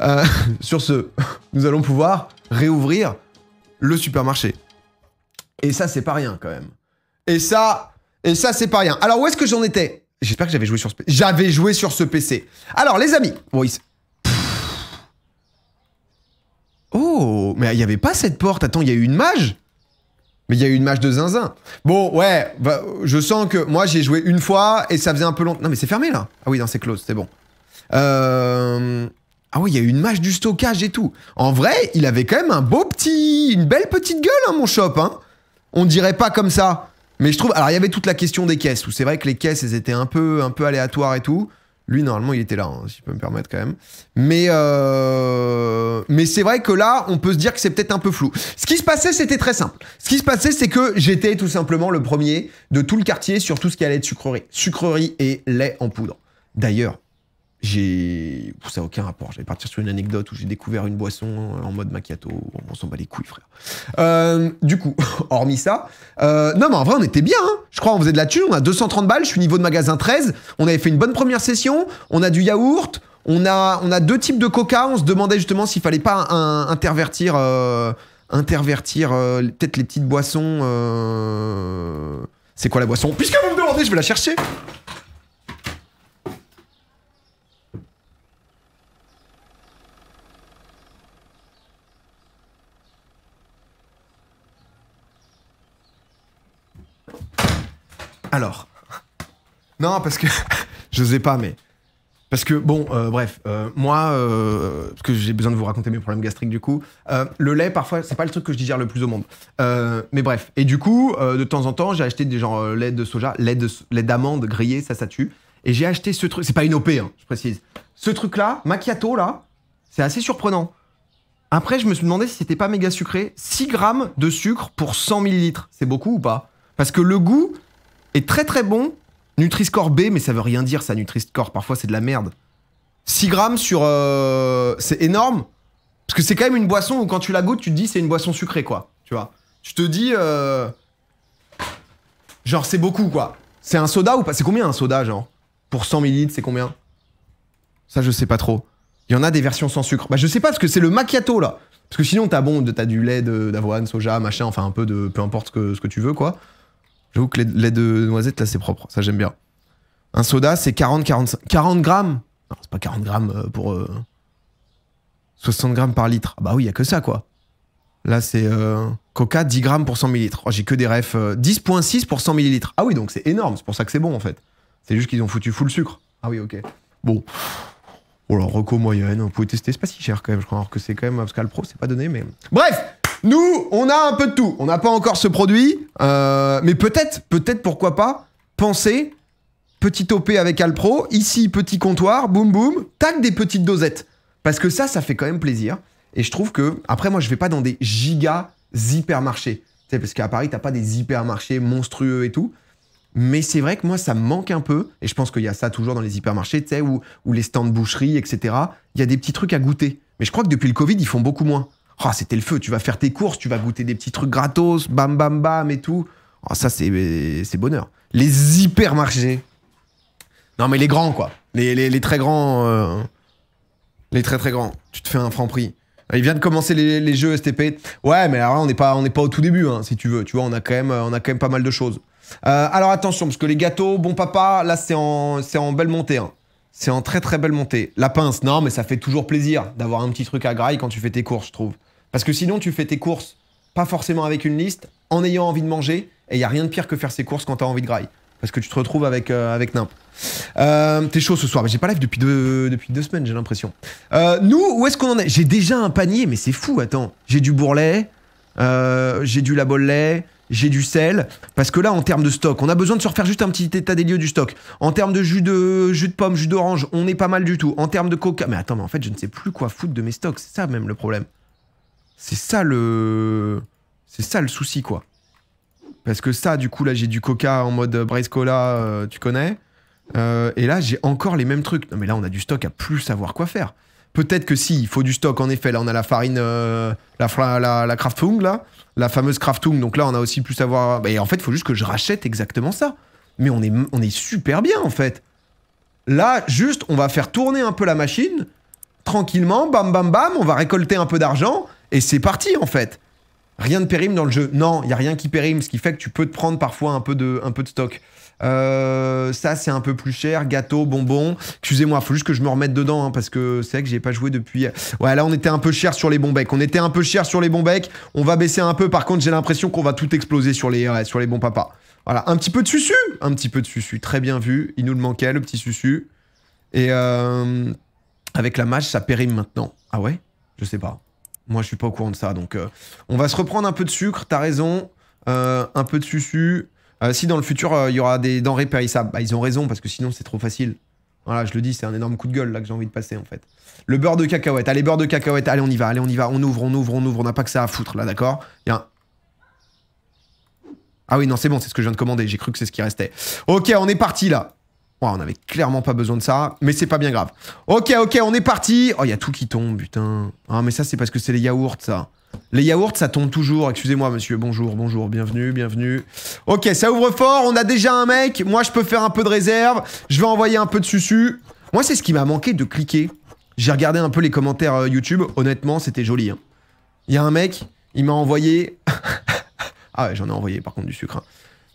Euh, sur ce, nous allons pouvoir réouvrir le supermarché. Et ça, c'est pas rien quand même. Et ça, et ça, c'est pas rien. Alors, où est-ce que j'en étais J'espère que j'avais joué sur ce PC. J'avais joué sur ce PC. Alors, les amis, Oh, mais il n'y avait pas cette porte. Attends, il y a eu une mage mais il y a eu une mage de zinzin. Bon, ouais, je sens que moi j'ai joué une fois et ça faisait un peu long. Non, mais c'est fermé là. Ah oui, non, c'est close, c'est bon. Euh... Ah oui, il y a eu une mâche du stockage et tout. En vrai, il avait quand même un beau petit... Une belle petite gueule, hein, mon shop. Hein. On dirait pas comme ça. Mais je trouve... Alors, il y avait toute la question des caisses, où c'est vrai que les caisses, elles étaient un peu, un peu aléatoires et tout. Lui, normalement, il était là, hein, si je peux me permettre quand même. Mais, euh, Mais c'est vrai que là, on peut se dire que c'est peut-être un peu flou. Ce qui se passait, c'était très simple. Ce qui se passait, c'est que j'étais tout simplement le premier de tout le quartier sur tout ce qui allait être sucrerie. Sucrerie et lait en poudre. D'ailleurs, j'ai. Ça n'a aucun rapport. J'allais partir sur une anecdote où j'ai découvert une boisson euh, en mode macchiato. On s'en bat les couilles, frère. Euh, du coup, hormis ça. Euh, non, mais en vrai, on était bien. Hein. Je crois, on faisait de la thune. On a 230 balles. Je suis niveau de magasin 13. On avait fait une bonne première session. On a du yaourt. On a, on a deux types de coca. On se demandait justement s'il fallait pas un, intervertir. Euh, intervertir euh, peut-être les petites boissons. Euh, c'est quoi la boisson Puisque vous me demandez, je vais la chercher. Alors. Non, parce que. je sais pas, mais. Parce que, bon, euh, bref, euh, moi, euh, parce que j'ai besoin de vous raconter mes problèmes gastriques du coup, le lait, parfois, c'est pas le truc que je digère le plus au monde. mais bref, et du coup, de temps en temps, j'ai acheté des genre lait de soja, lait d'amande grillé, ça, ça tue. Et j'ai acheté ce truc, c'est pas une OP, hein, je précise. Ce truc-là, macchiato, là, c'est assez surprenant. Après, je me suis demandé si c'était pas méga sucré. 6 grammes de sucre pour 100 millilitres, c'est beaucoup ou pas Parce que le goût, est très très bon. Nutri-Score B, mais ça veut rien dire ça, Nutri-Score. Parfois, c'est de la merde. 6 grammes sur... Euh, c'est énorme. Parce que c'est quand même une boisson où quand tu la goûtes, tu te dis c'est une boisson sucrée, quoi. Tu vois Tu te dis... Euh, genre, c'est beaucoup, quoi. C'est un soda ou pas C'est combien un soda, genre Pour 100 ml, c'est combien Ça, je sais pas trop. Il y en a des versions sans sucre. Bah, je sais pas, parce que c'est le macchiato, là. Parce que sinon, t'as bon, t'as du lait d'avoine, soja, machin, enfin un peu de... Peu importe que, ce que tu veux, quoi. J'avoue que lait de noisette, là, c'est propre. Ça, j'aime bien. Un soda, c'est 40, 45. 40 grammes Non, c'est pas 40 grammes euh, pour. 60 euh, grammes par litre. Ah bah oui, il y a que ça, quoi. Là, c'est euh, Coca, 10 grammes pour 100 millilitres. Oh, J'ai que des refs. 10,6 pour 100 millilitres. Ah oui, donc c'est énorme. C'est pour ça que c'est bon, en fait. C'est juste qu'ils ont foutu full sucre. Ah oui, ok. Bon. Oh là, reco moyenne. Hein. Vous pouvez tester. C'est pas si cher, quand même. Je crois que c'est quand même. Parce qu'Alpro, c'est pas donné, mais. Bref! Nous, on a un peu de tout. On n'a pas encore ce produit, euh, mais peut-être, peut-être pourquoi pas, penser, petit OP avec Alpro, ici, petit comptoir, boum boum, tac, des petites dosettes. Parce que ça, ça fait quand même plaisir. Et je trouve que, après, moi, je vais pas dans des gigas hypermarchés. Tu sais, parce qu'à Paris, t'as pas des hypermarchés monstrueux et tout. Mais c'est vrai que moi, ça me manque un peu. Et je pense qu'il y a ça toujours dans les hypermarchés, tu sais, ou, les stands boucherie, etc. Il y a des petits trucs à goûter. Mais je crois que depuis le Covid, ils font beaucoup moins. Oh, c'était le feu, tu vas faire tes courses, tu vas goûter des petits trucs gratos, bam bam bam et tout. Ah, ça, c'est bonheur. Les hypermarchés. Non, mais les grands, quoi. Les, très grands. Euh, les très très grands. Tu te fais un franc prix. Il vient de commencer les, jeux STP. Ouais, mais alors on n'est pas, pas au tout début, hein, si tu veux. Tu vois, on a quand même, euh, on a quand même pas mal de choses. Euh, alors attention, parce que les gâteaux, bon papa, là, c'est en, en belle montée. Hein. C'est en très très belle montée. La pince, non, mais ça fait toujours plaisir d'avoir un petit truc à graille quand tu fais tes courses, je trouve. Parce que sinon, tu fais tes courses pas forcément avec une liste, en ayant envie de manger, et il n'y a rien de pire que faire ses courses quand tu as envie de graille. Parce que tu te retrouves avec, euh, avec Nimp. Euh, t'es chaud ce soir, j'ai pas live depuis deux, depuis deux semaines, j'ai l'impression. Euh, nous, où est-ce qu'on en est J'ai déjà un panier, mais c'est fou, attends. J'ai du bourrelet, j'ai du labole-lait, j'ai du sel, parce que là, en termes de stock, on a besoin de se refaire juste un petit état des lieux du stock. En termes de jus de, jus de pomme, jus d'orange, on est pas mal du tout. En termes de coca... Mais attends, mais en fait, je ne sais plus quoi foutre de mes stocks, c'est ça même le problème. C'est ça le. C'est ça le souci, quoi. Parce que ça, du coup, là, j'ai du coca en mode Brace Cola, euh, tu connais. Euh, et là, j'ai encore les mêmes trucs. Non, mais là, on a du stock à plus savoir quoi faire. Peut-être que si, il faut du stock, en effet. Là, on a la farine, euh, la, la, Kraftung, là, la fameuse Kraftung. Donc là, on a aussi plus savoir. Bah, et en fait, il faut juste que je rachète exactement ça. Mais on est, on est super bien, en fait. Là, juste, on va faire tourner un peu la machine tranquillement, bam bam bam, on va récolter un peu d'argent et c'est parti en fait. Rien de périme dans le jeu. Non, il n'y a rien qui périme, ce qui fait que tu peux te prendre parfois un peu de, un peu de stock. Euh, ça, c'est un peu plus cher. Gâteau, bonbon... Excusez-moi, il faut juste que je me remette dedans hein, parce que c'est vrai que j'ai pas joué depuis. Euh, ouais, là, on était un peu cher sur les bons becs. On était un peu cher sur les bons becs. On va baisser un peu. Par contre, j'ai l'impression qu'on va tout exploser sur les, euh, sur les bons papas. Voilà, un petit peu de susu. Un petit peu de susu. Très bien vu. Il nous le manquait, le petit susu. Et. Euh... Avec la mâche, ça périme maintenant. Ah ouais Je sais pas. Moi, je suis pas au courant de ça. Donc, euh, on va se reprendre un peu de sucre, t'as raison. Euh, un peu de susu. Euh, si dans le futur, il y aura des denrées périssables, bah, ils ont raison, parce que sinon, c'est trop facile. Voilà, je le dis, c'est un énorme coup de gueule là que j'ai envie de passer en fait. Le beurre de cacahuète. Allez, beurre de cacahuète. Allez, on y va. Allez, on y va. On ouvre, on ouvre, on ouvre. On n'a pas que ça à foutre là, d'accord Ah oui, non, c'est bon, c'est ce que je viens de commander. J'ai cru que c'est ce qui restait. Ok, on est parti là on avait clairement pas besoin de ça, mais c'est pas bien grave. Ok, ok, on est parti Oh, il y a tout qui tombe, putain. Ah, mais ça, c'est parce que c'est les yaourts, ça. Les yaourts, ça tombe toujours. Excusez-moi, monsieur. Bonjour, bonjour. Bienvenue, bienvenue. Ok, ça ouvre fort. On a déjà un mec. Moi, je peux faire un peu de réserve. Je vais envoyer un peu de susu. Moi, c'est ce qui m'a manqué de cliquer. J'ai regardé un peu les commentaires euh, YouTube. Honnêtement, c'était joli. Hein. Il y a un mec, il m'a envoyé... ah ouais, j'en ai envoyé, par contre, du sucre. Hein.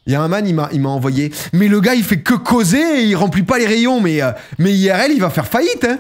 Il y a un man, il m'a envoyé. Mais le gars, il fait que causer et il remplit pas les rayons. Mais, euh, mais IRL, il va faire faillite. Hein.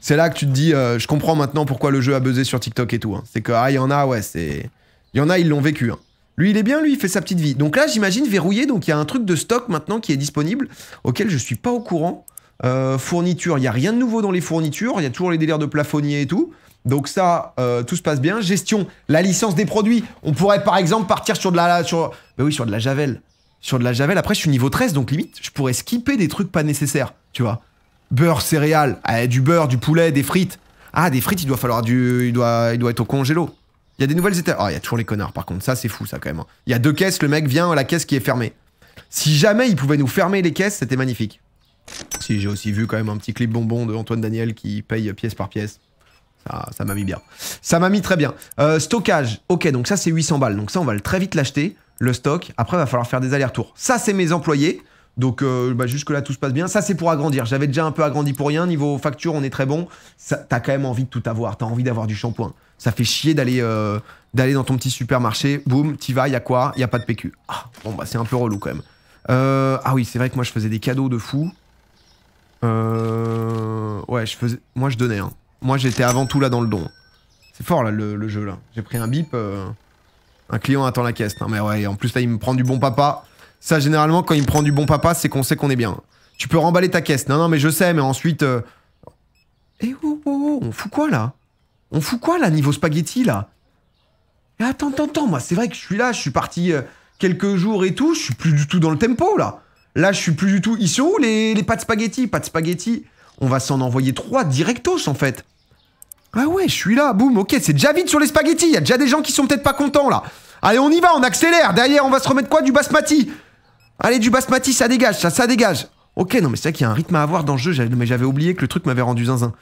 c'est là que tu te dis, euh, je comprends maintenant pourquoi le jeu a buzzé sur TikTok et tout. Hein. C'est que, ah, il y en a, ouais, c'est. Il y en a, ils l'ont vécu. Hein. Lui, il est bien, lui, il fait sa petite vie. Donc là, j'imagine verrouillé. Donc il y a un truc de stock maintenant qui est disponible auquel je suis pas au courant. Euh, fourniture, il y a rien de nouveau dans les fournitures. Il y a toujours les délires de plafonnier et tout. Donc ça, tout se passe bien. Gestion, la licence des produits. On pourrait par exemple partir sur de la, sur, ben oui, sur de la javel sur de la javel. Après, je suis niveau 13, donc limite, je pourrais skipper des trucs pas nécessaires, tu vois. Beurre, céréales, ah, du beurre, du poulet, des frites. Ah, des frites, il doit falloir du... Il doit, il doit être au congélo. Il y a des nouvelles étapes. Ah, il y a toujours les connards, par contre. Ça, c'est fou, ça, quand même. Hein. Il y a deux caisses, le mec vient à la caisse qui est fermée. Si jamais il pouvait nous fermer les caisses, c'était magnifique. Si j'ai aussi vu quand même un petit clip bonbon de Antoine Daniel qui paye pièce par pièce. Ça m'a mis bien. Ça m'a mis très bien. Euh, stockage. Ok, donc ça c'est 800 balles. Donc ça on va le très vite l'acheter le stock. Après, il va falloir faire des allers-retours. Ça, c'est mes employés. Donc euh, bah, jusque-là, tout se passe bien. Ça, c'est pour agrandir. J'avais déjà un peu agrandi pour rien. Niveau facture, on est très bon. T'as quand même envie de tout avoir. T'as envie d'avoir du shampoing. Ça fait chier d'aller euh, d'aller dans ton petit supermarché. Boum, t'y vas, y a quoi Y'a a pas de PQ. Ah, bon, bah c'est un peu relou quand même. Euh, ah oui, c'est vrai que moi, je faisais des cadeaux de fou. ouais, je faisais... Moi, je donnais. Hein. Moi, j'étais avant tout là dans le don. C'est fort, là, le, le jeu, là. J'ai pris un bip... Un client attend la caisse. Non mais ouais, en plus là, il me prend du bon papa. Ça, généralement, quand il me prend du bon papa, c'est qu'on sait qu'on est bien. Tu peux remballer ta caisse. Non, non, mais je sais, mais ensuite... et euh, Eh oh, oh, oh, on fout quoi là On fout quoi là, niveau spaghetti là Attends, attends, attends, moi c'est vrai que je suis là, je suis parti euh, quelques jours et tout, je suis plus du tout dans le tempo là. Là, je suis plus du tout... Ils sont où les, les pâtes spaghetti Pâtes spaghetti On va s'en envoyer trois directos en fait. Ah ouais, je suis là, boum, ok, c'est déjà vide sur les spaghettis, il y a déjà des gens qui sont peut-être pas contents là. Allez, on y va, on accélère, derrière on va se remettre quoi Du basmati Allez, du basmati, ça dégage, ça, ça dégage. Ok, non mais c'est vrai qu'il y a un rythme à avoir dans le jeu, mais j'avais oublié que le truc m'avait rendu zinzin.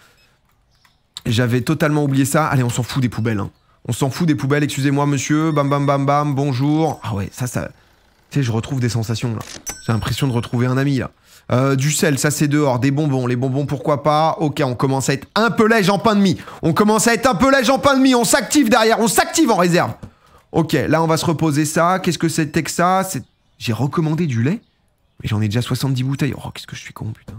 J'avais totalement oublié ça. Allez, on s'en fout des poubelles. Hein. On s'en fout des poubelles, excusez-moi monsieur, bam bam bam bam, bonjour. Ah ouais, ça, ça... Tu sais, je retrouve des sensations là. J'ai l'impression de retrouver un ami là. Euh, du sel, ça c'est dehors. Des bonbons, les bonbons pourquoi pas. Ok, on commence à être un peu lège en pain de mie. On commence à être un peu lège en pain de mie. On s'active derrière, on s'active en réserve. Ok, là on va se reposer ça. Qu'est-ce que c'était que ça J'ai recommandé du lait, mais j'en ai déjà 70 bouteilles. Oh, qu'est-ce que je suis con, putain.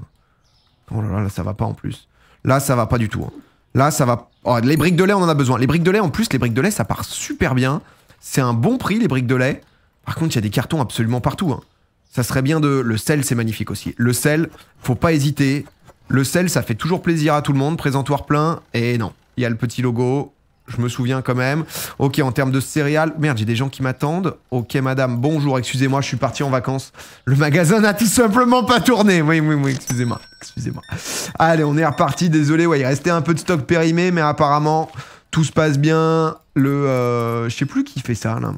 Oh là là, ça va pas en plus. Là ça va pas du tout. Hein. Là ça va... Oh, les briques de lait on en a besoin. Les briques de lait en plus, les briques de lait ça part super bien. C'est un bon prix les briques de lait. Par contre il y a des cartons absolument partout. Hein ça serait bien de. Le sel, c'est magnifique aussi. Le sel, faut pas hésiter. Le sel, ça fait toujours plaisir à tout le monde. Présentoir plein. Et non, il y a le petit logo. Je me souviens quand même. Ok, en termes de céréales. Merde, j'ai des gens qui m'attendent. Ok, madame, bonjour, excusez-moi, je suis parti en vacances. Le magasin n'a tout simplement pas tourné. Oui, oui, oui, excusez-moi. Excusez-moi. Allez, on est reparti. Désolé, ouais, il restait un peu de stock périmé, mais apparemment, tout se passe bien. Le. Euh, je sais plus qui fait ça, là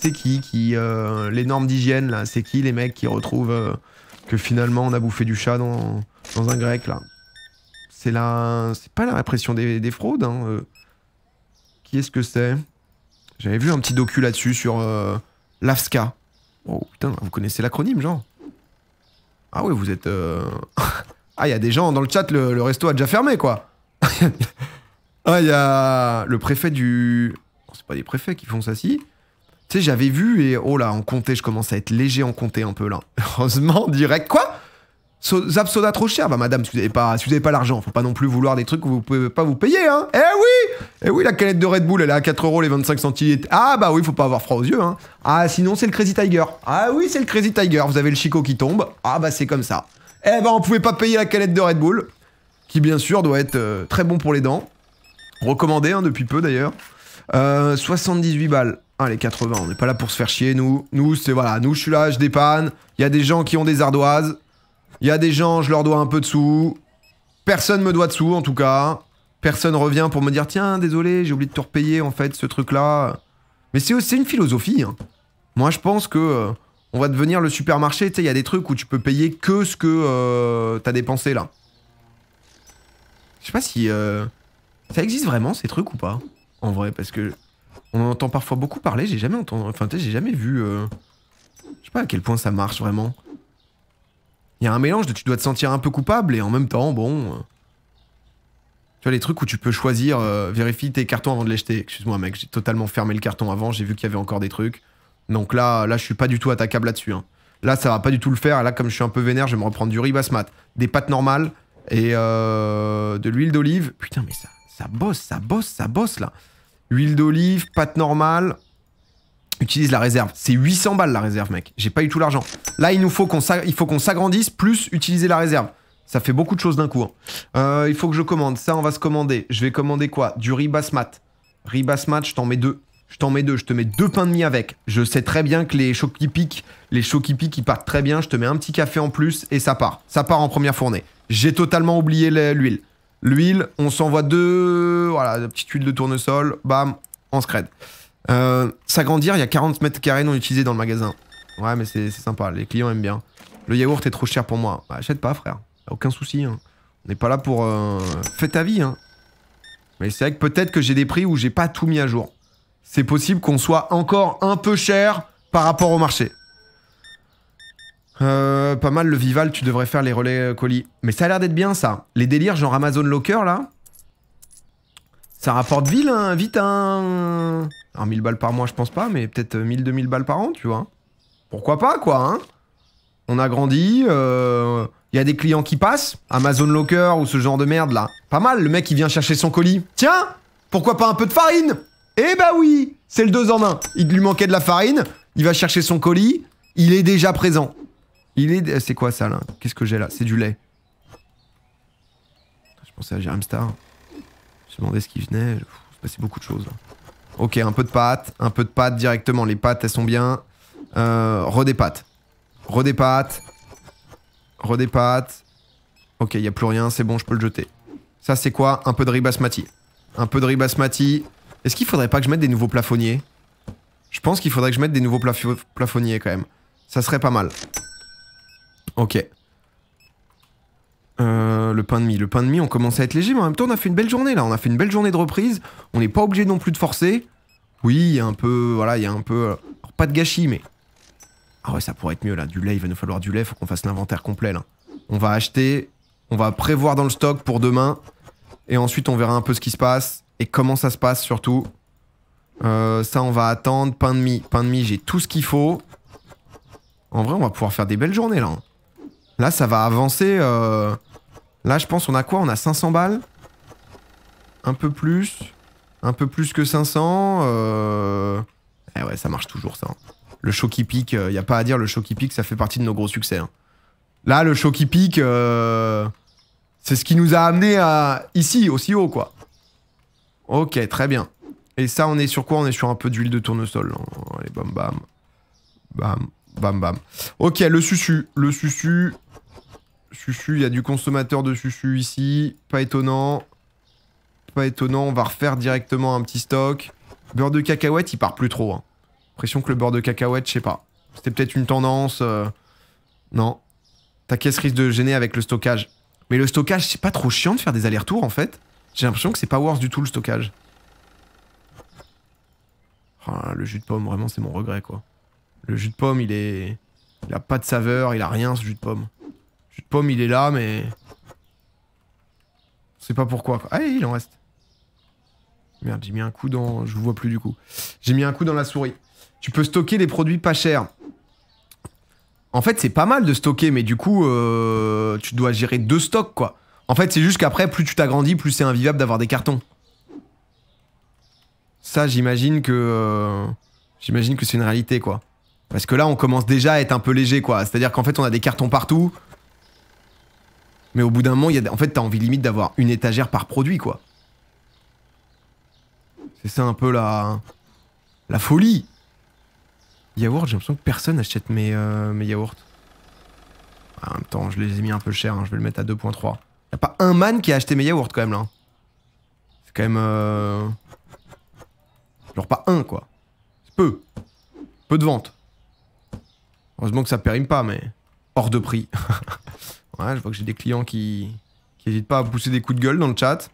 c'est qui qui euh, les normes d'hygiène là C'est qui les mecs qui retrouvent euh, que finalement on a bouffé du chat dans, un grec là C'est la, c'est pas la répression des, fraudes. Hein, euh. Qui est-ce que c'est J'avais vu un petit docu là-dessus sur l'AFSCA. Oh putain, vous connaissez l'acronyme genre Ah ouais, vous êtes. ah il y a des gens dans le chat, le, resto a déjà fermé quoi. ah il y a le préfet du. Oh, c'est pas des préfets qui font ça si. Tu sais, j'avais vu et oh là, en compté, je commence à être léger en compté un peu là. Heureusement, direct, quoi so, Zap soda trop cher Bah madame, si vous n'avez pas, pas l'argent, faut pas non plus vouloir des trucs que vous pouvez pas vous payer, hein Eh oui Eh oui, la canette de Red Bull, elle est à 4 euros les 25 centilitres. Ah bah oui, faut pas avoir froid aux yeux, hein. Ah sinon, c'est le Crazy Tiger. Ah oui, c'est le Crazy Tiger, vous avez le Chico qui tombe. Ah bah c'est comme ça. Eh bah on pouvait pas payer la canette de Red Bull, qui bien sûr doit être euh, très bon pour les dents. Recommandé hein, depuis peu d'ailleurs. 78 euh, balles. Ah, les 80, on n'est pas là pour se faire chier, nous. Nous, c'est voilà, nous, je suis là, je dépanne. Il y a des gens qui ont des ardoises. Il y a des gens, je leur dois un peu de sous. Personne me doit de sous, en tout cas. Personne revient pour me dire, tiens, désolé, j'ai oublié de te repayer, en fait, ce truc-là. Mais c'est aussi une philosophie. Hein. Moi, je pense que euh, on va devenir le supermarché. Tu sais, il y a des trucs où tu peux payer que ce que euh, t'as dépensé, là. Je sais pas si... Euh, ça existe vraiment, ces trucs, ou pas En vrai, parce que... On en entend parfois beaucoup parler, j'ai jamais entendu. Enfin, j'ai jamais vu. Euh... Je sais pas à quel point ça marche vraiment. Il y a un mélange de tu dois te sentir un peu coupable et en même temps, bon. Euh, tu vois, les trucs où tu peux choisir, euh, vérifier vérifie tes cartons avant de les jeter. Excuse-moi, mec, j'ai totalement fermé le carton avant, j'ai vu qu'il y avait encore des trucs. Donc là, là, je suis pas du tout attaquable là-dessus. Hein. Là, ça va pas du tout le faire. Là, comme je suis un peu vénère, je vais me reprendre du riz basmat, des pâtes normales et euh, de l'huile d'olive. Putain, mais ça, ça bosse, ça bosse, ça bosse là. Huile d'olive, pâte normale. Utilise la réserve. C'est 800 balles la réserve, mec. J'ai pas eu tout l'argent. Là, il nous faut qu'on s'agrandisse, plus utiliser la réserve. Ça fait beaucoup de choses d'un coup. Hein. Euh, il faut que je commande. Ça, on va se commander. Je vais commander quoi Du riz basmat. Riz basmat, je t'en mets deux. Je t'en mets deux. Je te mets deux pains de mie avec. Je sais très bien que les piques, les piques, ils partent très bien. Je te mets un petit café en plus et ça part. Ça part en première fournée. J'ai totalement oublié l'huile. L'huile, on s'envoie deux... Voilà, la petite huile de tournesol. Bam, on scred. Euh, S'agrandir, il y a 40 mètres carrés non utilisés dans le magasin. Ouais, mais c'est sympa, les clients aiment bien. Le yaourt est trop cher pour moi. Bah, achète pas, frère. Aucun souci. Hein. On n'est pas là pour... Euh... Fais ta vie. Hein. Mais c'est vrai que peut-être que j'ai des prix où j'ai pas tout mis à jour. C'est possible qu'on soit encore un peu cher par rapport au marché. Euh, pas mal le Vival, tu devrais faire les relais euh, colis. Mais ça a l'air d'être bien ça. Les délires genre Amazon Locker là. Ça rapporte ville, hein, vite hein. un... Alors 1000 balles par mois je pense pas, mais peut-être 1000-2000 euh, balles par an tu vois. Pourquoi pas quoi hein On a grandi, il euh, y a des clients qui passent. Amazon Locker ou ce genre de merde là. Pas mal le mec qui vient chercher son colis. Tiens Pourquoi pas un peu de farine Eh bah oui C'est le 2 en 1. Il lui manquait de la farine, il va chercher son colis, il est déjà présent. Il est... C'est quoi ça là Qu'est-ce que j'ai là C'est du lait. Je pensais à Jeremstar. Je demandais ce qui venait. Il se passait beaucoup de choses Ok, un peu de pâte. Un peu de pâte directement. Les pâtes, elles sont bien. Euh, redépâtes, redépâtes. Ok, il n'y a plus rien. C'est bon, je peux le jeter. Ça, c'est quoi Un peu de ribasmati. Un peu de ribasmati. Est-ce qu'il faudrait pas que je mette des nouveaux plafonniers Je pense qu'il faudrait que je mette des nouveaux plafonniers quand même. Ça serait pas mal. Ok. Euh, le pain de mie. Le pain de mie, on commence à être léger, mais en même temps, on a fait une belle journée, là. On a fait une belle journée de reprise. On n'est pas obligé non plus de forcer. Oui, il y a un peu... Voilà, il y a un peu... Euh, pas de gâchis, mais... Ah ouais, ça pourrait être mieux, là. Du lait, il va nous falloir du lait. Faut qu'on fasse l'inventaire complet, là. On va acheter... On va prévoir dans le stock pour demain. Et ensuite, on verra un peu ce qui se passe. Et comment ça se passe, surtout. Euh, ça, on va attendre. Pain de mie. Pain de mie, j'ai tout ce qu'il faut. En vrai, on va pouvoir faire des belles journées, là. Hein. Là, ça va avancer. Euh, là, je pense, on a quoi On a 500 balles Un peu plus Un peu plus que 500 euh, Eh ouais, ça marche toujours, ça. Hein. Le show il n'y euh, a pas à dire, le shocky ça fait partie de nos gros succès. Hein. Là, le shocky Peak c'est ce qui nous a amené à ici, aussi haut, quoi. Ok, très bien. Et ça, on est sur quoi On est sur un peu d'huile de tournesol. Hein. Allez, bam, bam. Bam, bam, bam. Ok, le susu. Le susu, Chuchu, il y a du consommateur de chuchu ici. Pas étonnant. Pas étonnant. On va refaire directement un petit stock. Beurre de cacahuète, il part plus trop. J'ai hein. Impression que le beurre de cacahuète, je sais pas. C'était peut-être une tendance. Euh, non. Ta caisse risque de gêner avec le stockage. Mais le stockage, c'est pas trop chiant de faire des allers-retours en fait. J'ai l'impression que c'est pas worse du tout le stockage. Ah, le jus de pomme, vraiment, c'est mon regret quoi. Le jus de pomme, il est. Il a pas de saveur, il a rien ce jus de pomme pomme, il est là, mais... Je sais pas pourquoi. Allez, ah, il en reste. Merde, j'ai mis un coup dans... Je vous vois plus du coup. J'ai mis un coup dans la souris. Tu peux stocker des produits pas chers. En fait, c'est pas mal de stocker, mais du coup, euh, tu dois gérer deux stocks, quoi. En fait, c'est juste qu'après, plus tu t'agrandis, plus c'est invivable d'avoir des cartons. Ça, j'imagine que... Euh, j'imagine que c'est une réalité, quoi. Parce que là, on commence déjà à être un peu léger, quoi. C'est-à-dire qu'en fait, on a des cartons partout. Mais au bout d'un moment, y a, en fait, t'as envie limite d'avoir une étagère par produit, quoi. C'est ça un peu la, la folie. Yaourt, j'ai l'impression que personne achète mes, euh, mes yaourts. Ah, en même temps, je les ai mis un peu cher, hein, je vais le mettre à 2.3. Y'a pas un man qui a acheté mes yaourts quand même là. C'est quand même... Euh, genre pas un quoi. C'est peu. Peu de ventes. Heureusement que ça périme pas mais hors de prix. je vois que j'ai des clients qui n'hésitent pas à pousser des coups de gueule dans le chat.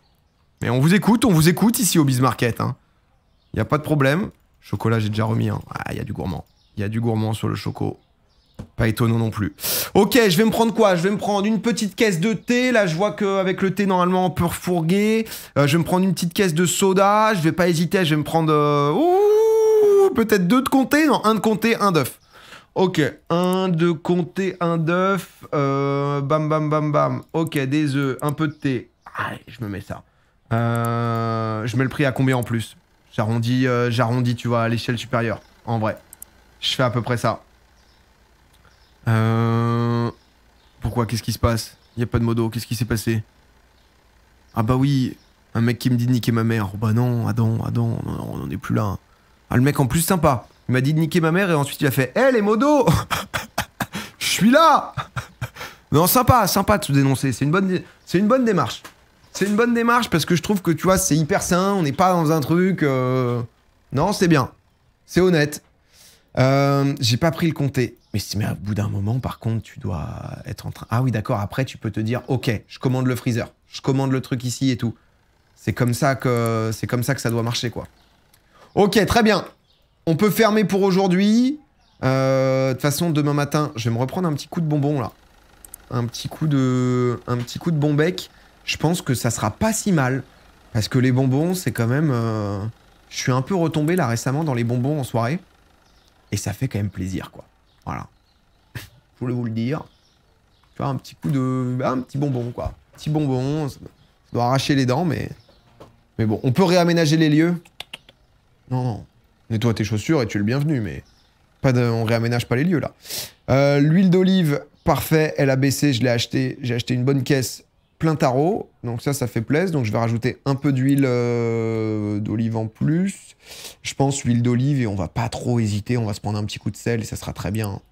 Mais on vous écoute, on vous écoute ici au bismarket Il hein. n'y a pas de problème. Chocolat, j'ai déjà remis. Il hein. ah, y a du gourmand. Il y a du gourmand sur le choco. Pas étonnant non plus. Ok, je vais me prendre quoi Je vais me prendre une petite caisse de thé. Là, je vois qu'avec le thé, normalement, on peut refourguer. Euh, je vais me prendre une petite caisse de soda. Je vais pas hésiter. Je vais me prendre... Euh, peut-être deux de comté, non, un de comté, un d'œuf. Ok, un de compter, un d'œuf, euh, bam bam bam bam. Ok, des œufs, un peu de thé. Allez, je me mets ça. Euh, je mets le prix à combien en plus euh, J'arrondis, tu vois, à l'échelle supérieure, en vrai. Je fais à peu près ça. Pourquoi Qu'est-ce qui se passe Il a pas de modo, qu'est-ce qui s'est passé Ah bah oui, un mec qui me dit niquer ma mère. Oh bah non, Adam, Adam, on n'en est plus là. Ah, le mec en plus sympa. Il m'a dit de niquer ma mère et ensuite il a fait Hé eh, les modos Je suis là Non, sympa, sympa de se dénoncer. C'est une bonne, c'est une bonne démarche. C'est une bonne démarche parce que je trouve que tu vois, c'est hyper sain. On n'est pas dans un truc. Euh, non, c'est bien. C'est honnête. Euh, j'ai pas pris le compté. Mais si, mais au bout d'un moment, par contre, tu dois être en train. Ah oui, d'accord. Après, tu peux te dire, ok, je commande le freezer, je commande le truc ici et tout. C'est comme ça que c'est comme ça que ça doit marcher, quoi. Ok, très bien. On peut fermer pour aujourd'hui. Euh, de toute façon, demain matin, je vais me reprendre un petit coup de bonbon là. Un petit coup de, un petit coup de bon bec. Je pense que ça sera pas si mal. Parce que les bonbons, c'est quand même... Euh, je suis un peu retombé là récemment dans les bonbons en soirée. Et ça fait quand même plaisir, quoi. Voilà. je voulais vous le dire. Tu vois, un petit coup de... un petit bonbon, quoi. Petit bonbon. Ça doit arracher les dents, mais... Mais bon, on peut réaménager les lieux. Non, non. Nettoie tes chaussures et tu es le bienvenu, mais pas de, on réaménage pas les lieux là. Euh, l'huile d'olive, parfait, elle a baissé, je l'ai acheté, j'ai acheté une bonne caisse, plein tarot, donc ça, ça fait plaisir. Donc je vais rajouter un peu d'huile euh, d'olive en plus. Je pense huile d'olive et on va pas trop hésiter, on va se prendre un petit coup de sel et ça sera très bien. Hein.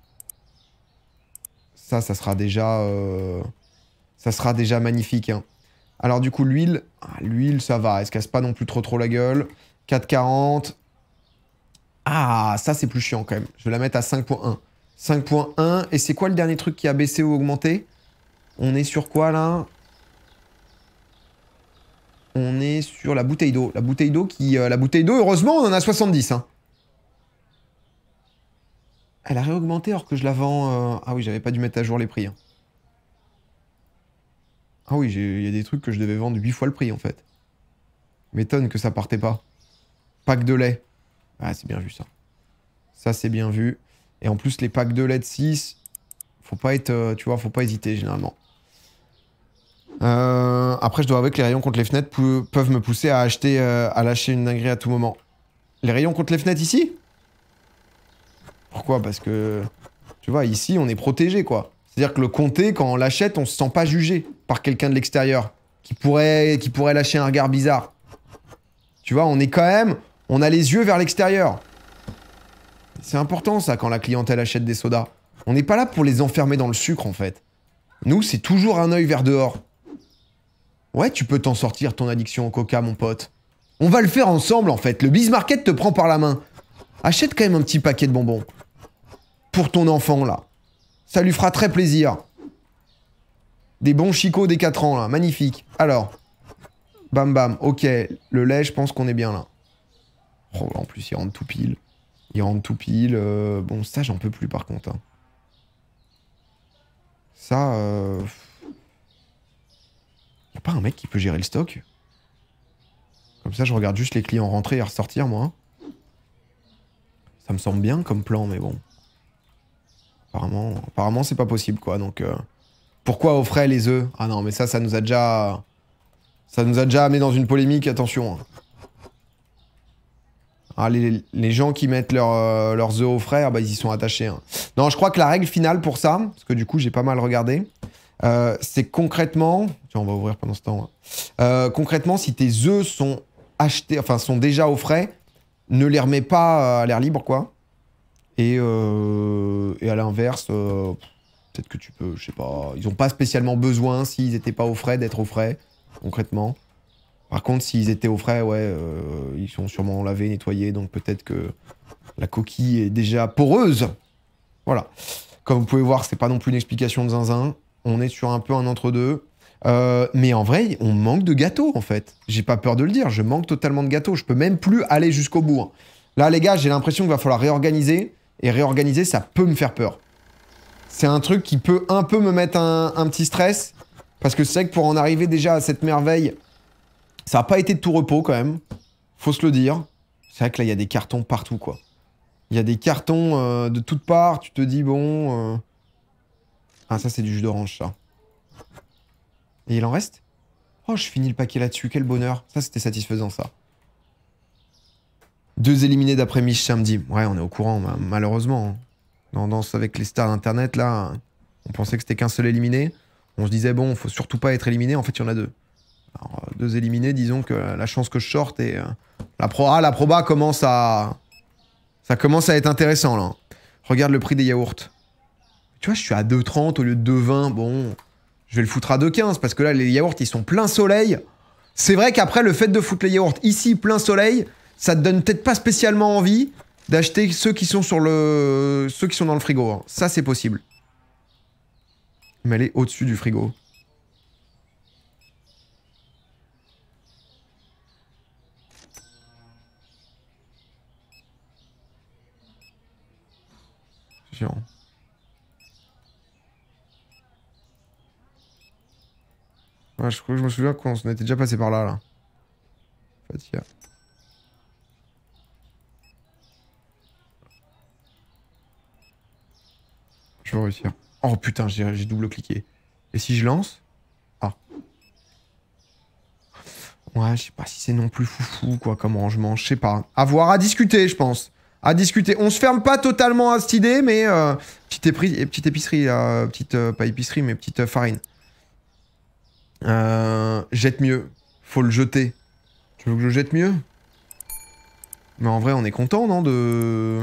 Ça, ça sera déjà, euh, ça sera déjà magnifique. Hein. Alors du coup l'huile, ah, l'huile ça va, elle se casse pas non plus trop trop la gueule. 4,40, ah, ça c'est plus chiant quand même. Je vais la mettre à 5.1. 5.1. Et c'est quoi le dernier truc qui a baissé ou augmenté On est sur quoi là On est sur la bouteille d'eau. La bouteille d'eau qui... Euh, la bouteille d'eau, heureusement, on en a 70. Hein. Elle a réaugmenté alors que je la vends... Euh, ah oui, j'avais pas dû mettre à jour les prix. Hein. Ah oui, il y a des trucs que je devais vendre 8 fois le prix en fait. M'étonne que ça partait pas. Pack de lait. Ah, c'est bien vu ça. Ça, c'est bien vu. Et en plus, les packs de LED 6, faut pas être, euh, tu vois, faut pas hésiter généralement. Euh, après, je dois avouer que les rayons contre les fenêtres peuvent me pousser à acheter, euh, à lâcher une dinguerie à tout moment. Les rayons contre les fenêtres ici Pourquoi Parce que, tu vois, ici, on est protégé, quoi. C'est-à-dire que le comté, quand on l'achète, on se sent pas jugé par quelqu'un de l'extérieur qui pourrait, qui pourrait lâcher un regard bizarre. Tu vois, on est quand même, on a les yeux vers l'extérieur. C'est important ça quand la clientèle achète des sodas. On n'est pas là pour les enfermer dans le sucre en fait. Nous, c'est toujours un œil vers dehors. Ouais, tu peux t'en sortir ton addiction au coca, mon pote. On va le faire ensemble en fait. Le bismarket te prend par la main. Achète quand même un petit paquet de bonbons. Pour ton enfant là. Ça lui fera très plaisir. Des bons chicots des 4 ans là, magnifique. Alors, bam bam, ok, le lait, je pense qu'on est bien là. Oh, en plus, il rentre tout pile. Il rentre tout pile. Euh, bon, ça, j'en peux plus, par contre. Hein. Ça... Euh... Y a pas un mec qui peut gérer le stock Comme ça, je regarde juste les clients rentrer et ressortir, moi. Hein. Ça me semble bien comme plan, mais bon. Apparemment, apparemment c'est pas possible, quoi. Donc, euh, pourquoi offrait les œufs Ah non, mais ça, ça nous a déjà... Ça nous a déjà amené dans une polémique, attention. Hein. Ah, les, gens qui mettent euh, leurs œufs au frais, bah, ils y sont attachés. Hein. Non, je crois que la règle finale pour ça, parce que du coup j'ai pas mal regardé, euh, c'est concrètement, tiens, on va ouvrir pendant ce temps. Hein. Euh, concrètement, si tes œufs sont achetés, enfin sont déjà au frais, ne les remets pas à l'air libre, quoi. Et, et à l'inverse, peut-être que tu peux, je sais pas, ils ont pas spécialement besoin s'ils n'étaient pas au frais d'être au frais, concrètement. Par contre, s'ils étaient au frais, ouais, euh, ils sont sûrement lavés, nettoyés, donc peut-être que la coquille est déjà poreuse. Voilà. Comme vous pouvez voir, c'est pas non plus une explication de zinzin. On est sur un peu un entre-deux. Euh, mais en vrai, on manque de gâteau en fait. J'ai pas peur de le dire, je manque totalement de gâteau. Je peux même plus aller jusqu'au bout. Hein. Là, les gars, j'ai l'impression qu'il va falloir réorganiser. Et réorganiser, ça peut me faire peur. C'est un truc qui peut un peu me mettre un, petit stress. Parce que c'est que pour en arriver déjà à cette merveille, ça n'a pas été de tout repos quand même, faut se le dire. C'est vrai que là, il y a des cartons partout, quoi. Il y a des cartons euh, de toutes parts, tu te dis, bon... Euh. Ah, ça, c'est du jus d'orange, ça. Et il en reste Oh, je finis le paquet là-dessus, quel bonheur. Ça, c'était satisfaisant, ça. Deux éliminés d'après-midi samedi. Ouais, on est au courant, malheureusement. Hein. Dans Danse avec les stars d'Internet, là, on pensait que c'était qu'un seul éliminé. On se disait, bon, faut surtout pas être éliminé. En fait, il y en a deux. Alors, euh, deux éliminés, disons que la chance que je sorte et euh, la Pro la Proba commence à. Ça commence à être intéressant là. Regarde le prix des yaourts. Tu vois, je suis à 2,30 au lieu de 2,20. Bon, je vais le foutre à 2,15 parce que là, les yaourts, ils sont plein soleil. C'est vrai qu'après, le fait de foutre les yaourts ici, plein soleil, ça te donne peut-être pas spécialement envie d'acheter ceux qui sont sur le. ceux qui sont dans le frigo. Hein. Ça, c'est possible. Mais elle est au-dessus du frigo. je crois que je me souviens qu'on était déjà passé par là, là. Je vais réussir. Oh putain, j'ai double-cliqué. Et si je lance Ah. Ouais, je sais pas si c'est non plus foufou, quoi, comme rangement. Je sais pas. avoir à discuter, je pense à discuter. On se ferme pas totalement à cette idée, mais euh, petite, épicerie, petite épicerie, là, euh, petite, euh, pas épicerie, mais petite farine. jette mieux. Faut le jeter. Tu veux que je jette mieux Mais en vrai, on est content, non de...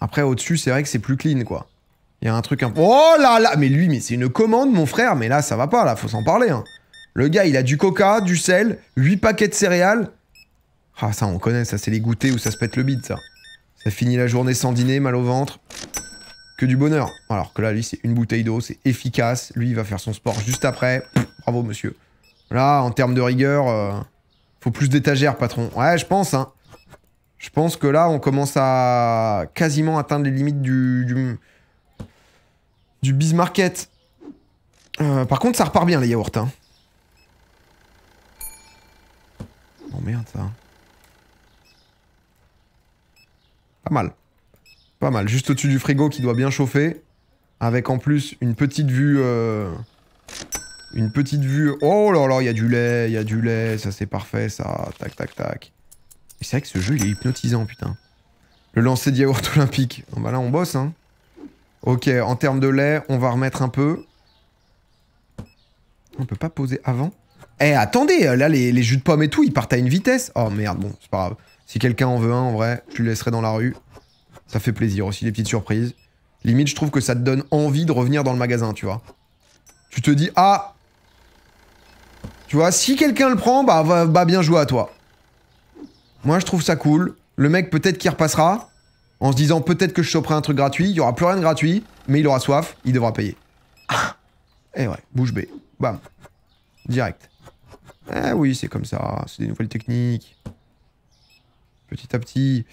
Après, au-dessus, c'est vrai que c'est plus clean, quoi. Il y a un truc... Un... Oh là là Mais lui, mais c'est une commande, mon frère. Mais là, ça va pas, là. Faut s'en parler, hein. Le gars, il a du coca, du sel, 8 paquets de céréales, ah ça on connaît, ça c'est les goûters où ça se pète le bide ça. Ça finit la journée sans dîner, mal au ventre. Que du bonheur. Alors que là lui c'est une bouteille d'eau, c'est efficace. Lui il va faire son sport juste après. bravo monsieur. Là en termes de rigueur, euh, faut plus d'étagères patron. Ouais je pense hein. Je pense que là on commence à quasiment atteindre les limites du... du, du euh, par contre ça repart bien les yaourts hein. Oh merde ça. Pas mal. Pas mal. Juste au-dessus du frigo qui doit bien chauffer. Avec en plus une petite vue... Euh, une petite vue... Oh là là, il y a du lait, il y a du lait. Ça, c'est parfait, ça. Tac, tac, tac. C'est vrai que ce jeu, il est hypnotisant, putain. Le lancer de olympique. on bah là, on bosse, hein. Ok, en termes de lait, on va remettre un peu. On peut pas poser avant Eh, attendez Là, les, les, jus de pommes et tout, ils partent à une vitesse. Oh, merde, bon, c'est pas grave. Si quelqu'un en veut un, en vrai, je le laisserai dans la rue. Ça fait plaisir aussi, les petites surprises. Limite, je trouve que ça te donne envie de revenir dans le magasin, tu vois. Tu te dis, ah Tu vois, si quelqu'un le prend, bah, bah, bien joué à toi. Moi, je trouve ça cool. Le mec, peut-être qu'il repassera en se disant peut-être que je choperai un truc gratuit. Il y aura plus rien de gratuit, mais il aura soif, il devra payer. Et eh ouais, bouche B. Bam. Direct. Eh oui, c'est comme ça. C'est des nouvelles techniques petit à petit.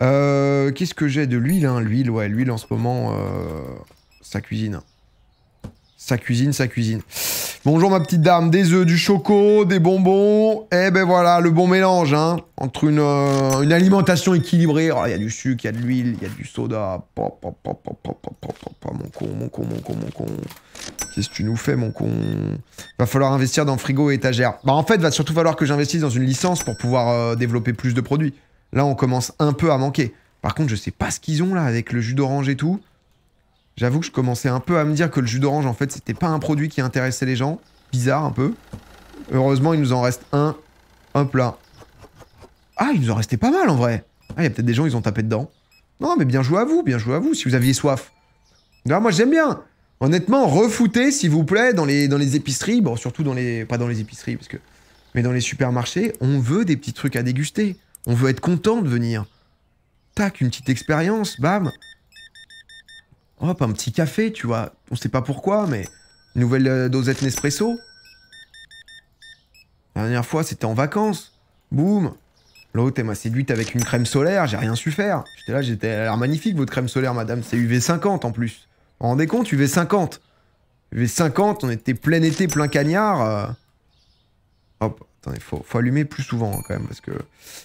Euh, qu'est-ce que j'ai de l'huile hein L'huile, ouais, l'huile en ce moment, euh, ça cuisine. Ça cuisine, ça cuisine. Bonjour ma petite dame, des œufs, du choco, des bonbons. Eh ben voilà, le bon mélange, hein, entre une, euh, alimentation équilibrée. Oh, il y a du sucre, il y a de l'huile, il y a du soda. Pop, pop, pop, mon con, mon con, mon con, mon con. Qu'est-ce que tu nous fais, mon con Va falloir investir dans frigo et étagère. Bah en fait, va surtout falloir que j'investisse dans une licence pour pouvoir développer plus de produits. Là, on commence un peu à manquer. Par contre, je sais pas ce qu'ils ont là avec le jus d'orange et tout. J'avoue que je commençais un peu à me dire que le jus d'orange, en fait, c'était pas un produit qui intéressait les gens. Bizarre un peu. Heureusement, il nous en reste un. Hop là. Ah, il nous en restait pas mal en vrai. Ah, il y a peut-être des gens, ils ont tapé dedans. Non, mais bien joué à vous, bien joué à vous, si vous aviez soif. Là, moi, j'aime bien. Honnêtement, refoutez, s'il vous plaît, dans les, dans les épiceries. Bon, surtout dans les. Pas dans les épiceries, parce que. Mais dans les supermarchés, on veut des petits trucs à déguster. On veut être content de venir. Tac, une petite expérience, bam. Hop, un petit café, tu vois. On sait pas pourquoi, mais nouvelle euh, dosette Nespresso. La dernière fois, c'était en vacances. Boum. L'autre, elle m'a séduite avec une crème solaire, j'ai rien su faire. J'étais là, j'étais, elle l'air magnifique, votre crème solaire, madame. C'est UV50 en plus. Vous vous rendez compte, UV50 UV50, on était plein été, plein cagnard. Euh. Hop, Attendez, faut, faut allumer plus souvent hein, quand même parce que...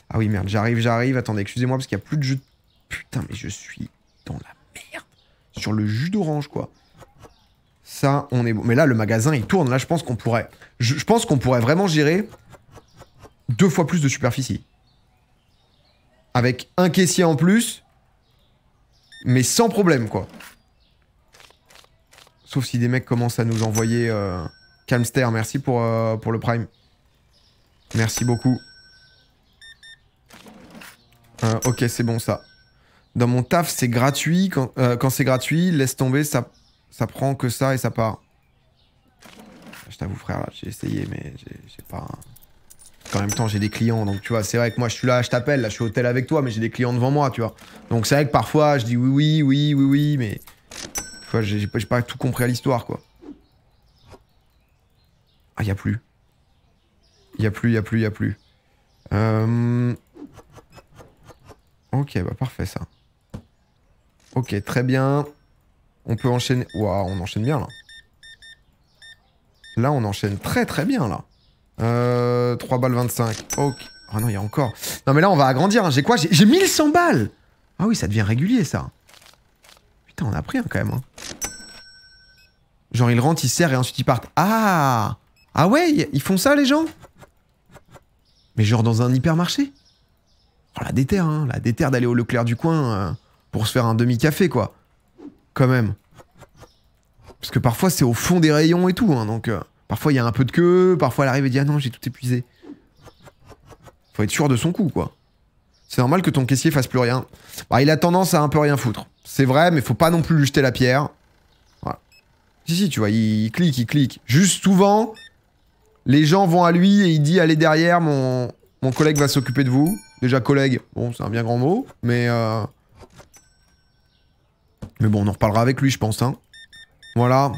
Ah oui, merde, j'arrive, j'arrive. Attendez, excusez-moi parce qu'il n'y a plus de jus de... Putain, mais je suis dans la merde. Sur le jus d'orange, quoi. Ça, on est bon. Mais là, le magasin, il tourne. Là, je pense qu'on pourrait... Je, pense qu'on pourrait vraiment gérer deux fois plus de superficie. Avec un caissier en plus, mais sans problème, quoi. Sauf si des mecs commencent à nous envoyer... Euh, Calmster, merci pour, euh, pour le prime. Merci beaucoup. Euh, ok, c'est bon ça. Dans mon taf, c'est gratuit. Euh, quand, c'est gratuit, laisse tomber, ça, ça prend que ça et ça part. Je t'avoue, frère, j'ai essayé, mais j'ai pas. En même temps, j'ai des clients, donc tu vois, c'est vrai que moi, je suis là, je t'appelle, là, je suis au hôtel avec toi, mais j'ai des clients devant moi, tu vois. Donc c'est vrai que parfois, je dis oui, oui, oui, oui, oui, mais. Tu j'ai pas, tout compris à l'histoire, quoi. Ah, y a plus. Y a plus, y a plus, il y a plus. Euh, ok, bah parfait ça. Ok, très bien. On peut enchaîner... Waouh, on enchaîne bien là. Là, on enchaîne très très bien là. Euh, 3 balles 25. Ok. Oh non, il y a encore. Non mais là, on va agrandir. Hein. J'ai quoi J'ai 1100 balles Ah oui, ça devient régulier ça. Putain, on a pris hein, quand même. Hein. Genre, ils rentrent, ils serrent et ensuite ils partent. Ah Ah ouais, ils font ça les gens mais genre dans un hypermarché oh, La déterre, hein, la déterre d'aller au Leclerc du coin euh, pour se faire un demi-café, quoi. Quand même. Parce que parfois c'est au fond des rayons et tout, hein, donc euh, parfois il y a un peu de queue, parfois elle arrive et dit ah non j'ai tout épuisé. Faut être sûr de son coup, quoi. C'est normal que ton caissier fasse plus rien. Bah, il a tendance à un peu rien foutre. C'est vrai, mais faut pas non plus lui jeter la pierre. Voilà. Si, si, tu vois, il clique, il clique. Juste souvent, les gens vont à lui et il dit allez derrière, mon, mon collègue va s'occuper de vous. Déjà collègue, bon c'est un bien grand mot, mais... Euh, mais bon, on en reparlera avec lui je pense. Hein. Voilà.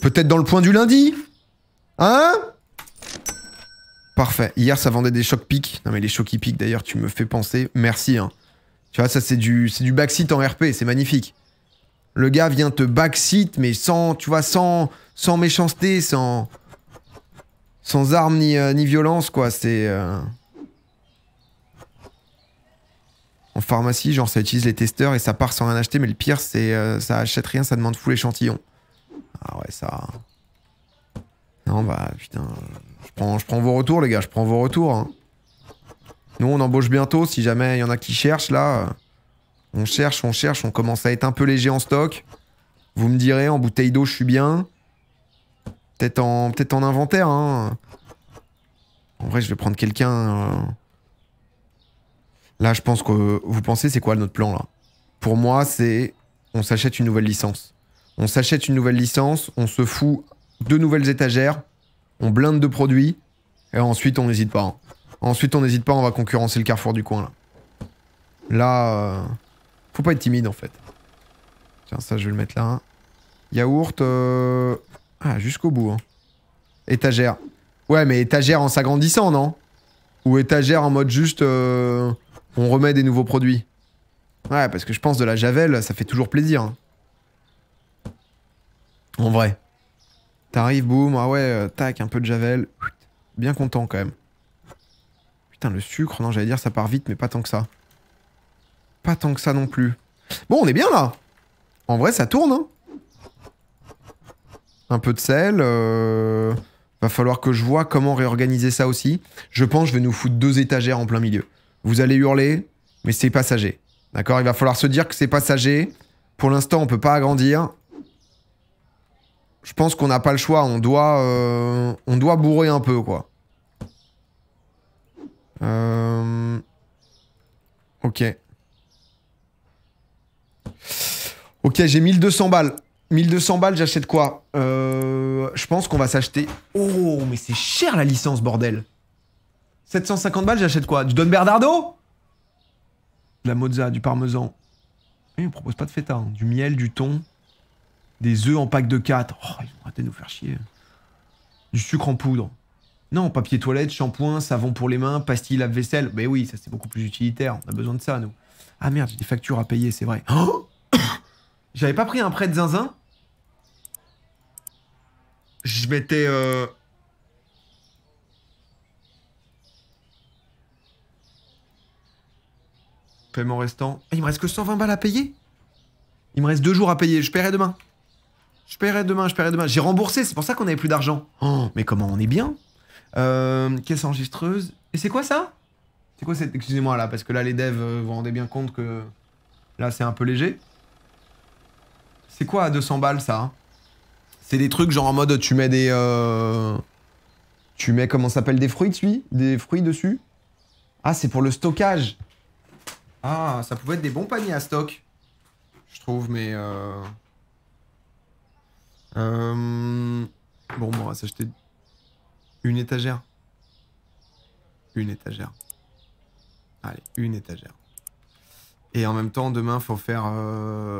Peut-être dans le point du lundi Hein Parfait. Hier, ça vendait des chocs piques. Non, mais les chocs piquent, d'ailleurs, tu me fais penser. Merci. Hein. Tu vois, ça, c'est du, du backseat en RP. C'est magnifique. Le gars vient te backseat, mais sans, tu vois, sans, sans méchanceté, sans sans armes euh, ni, violence, quoi. C'est. Euh, en pharmacie, genre, ça utilise les testeurs et ça part sans rien acheter, mais le pire, c'est euh, ça achète rien, ça demande fou l'échantillon. Ah ouais, ça. Non, bah putain. Je prends, vos retours, les gars, je prends vos retours. Hein. Nous, on embauche bientôt, si jamais il y en a qui cherchent, là. On cherche, on cherche, on commence à être un peu léger en stock. Vous me direz, en bouteille d'eau, je suis bien. Peut-être en, inventaire. Hein. En vrai, je vais prendre quelqu'un. Euh. Là, je pense que vous pensez, c'est quoi notre plan là Pour moi, c'est on s'achète une nouvelle licence. On s'achète une nouvelle licence, on se fout deux nouvelles étagères, on blinde de produits, et ensuite on n'hésite pas. Hein. Ensuite, on n'hésite pas, on va concurrencer le carrefour du coin là. Là, euh, faut pas être timide en fait. Tiens, ça je vais le mettre là. Yaourt, euh, ah, jusqu'au bout. Hein. Étagère. Ouais, mais étagère en s'agrandissant, non Ou étagère en mode juste... Euh, on remet des nouveaux produits. Ouais, parce que je pense de la Javel, ça fait toujours plaisir. Hein. En vrai. T'arrives, boum, ah ouais, euh, tac, un peu de Javel. Bien content quand même. Putain, le sucre, non, j'allais dire ça part vite, mais pas tant que ça. Pas tant que ça non plus. Bon, on est bien là. En vrai, ça tourne. Hein un peu de sel. Euh, va falloir que je vois comment réorganiser ça aussi. Je pense que je vais nous foutre deux étagères en plein milieu. Vous allez hurler, mais c'est passager. D'accord Il va falloir se dire que c'est passager. Pour l'instant, on peut pas agrandir. Je pense qu'on n'a pas le choix. On doit, euh, on doit bourrer un peu, quoi. Euh, ok. Ok, j'ai 1200 balles. 1200 balles, j'achète quoi euh, Je pense qu'on va s'acheter. Oh, mais c'est cher la licence, bordel 750 balles, j'achète quoi Du Don Bernardo De la mozza, du parmesan. Et eh, on propose pas de feta. Hein. Du miel, du thon, des œufs en pack de 4. Oh, ils vont arrêter de nous faire chier. Du sucre en poudre. Non, papier toilette, shampoing, savon pour les mains, pastille lave-vaisselle. Mais oui, ça c'est beaucoup plus utilitaire. On a besoin de ça, nous. Ah merde, j'ai des factures à payer, c'est vrai. Oh J'avais pas pris un prêt de zinzin je m'étais. Euh... Paiement restant. Ah, il me reste que 120 balles à payer Il me reste deux jours à payer, je paierai demain. Je paierai demain, je paierai demain. J'ai remboursé, c'est pour ça qu'on avait plus d'argent. Oh, mais comment on est bien euh, Caisse enregistreuse. Et c'est quoi ça C'est quoi cette. Excusez-moi là, parce que là les devs, euh, vous vous rendez bien compte que. Là c'est un peu léger. C'est quoi à 200 balles ça hein c'est des trucs genre en mode tu mets des. Euh, tu mets comment s'appelle des fruits dessus Des fruits dessus Ah, c'est pour le stockage. Ah, ça pouvait être des bons paniers à stock. Je trouve, mais. Bon, euh, euh, bon, on va s'acheter une étagère. Une étagère. Allez, une étagère. Et en même temps, demain, faut faire.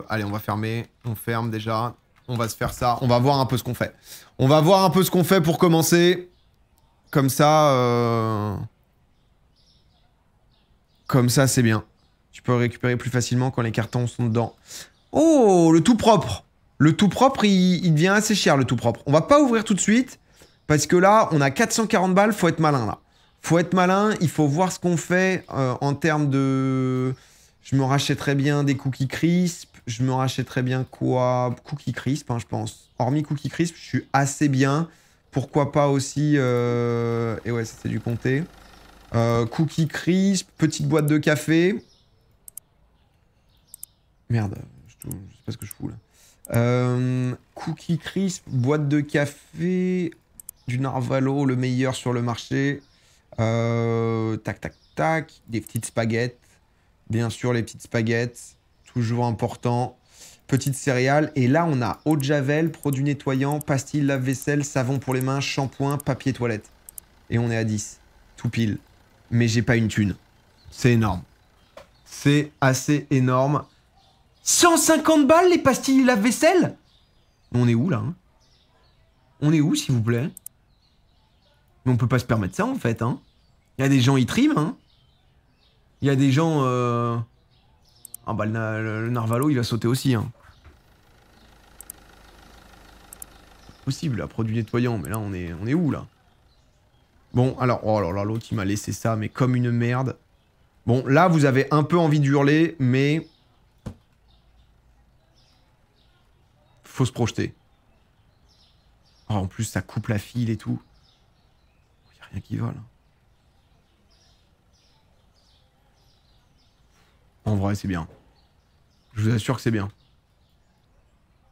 Allez, on va fermer. On ferme déjà. On va se faire ça. On va voir un peu ce qu'on fait. On va voir un peu ce qu'on fait pour commencer. Comme ça... Euh, comme ça, c'est bien. Tu peux récupérer plus facilement quand les cartons sont dedans. Oh, le tout propre Le tout propre, il, devient assez cher, le tout propre. On va pas ouvrir tout de suite, parce que là, on a 440 balles, faut être malin, là. Faut être malin, il faut voir ce qu'on fait euh, en termes de... Je me rachèterais bien des cookies crisp, je me rachèterais bien quoi Cookie Crisp, hein, je pense. Hormis Cookie Crisp, je suis assez bien. Pourquoi pas aussi. Euh, et ouais, c'était du comté. Euh, cookie Crisp, petite boîte de café. Merde, je, sais pas ce que je fous là. Euh, cookie Crisp, boîte de café. Du Narvalo, le meilleur sur le marché. Euh, tac, tac, tac. Des petites spaghettes. Bien sûr, les petites spaghettes toujours important. Petite céréale. Et là, on a eau de javel, produit nettoyant, pastilles, lave-vaisselle, savon pour les mains, shampoing, papier toilette. Et on est à 10. Tout pile. Mais j'ai pas une thune. C'est énorme. C'est assez énorme. 150 balles les pastilles lave-vaisselle On est où là hein On est où s'il vous plaît Mais on peut pas se permettre ça en fait. Hein. Il y a des gens ils triment. Hein. Il y a des gens... Euh, ah bah le, Narvalo il va sauter aussi hein. Possible là, produit nettoyant, mais là on est, on est où là Bon alors, oh là là l'autre il m'a laissé ça mais comme une merde. Bon là vous avez un peu envie d'hurler, mais... Faut se projeter. Oh, en plus ça coupe la file et tout. Il rien qui vole. Hein. En vrai, c'est bien. Je vous assure que c'est bien.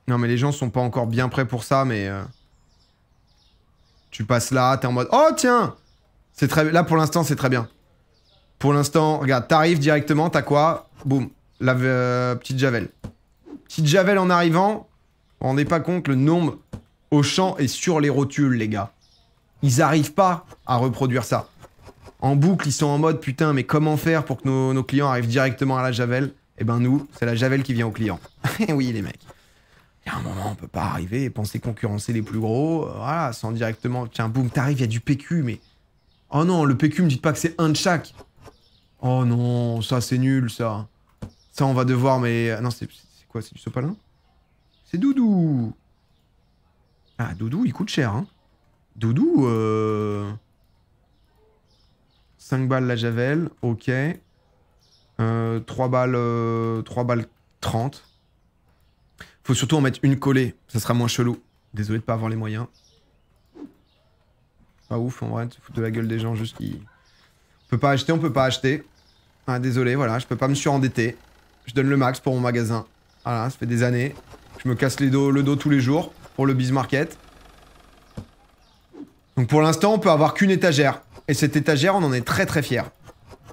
Non, mais les gens sont pas encore bien prêts pour ça, mais... Euh, tu passes là, t'es en mode... Oh, tiens C'est très... Là, pour l'instant, c'est très bien. Pour l'instant, regarde, t'arrives directement, t'as quoi Boum. La euh, petite javel. Petite javel en arrivant. On n'est pas compte le nombre au champ et sur les rotules, les gars. Ils arrivent pas à reproduire ça en boucle, ils sont en mode putain, mais comment faire pour que nos, clients arrivent directement à la Javel Eh ben nous, c'est la Javel qui vient aux clients. oui, les mecs. Il y a un moment, on peut pas arriver et penser concurrencer les plus gros, voilà, sans directement. Tiens, boum, t'arrives, il y a du PQ, mais. Oh non, le PQ, me dites pas que c'est un de chaque. Oh non, ça c'est nul, ça. Ça, on va devoir, mais. Ah non, c'est quoi C'est du sopalin C'est Doudou Ah, Doudou, il coûte cher, hein. Doudou, euh. 5 balles la javel, ok. Euh, 3 balles, euh, 3 balles 30. Faut surtout en mettre une collée, ça sera moins chelou. Désolé de pas avoir les moyens. Pas ouf en vrai, tu fous de la gueule des gens juste qui. On peut pas acheter, on peut pas acheter. Ah, désolé, voilà, je peux pas me surendetter. Je donne le max pour mon magasin. Voilà, ça fait des années. Je me casse les dos, le dos tous les jours pour le Biz Market. Donc pour l'instant, on peut avoir qu'une étagère. Et cette étagère, on en est très très fiers.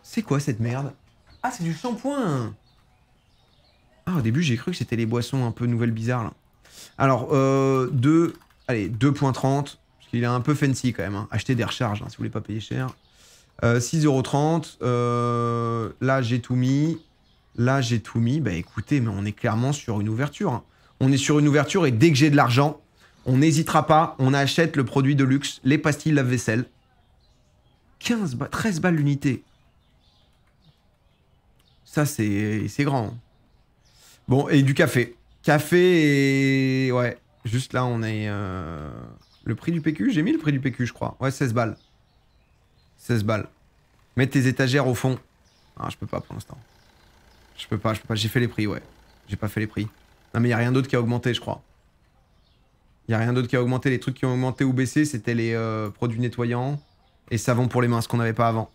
C'est quoi cette merde Ah, c'est du shampoing Ah, au début, j'ai cru que c'était les boissons un peu nouvelles bizarres, là. Alors, euh, 2... Allez, 2.30, parce qu'il est un peu fancy, quand même. Hein. Achetez des recharges, hein, si vous voulez pas payer cher. Euh, 6,30€. Euh, là, j'ai tout mis. Là, j'ai tout mis. Bah écoutez, mais on est clairement sur une ouverture. Hein. On est sur une ouverture et dès que j'ai de l'argent, on n'hésitera pas. On achète le produit de luxe, les pastilles lave-vaisselle. 15 balles, 13 balles l'unité. Ça, c'est grand. Bon, et du café. Café et... Ouais, juste là, on est... Euh, le prix du PQ J'ai mis le prix du PQ, je crois. Ouais, 16 balles. 16 balles. Mets tes étagères au fond. Ah, je peux pas pour l'instant. Je peux pas, je peux pas. J'ai fait les prix, ouais. J'ai pas fait les prix. Non, mais y a rien d'autre qui a augmenté, je crois. Y a rien d'autre qui a augmenté. Les trucs qui ont augmenté ou baissé, c'était les euh, produits nettoyants et savon pour les mains, ce qu'on n'avait pas avant.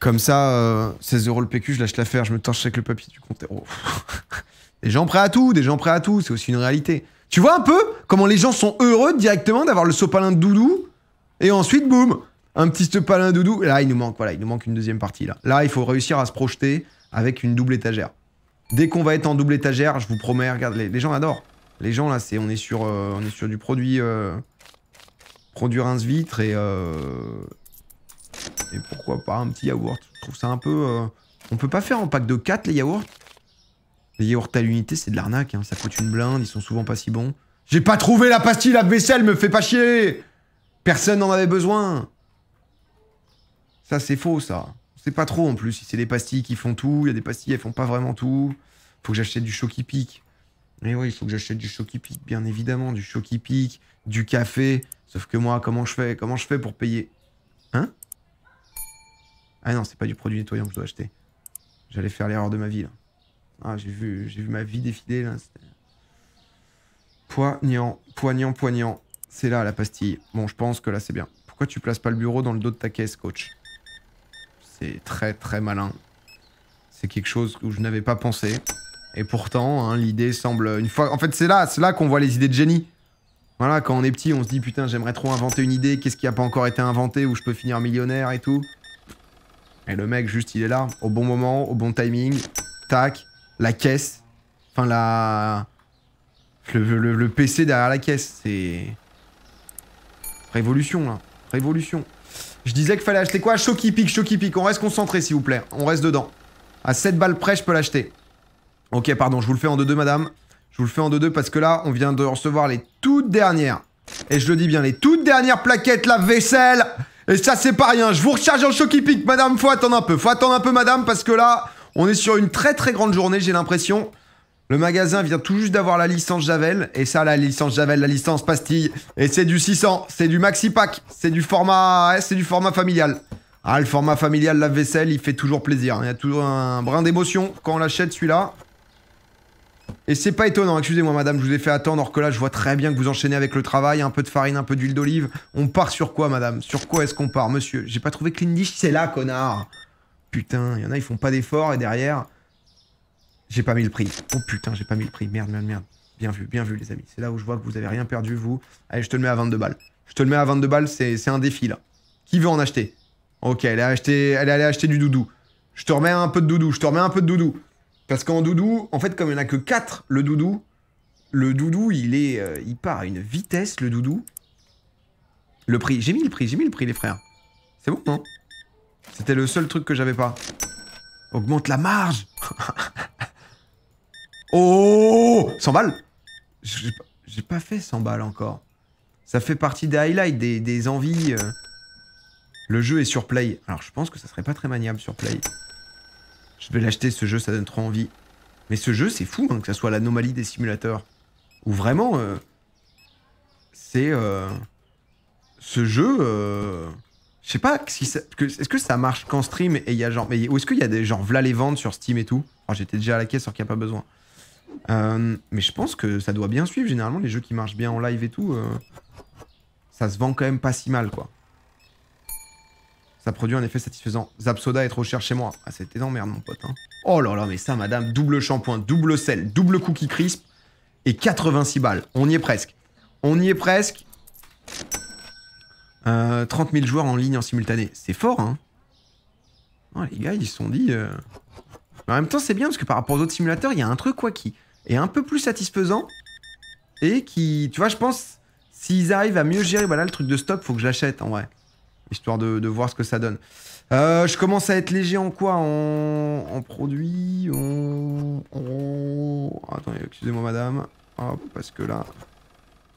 Comme ça, 16 euh, euros le PQ, je lâche l'affaire, je me torche avec le papier du compteur. Oh. des gens prêts à tout, des gens prêts à tout, c'est aussi une réalité. Tu vois un peu comment les gens sont heureux directement d'avoir le sopalin de doudou et ensuite, boum, un petit sopalin de doudou. Là, il nous manque, voilà, il nous manque une deuxième partie. Là, là il faut réussir à se projeter avec une double étagère. Dès qu'on va être en double étagère, je vous promets, regarde, les, gens adorent. Les gens, là, c'est, on, est sur, euh, on est sur du produit... Euh, Produire un svitre et, euh, et pourquoi pas un petit yaourt. Je trouve ça un peu... Euh, on peut pas faire en pack de 4 les yaourts Les yaourts à l'unité, c'est de l'arnaque. Hein. Ça coûte une blinde, ils sont souvent pas si bons. J'ai pas trouvé la pastille à vaisselle, me fait pas chier Personne n'en avait besoin Ça, c'est faux, ça. C'est pas trop, en plus, c'est des pastilles qui font tout. Il y a des pastilles, elles font pas vraiment tout. Faut que j'achète du choc qui pique. Mais oui, il faut que j'achète du Choki pique, bien évidemment, du Chocipic, du café. Sauf que moi, comment je fais Comment je fais pour payer Hein Ah non, c'est pas du produit nettoyant que je dois acheter. J'allais faire l'erreur de ma vie, là. Ah, j'ai vu, vu ma vie défiler, là. Poignant, poignant, poignant. C'est là, la pastille. Bon, je pense que là, c'est bien. Pourquoi tu places pas le bureau dans le dos de ta caisse, coach C'est très, très malin. C'est quelque chose où je n'avais pas pensé. Et pourtant, hein, l'idée semble une fois. En fait, c'est là, c'est là qu'on voit les idées de génie. Voilà, quand on est petit, on se dit putain, j'aimerais trop inventer une idée. Qu'est-ce qui a pas encore été inventé où je peux finir millionnaire et tout. Et le mec, juste, il est là, au bon moment, au bon timing. Tac, la caisse. Enfin, la. Le, PC derrière la caisse, c'est. Révolution, là. Révolution. Je disais qu'il fallait acheter quoi Choki pick, pick. On reste concentré, s'il vous plaît. On reste dedans. À 7 balles près, je peux l'acheter. Ok, pardon, je vous le fais en 2-2, madame. Je vous le fais en 2-2 parce que là, on vient de recevoir les toutes dernières. Et je le dis bien, les toutes dernières plaquettes lave-vaisselle. Et ça, c'est pas rien. Je vous recharge en choc pique, madame. Faut attendre un peu. Faut attendre un peu, madame, parce que là, on est sur une très très grande journée, j'ai l'impression. Le magasin vient tout juste d'avoir la licence Javel. Et ça, la licence Javel, la licence pastille. Et c'est du 600. C'est du maxi pack. C'est du format. C'est du format familial. Ah, le format familial lave-vaisselle, il fait toujours plaisir. Il y a toujours un brin d'émotion quand on l'achète, celui-là. Et c'est pas étonnant, excusez-moi madame, je vous ai fait attendre, or que là je vois très bien que vous enchaînez avec le travail, un peu de farine, un peu d'huile d'olive. On part sur quoi madame Sur quoi est-ce qu'on part monsieur J'ai pas trouvé dish, c'est là connard Putain, il y en a ils font pas d'efforts et derrière... J'ai pas mis le prix. Oh putain, j'ai pas mis le prix, merde, merde, merde. Bien vu, bien vu les amis, c'est là où je vois que vous avez rien perdu vous. Allez, je te le mets à 22 balles. Je te le mets à 22 balles, c'est un défi là. Qui veut en acheter Ok, elle est, achetée, elle est allée acheter du doudou. Je te remets un peu de doudou, je te remets un peu de doudou. Parce qu'en doudou, en fait, comme il n'y en a que 4, le doudou, le doudou, il est, euh, il part à une vitesse, le doudou. Le prix, j'ai mis le prix, j'ai mis le prix, les frères. C'est bon, non C'était le seul truc que j'avais pas. Augmente la marge Oh 100 balles J'ai pas fait 100 balles encore. Ça fait partie des highlights, des, des envies. Euh. Le jeu est sur Play. Alors, je pense que ça serait pas très maniable sur Play. Je vais l'acheter ce jeu, ça donne trop envie. Mais ce jeu, c'est fou, hein, que ça soit l'anomalie des simulateurs. Ou vraiment, euh, c'est... Euh, ce jeu... Euh, je sais pas, est-ce que ça marche qu'en stream et il y a genre... Mais, ou est-ce qu'il y a des gens, v'là les ventes sur Steam et tout j'étais déjà à la caisse, alors qu'il n'y a pas besoin. mais je pense que ça doit bien suivre, généralement, les jeux qui marchent bien en live et tout. ça se vend quand même pas si mal, quoi. Ça produit un effet satisfaisant. Zapsoda est trop cher chez moi. Ah, c'était énorme, mon pote. Hein. Oh là là, mais ça, madame, double shampoing, double sel, double cookie crisp et 86 balles. On y est presque. On y est presque. Euh, 30 000 joueurs en ligne en simultané. C'est fort, hein oh, Les gars, ils se sont dit... Euh, en même temps, c'est bien, parce que par rapport aux autres simulateurs, il y a un truc, quoi, qui est un peu plus satisfaisant et qui... Tu vois, je pense, s'ils arrivent à mieux gérer... Voilà, le truc de stop, faut que je l'achète, en vrai histoire de, voir ce que ça donne. Euh, je commence à être léger en quoi en, produit Attendez, excusez-moi madame. parce que là,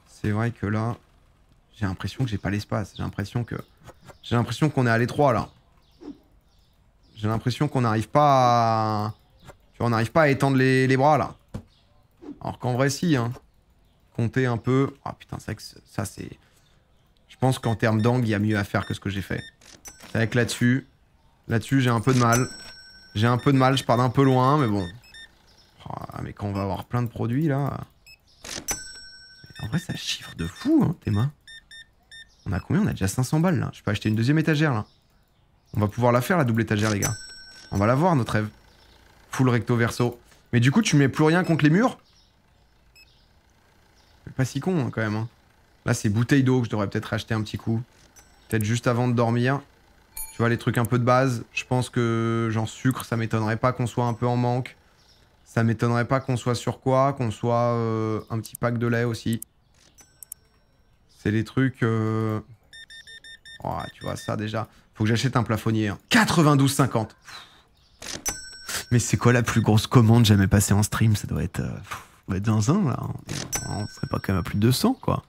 c'est vrai que là, j'ai l'impression que j'ai pas l'espace. J'ai l'impression que j'ai l'impression qu'on est à l'étroit là. J'ai l'impression qu'on n'arrive pas à... on n'arrive pas à étendre les, bras là. Alors qu'en vrai, si. Hein. Comptez un peu. Ah putain, ça, ça c'est... Je pense qu'en termes d'angle, il y a mieux à faire que ce que j'ai fait. C'est là-dessus, là-dessus, j'ai un peu de mal. J'ai un peu de mal, je pars d'un peu loin, mais bon. Oh, mais quand on va avoir plein de produits, là... en vrai, ça chiffre de fou, hein, tes mains. On a combien On a déjà 500 balles, là. Je peux acheter une deuxième étagère, là. On va pouvoir la faire, la double étagère, les gars. On va la voir, notre rêve. Full recto verso. Mais du coup, tu mets plus rien contre les murs Pas si con, hein, quand même. Hein. Là, c'est bouteille d'eau que je devrais peut-être racheter un petit coup. Peut-être juste avant de dormir. Tu vois, les trucs un peu de base. Je pense que, genre, sucre, ça m'étonnerait pas qu'on soit un peu en manque. Ça m'étonnerait pas qu'on soit sur quoi Qu'on soit euh, un petit pack de lait aussi. C'est les trucs... Euh, oh, tu vois, ça déjà. Faut que j'achète un plafonnier. 92,50 hein. Mais c'est quoi la plus grosse commande jamais passée en stream Ça doit être... Euh, on va être là. Hein. On serait pas quand même à plus de 200, quoi.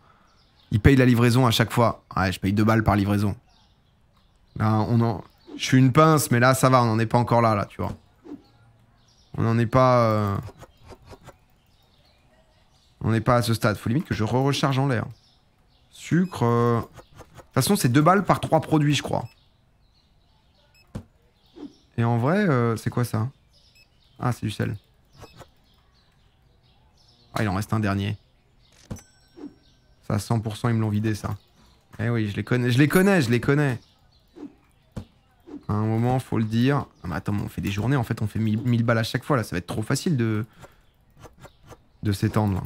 Il paye la livraison à chaque fois. Ouais, je paye 2 balles par livraison. Là, ben, on en... Je suis une pince, mais là, ça va, on n'en est pas encore là, là, tu vois. On n'en est pas... Euh, on n'est pas à ce stade. Faut limite que je recharge en l'air. Sucre... Euh, de toute façon, c'est 2 balles par 3 produits, je crois. Et en vrai, euh, c'est quoi ça Ah, c'est du sel. Ah, il en reste un dernier. Ça, 100%, ils me l'ont vidé, ça. Eh oui, je les connais, je les connais, je les connais. À un moment, faut le dire. Ah, attends, on fait des journées, en fait, on fait 1000 balles à chaque fois, là. Ça va être trop facile de... de s'étendre,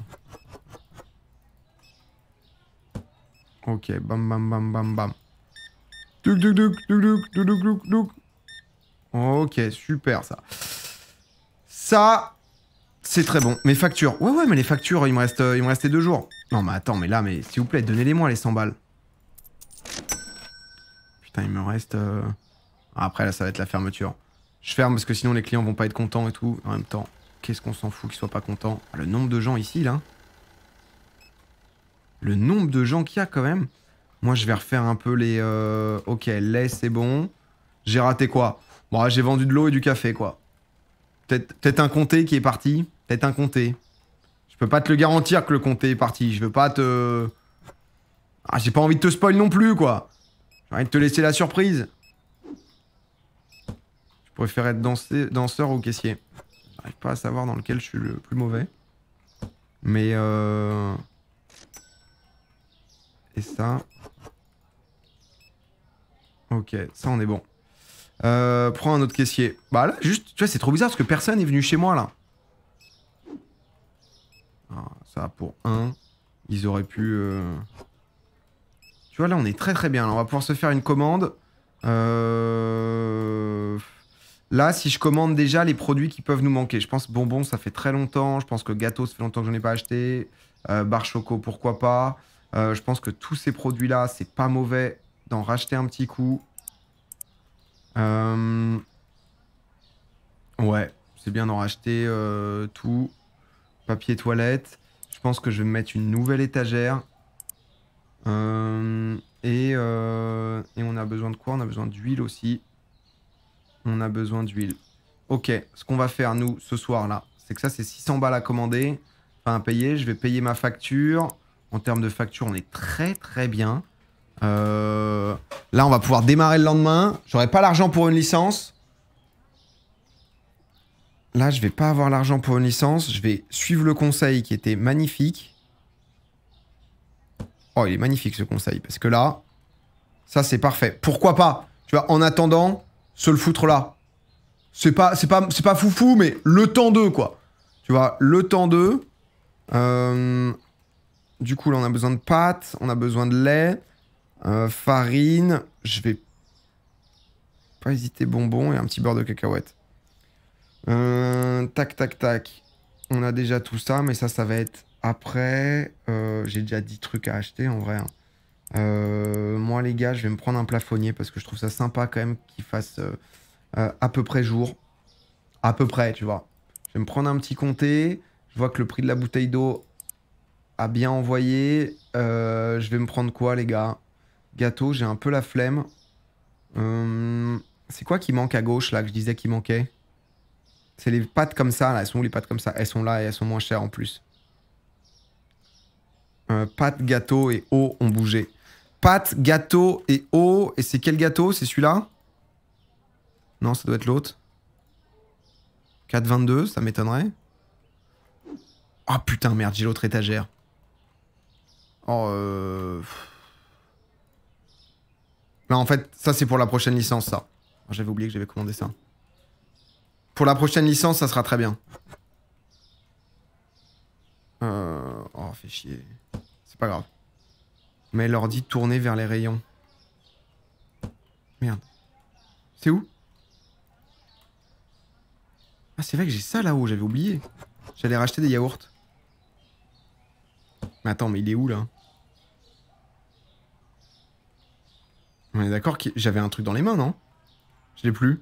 Ok, bam, bam, bam, bam, bam. Ok, super, ça. Ça, c'est très bon. Mes factures. Ouais, ouais, mais les factures, il me reste, euh, il me restait deux jours. Non, mais attends, mais là, mais s'il vous plaît, donnez-les-moi les 100 balles. Putain, il me reste. Euh, ah, après, là, ça va être la fermeture. Je ferme parce que sinon les clients vont pas être contents et tout. En même temps, qu'est-ce qu'on s'en fout qu'ils soient pas contents Le nombre de gens ici, là. Le nombre de gens qu'il y a quand même. Moi, je vais refaire un peu les. Euh, ok, lait, c'est bon. J'ai raté quoi Bon, bah, j'ai vendu de l'eau et du café, quoi. Peut-être un comté qui est parti. Peut-être un comté. Je peux pas te le garantir que le comté est parti. Je veux pas te... Ah, j'ai pas envie de te spoil non plus, quoi. J'ai envie de te laisser la surprise. Je préfère être danseur ou caissier. J'arrive pas à savoir dans lequel je suis le plus mauvais. Mais euh... Et ça... Ok, ça on est bon. Euh, prends un autre caissier. Bah là, juste, tu vois, c'est trop bizarre parce que personne n'est venu chez moi là. Ah, ça, pour un, ils auraient pu... Euh, tu vois, là, on est très très bien. Là, on va pouvoir se faire une commande. Euh, là, si je commande déjà les produits qui peuvent nous manquer, je pense bonbons, ça fait très longtemps. Je pense que gâteau, ça fait longtemps que n'en ai pas acheté. bar choco, pourquoi pas. je pense que tous ces produits-là, c'est pas mauvais d'en racheter un petit coup. Euh, ouais, c'est bien d'en racheter euh, tout. Papier toilette. Je pense que je vais mettre une nouvelle étagère. Euh, et, et on a besoin de quoi On a besoin d'huile aussi. On a besoin d'huile. Ok, ce qu'on va faire nous ce soir là, c'est que ça c'est 600 balles à commander, enfin à payer. Je vais payer ma facture. En termes de facture, on est très très bien. Euh, là, on va pouvoir démarrer le lendemain. J'aurai pas l'argent pour une licence. Là, je vais pas avoir l'argent pour une licence. Je vais suivre le conseil qui était magnifique. Oh, il est magnifique ce conseil. Parce que là, ça, c'est parfait. Pourquoi pas Tu vois, en attendant, se le foutre là. C'est pas, c'est pas, c'est pas foufou, mais le temps d'eux, quoi. Tu vois, le temps d'eux. Euh, du coup, là, on a besoin de pâtes, on a besoin de lait. Euh, farine, je vais pas hésiter, bonbon et un petit beurre de cacahuète. Euh, tac, tac, tac. On a déjà tout ça, mais ça, ça va être après. Euh, j'ai déjà 10 trucs à acheter en vrai. Hein. moi, les gars, je vais me prendre un plafonnier parce que je trouve ça sympa quand même qu'il fasse à peu près jour. À peu près, tu vois. Je vais me prendre un petit comté. Je vois que le prix de la bouteille d'eau a bien envoyé. je vais me prendre quoi, les gars Gâteau, j'ai un peu la flemme. Hum, c'est quoi qui manque à gauche, là, que je disais qu'il manquait C'est les pâtes comme ça, là. Elles sont où les pâtes comme ça Elles sont là et elles sont moins chères en plus. Euh, pâtes, gâteau et eau ont bougé. Pâtes, gâteau et eau. Et c'est quel gâteau C'est celui-là Non, ça doit être l'autre. 4,22, ça m'étonnerait. Ah oh, putain, merde, j'ai l'autre étagère. Oh, euh... Mais en fait, ça c'est pour la prochaine licence, ça. Oh, j'avais oublié que j'avais commandé ça. Pour la prochaine licence, ça sera très bien. Euh, oh, fait chier. C'est pas grave. Mais l'ordi tourner vers les rayons. Merde. C'est où Ah, c'est vrai que j'ai ça là-haut, j'avais oublié. J'allais racheter des yaourts. Mais attends, mais il est où là On est d'accord j'avais un truc dans les mains, non Je l'ai plus.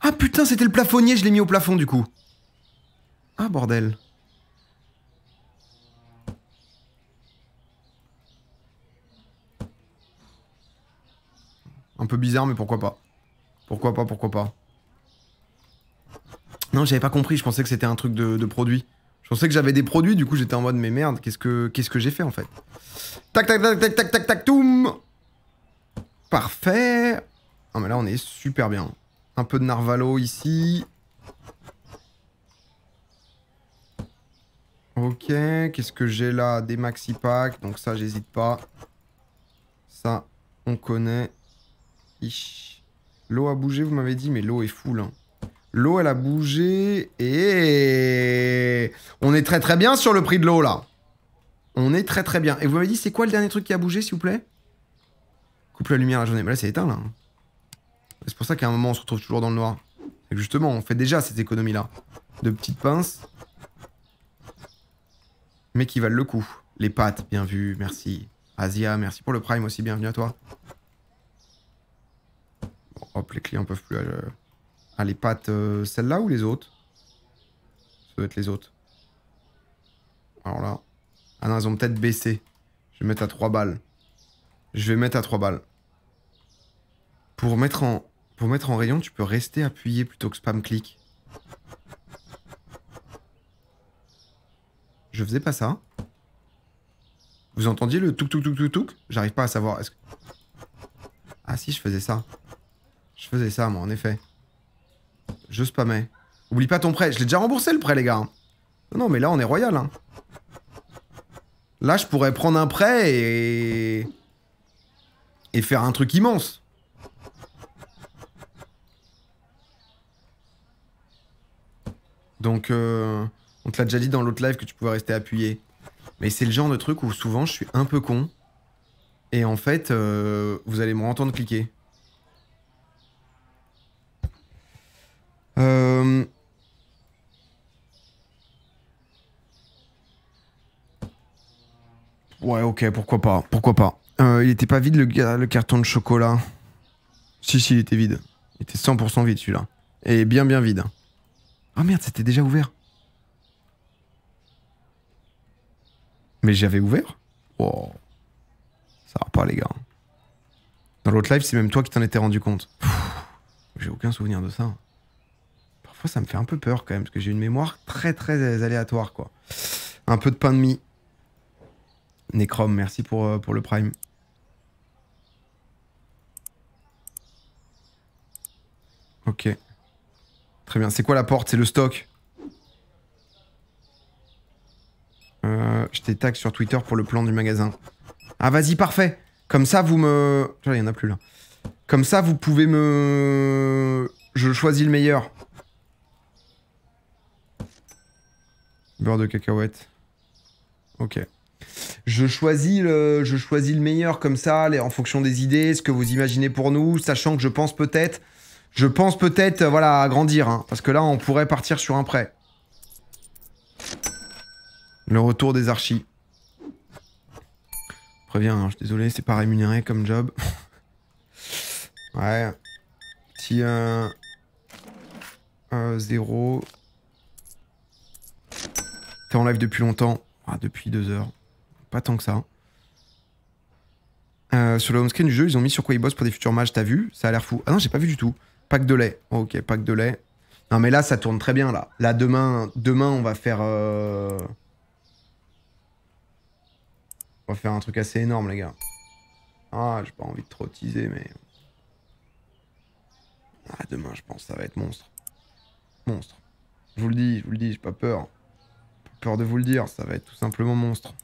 Ah putain, c'était le plafonnier, je l'ai mis au plafond du coup. Ah bordel. Un peu bizarre, mais pourquoi pas. Pourquoi pas, pourquoi pas. Non, j'avais pas compris, je pensais que c'était un truc de, produit. Je pensais que j'avais des produits, du coup j'étais en mode mais merde, qu'est-ce que, qu'est-ce que j'ai fait en fait Tac tac tac tac tac tac tac toum Parfait. Ah, mais là, on est super bien. Un peu de narvalo ici. Ok, qu'est-ce que j'ai là Des maxi packs, donc ça, j'hésite pas. Ça, on connaît. L'eau a bougé, vous m'avez dit, mais l'eau est full. Hein. L'eau, elle a bougé et... On est très très bien sur le prix de l'eau, là. On est très très bien. Et vous m'avez dit, c'est quoi le dernier truc qui a bougé, s'il vous plaît Coupe la lumière à la journée. Mais là, c'est éteint, là. C'est pour ça qu'à un moment, on se retrouve toujours dans le noir. justement, on fait déjà cette économie-là. De petites pinces. Mais qui valent le coup. Les pattes bien vu, merci. Asia, merci pour le prime aussi, bienvenue à toi. hop, les clients peuvent plus... Ah, euh, les pattes euh, celles-là ou les autres Ça doit être les autres. Alors là... Ah non, elles ont peut-être baissé. Je vais mettre à 3 balles. Je vais mettre à 3 balles. Pour mettre en, pour mettre en rayon, tu peux rester appuyé plutôt que spam clic. Je faisais pas ça. Vous entendiez le touc touc touc touc J'arrive pas à savoir. Ah si, je faisais ça. Je faisais ça, moi, en effet. Je spammais. Oublie pas ton prêt. Je l'ai déjà remboursé, le prêt, les gars. Hein. Non, mais là, on est royal. Hein. Là, je pourrais prendre un prêt et et faire un truc immense. Donc, euh, on te l'a déjà dit dans l'autre live que tu pouvais rester appuyé. Mais c'est le genre de truc où souvent je suis un peu con. Et en fait, euh, vous allez me entendre cliquer. Euh, ouais, ok, pourquoi pas, pourquoi pas. Euh, il était pas vide le, carton de chocolat. Si, si, il était vide. Il était 100% vide celui-là. Et bien, bien vide. Ah merde, c'était déjà ouvert. Mais j'avais ouvert Ça va pas, les gars. Dans l'autre live, c'est même toi qui t'en étais rendu compte. J'ai aucun souvenir de ça. Parfois, ça me fait un peu peur quand même, parce que j'ai une mémoire très, très aléatoire, quoi. Un peu de pain de mie. Necrom, merci pour, euh, pour le prime. Ok. Très bien. C'est quoi la porte C'est le stock euh, Je t'ai tag sur Twitter pour le plan du magasin. Ah, vas-y, parfait. Comme ça, vous me. Il n'y en a plus là. Comme ça, vous pouvez me. Je choisis le meilleur. Beurre de cacahuète. Ok. Je choisis, le, je choisis le meilleur comme ça, en fonction des idées, ce que vous imaginez pour nous, sachant que je pense peut-être je pense peut-être, euh, voilà, à grandir, hein, parce que là, on pourrait partir sur un prêt. Le retour des archis. Préviens, hein, je suis désolé, c'est pas rémunéré comme job. ouais. Petit euh, euh, zéro. T'es en live depuis longtemps. Ah, depuis deux heures. Pas tant que ça. Euh, sur le home screen du jeu, ils ont mis sur quoi ils bossent pour des futurs matchs. T'as vu Ça a l'air fou. Ah non, j'ai pas vu du tout. Pack de lait. Ok, pack de lait. Non, mais là, ça tourne très bien, là. Là, demain, demain on va faire... Euh, on va faire un truc assez énorme, les gars. Ah, j'ai pas envie de trop teaser, mais... Ah, demain, je pense que ça va être monstre. Monstre. Je vous le dis, je vous le dis, j'ai pas peur. Pas peur de vous le dire, ça va être tout simplement monstre.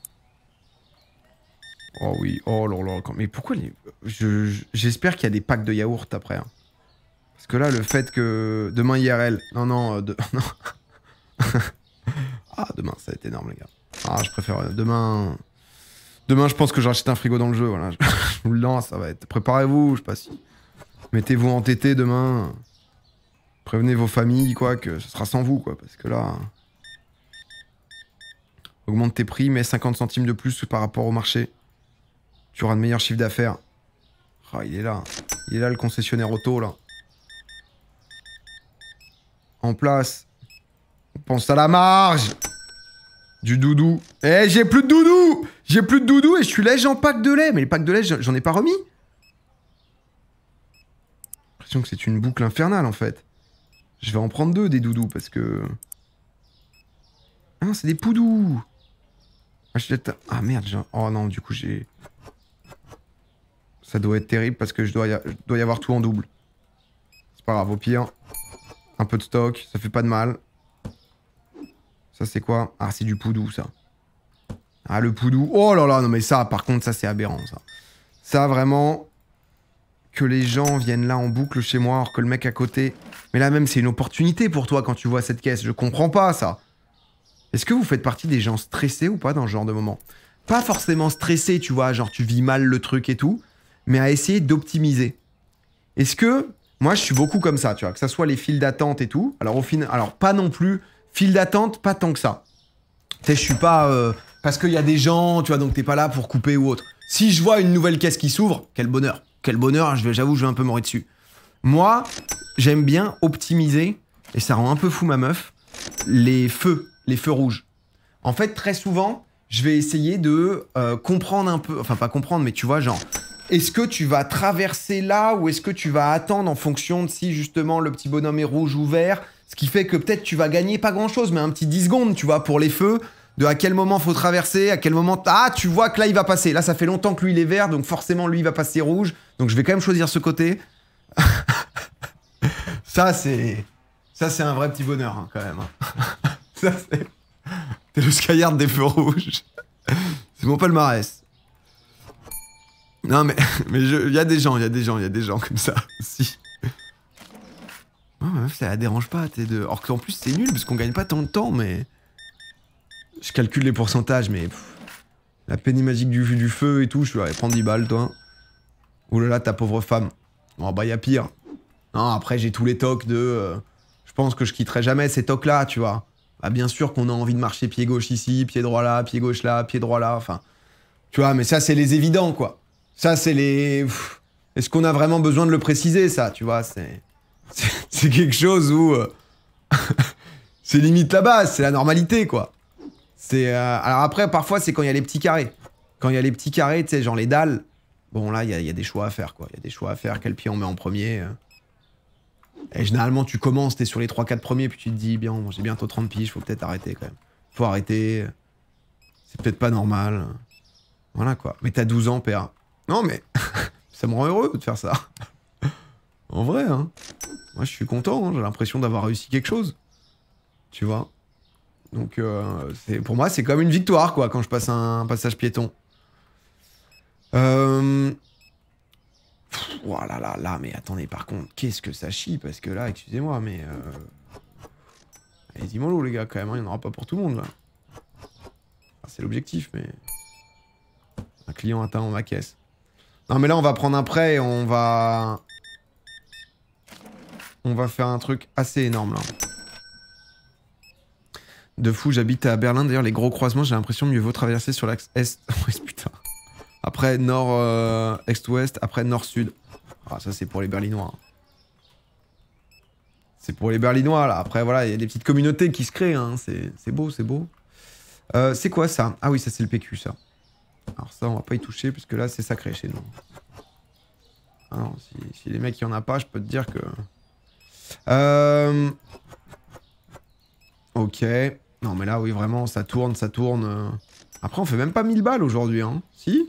Oh oui, oh là là. Mais pourquoi J'espère qu'il y a des packs de yaourt après. Hein. Parce que là, le fait que demain IRL. Non, non, euh, non. ah, demain, ça va être énorme, les gars. Ah, je préfère. Euh, demain. Demain, je pense que j'achète un frigo dans le jeu. Voilà. Je vous le lance, ça va être. Préparez-vous, je sais pas si. Mettez-vous entêté demain. Prévenez vos familles, quoi, que ce sera sans vous, quoi. Parce que là. Augmente tes prix, mets 50 centimes de plus par rapport au marché. Tu auras de meilleurs chiffres d'affaires. Ah, il est là. Il est là, le concessionnaire auto, là en place. On pense à la marge du doudou. Eh, j'ai plus de doudou J'ai plus de doudou et je suis lèche en pack de lait. Mais les packs de lait, j'en ai pas remis. J'ai l'impression que c'est une boucle infernale, en fait. Je vais en prendre deux, des doudous, parce que... Ah, c'est des poudous Ah, ah merde, Oh non, du coup, j'ai... Ça doit être terrible, parce que je dois je dois y avoir tout en double. C'est pas grave, au pire, un peu de stock, ça fait pas de mal. Ça, c'est quoi Ah, c'est du poudou, ça. Ah, le poudou. Oh là là, non mais ça, par contre, ça, c'est aberrant, ça. Ça, vraiment, que les gens viennent là en boucle chez moi, alors que le mec à côté... Mais là, même, c'est une opportunité pour toi quand tu vois cette caisse. Je comprends pas, ça. Est-ce que vous faites partie des gens stressés ou pas dans ce genre de moment Pas forcément stressé, tu vois, genre tu vis mal le truc et tout, mais à essayer d'optimiser. Est-ce que moi, je suis beaucoup comme ça, tu vois, que ça soit les files d'attente et tout. Alors, au final, alors pas non plus, files d'attente, pas tant que ça. Tu sais, je suis pas. Euh, parce qu'il y a des gens, tu vois, donc t'es pas là pour couper ou autre. Si je vois une nouvelle caisse qui s'ouvre, quel bonheur. Quel bonheur, hein, j'avoue, je vais un peu mourir dessus. Moi, j'aime bien optimiser, et ça rend un peu fou ma meuf, les feux, les feux rouges. En fait, très souvent, je vais essayer de euh, comprendre un peu, enfin pas comprendre, mais tu vois, genre, est-ce que tu vas traverser là ou est-ce que tu vas attendre en fonction de si justement le petit bonhomme est rouge ou vert Ce qui fait que peut-être tu vas gagner pas grand-chose, mais un petit 10 secondes, tu vois, pour les feux, de à quel moment faut traverser, à quel moment... Ah, tu vois que là, il va passer. Là, ça fait longtemps que lui, il est vert, donc forcément, lui, il va passer rouge. Donc je vais quand même choisir ce côté. ça, c'est... Ça, c'est un vrai petit bonheur, hein, quand même. Hein. c'est... T'es le Skyard des feux rouges. c'est mon palmarès. Non, mais mais il y a des gens, il y a des gens, il y a des gens comme ça aussi. ça la dérange pas, t'es de. Or qu'en plus, c'est nul parce qu'on gagne pas tant de temps, mais. Je calcule les pourcentages, mais. la pénie magique du, du feu et tout, je vais aller prendre 10 balles, toi. Oulala, là là, ta pauvre femme. Bon oh, bah, y a pire. Non, après, j'ai tous les tocs de. Euh, je pense que je quitterai jamais ces tocs-là, tu vois. Bah, bien sûr qu'on a envie de marcher pied gauche ici, pied droit là, pied gauche là, pied droit là, enfin. Tu vois, mais ça, c'est les évidents, quoi. Ça, c'est les. Est-ce qu'on a vraiment besoin de le préciser, ça Tu vois, c'est. C'est quelque chose où. Euh, c'est limite la base, c'est la normalité, quoi. C'est. Euh, alors après, parfois, c'est quand il y a les petits carrés. Quand il y a les petits carrés, tu sais, genre les dalles. Bon, là, il y, a des choix à faire, quoi. Il y a des choix à faire. Quel pied on met en premier euh. Et généralement, tu commences, t'es sur les 3-4 premiers, puis tu te dis, bien, j'ai bientôt 30 piges, faut peut-être arrêter quand même. Faut arrêter. C'est peut-être pas normal. Voilà quoi. Mais t'as 12 ans, père non, mais ça me rend heureux de faire ça. en vrai, hein. Moi, je suis content, hein. j'ai l'impression d'avoir réussi quelque chose. Tu vois Donc, euh, pour moi, c'est comme une victoire, quoi, quand je passe un passage piéton. Euh... Oh là là là, mais attendez, par contre, qu'est-ce que ça chie Parce que là, excusez-moi, mais... Euh... Allez-y, loup les gars, quand même, hein, il hein, n'y en aura pas pour tout le monde, là. c'est l'objectif, mais... Un client atteint en ma caisse. Non mais là on va prendre un prêt et on va... On va faire un truc assez énorme là. De fou, j'habite à Berlin. D'ailleurs, les gros croisements, j'ai l'impression mieux vaut traverser sur l'axe est Après nord euh, est-ouest, après nord-sud. Ah, ça c'est pour les Berlinois. Hein. C'est pour les Berlinois là. Après voilà, il y a des petites communautés qui se créent. Hein. C'est beau, c'est beau. Euh, c'est quoi ça Ah oui, ça c'est le PQ ça. Alors ça, on va pas y toucher puisque là, c'est sacré chez nous. Alors, hein, si, si les mecs, il y en a pas, je peux te dire que... Euh, ok. Non, mais là, oui, vraiment, ça tourne, ça tourne. Euh. Après, on fait même pas 1000 balles aujourd'hui, hein. Si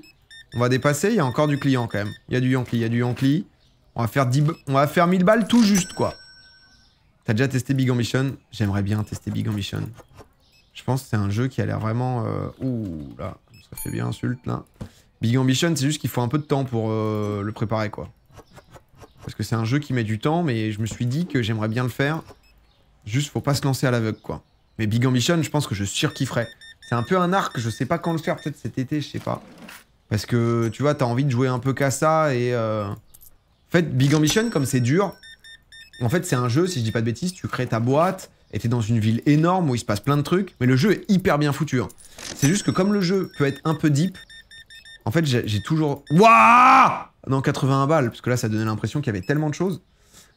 On va dépasser, il y a encore du client, quand même. Il y a du Yankee, il y a du Yankee. On va faire On va faire 1000 balles tout juste, quoi. T'as déjà testé Big Ambition J'aimerais bien tester Big Ambition. Je pense que c'est un jeu qui a l'air vraiment... Euh, ouh, là. Ça fait bien insulte, là. Big Ambition, c'est juste qu'il faut un peu de temps pour euh, le préparer, quoi. Parce que c'est un jeu qui met du temps, mais je me suis dit que j'aimerais bien le faire. Juste, faut pas se lancer à l'aveugle, quoi. Mais Big Ambition, je pense que je surkifferais. C'est un peu un arc, je sais pas quand le faire, peut-être cet été, je sais pas. Parce que, tu vois, t'as envie de jouer un peu qu'à ça, et... Euh, en fait, Big Ambition, comme c'est dur, en fait, c'est un jeu, si je dis pas de bêtises, tu crées ta boîte, était dans une ville énorme où il se passe plein de trucs, mais le jeu est hyper bien foutu. Hein. C'est juste que comme le jeu peut être un peu deep, en fait j'ai toujours... Wouah dans 81 balles, parce que là ça donnait l'impression qu'il y avait tellement de choses.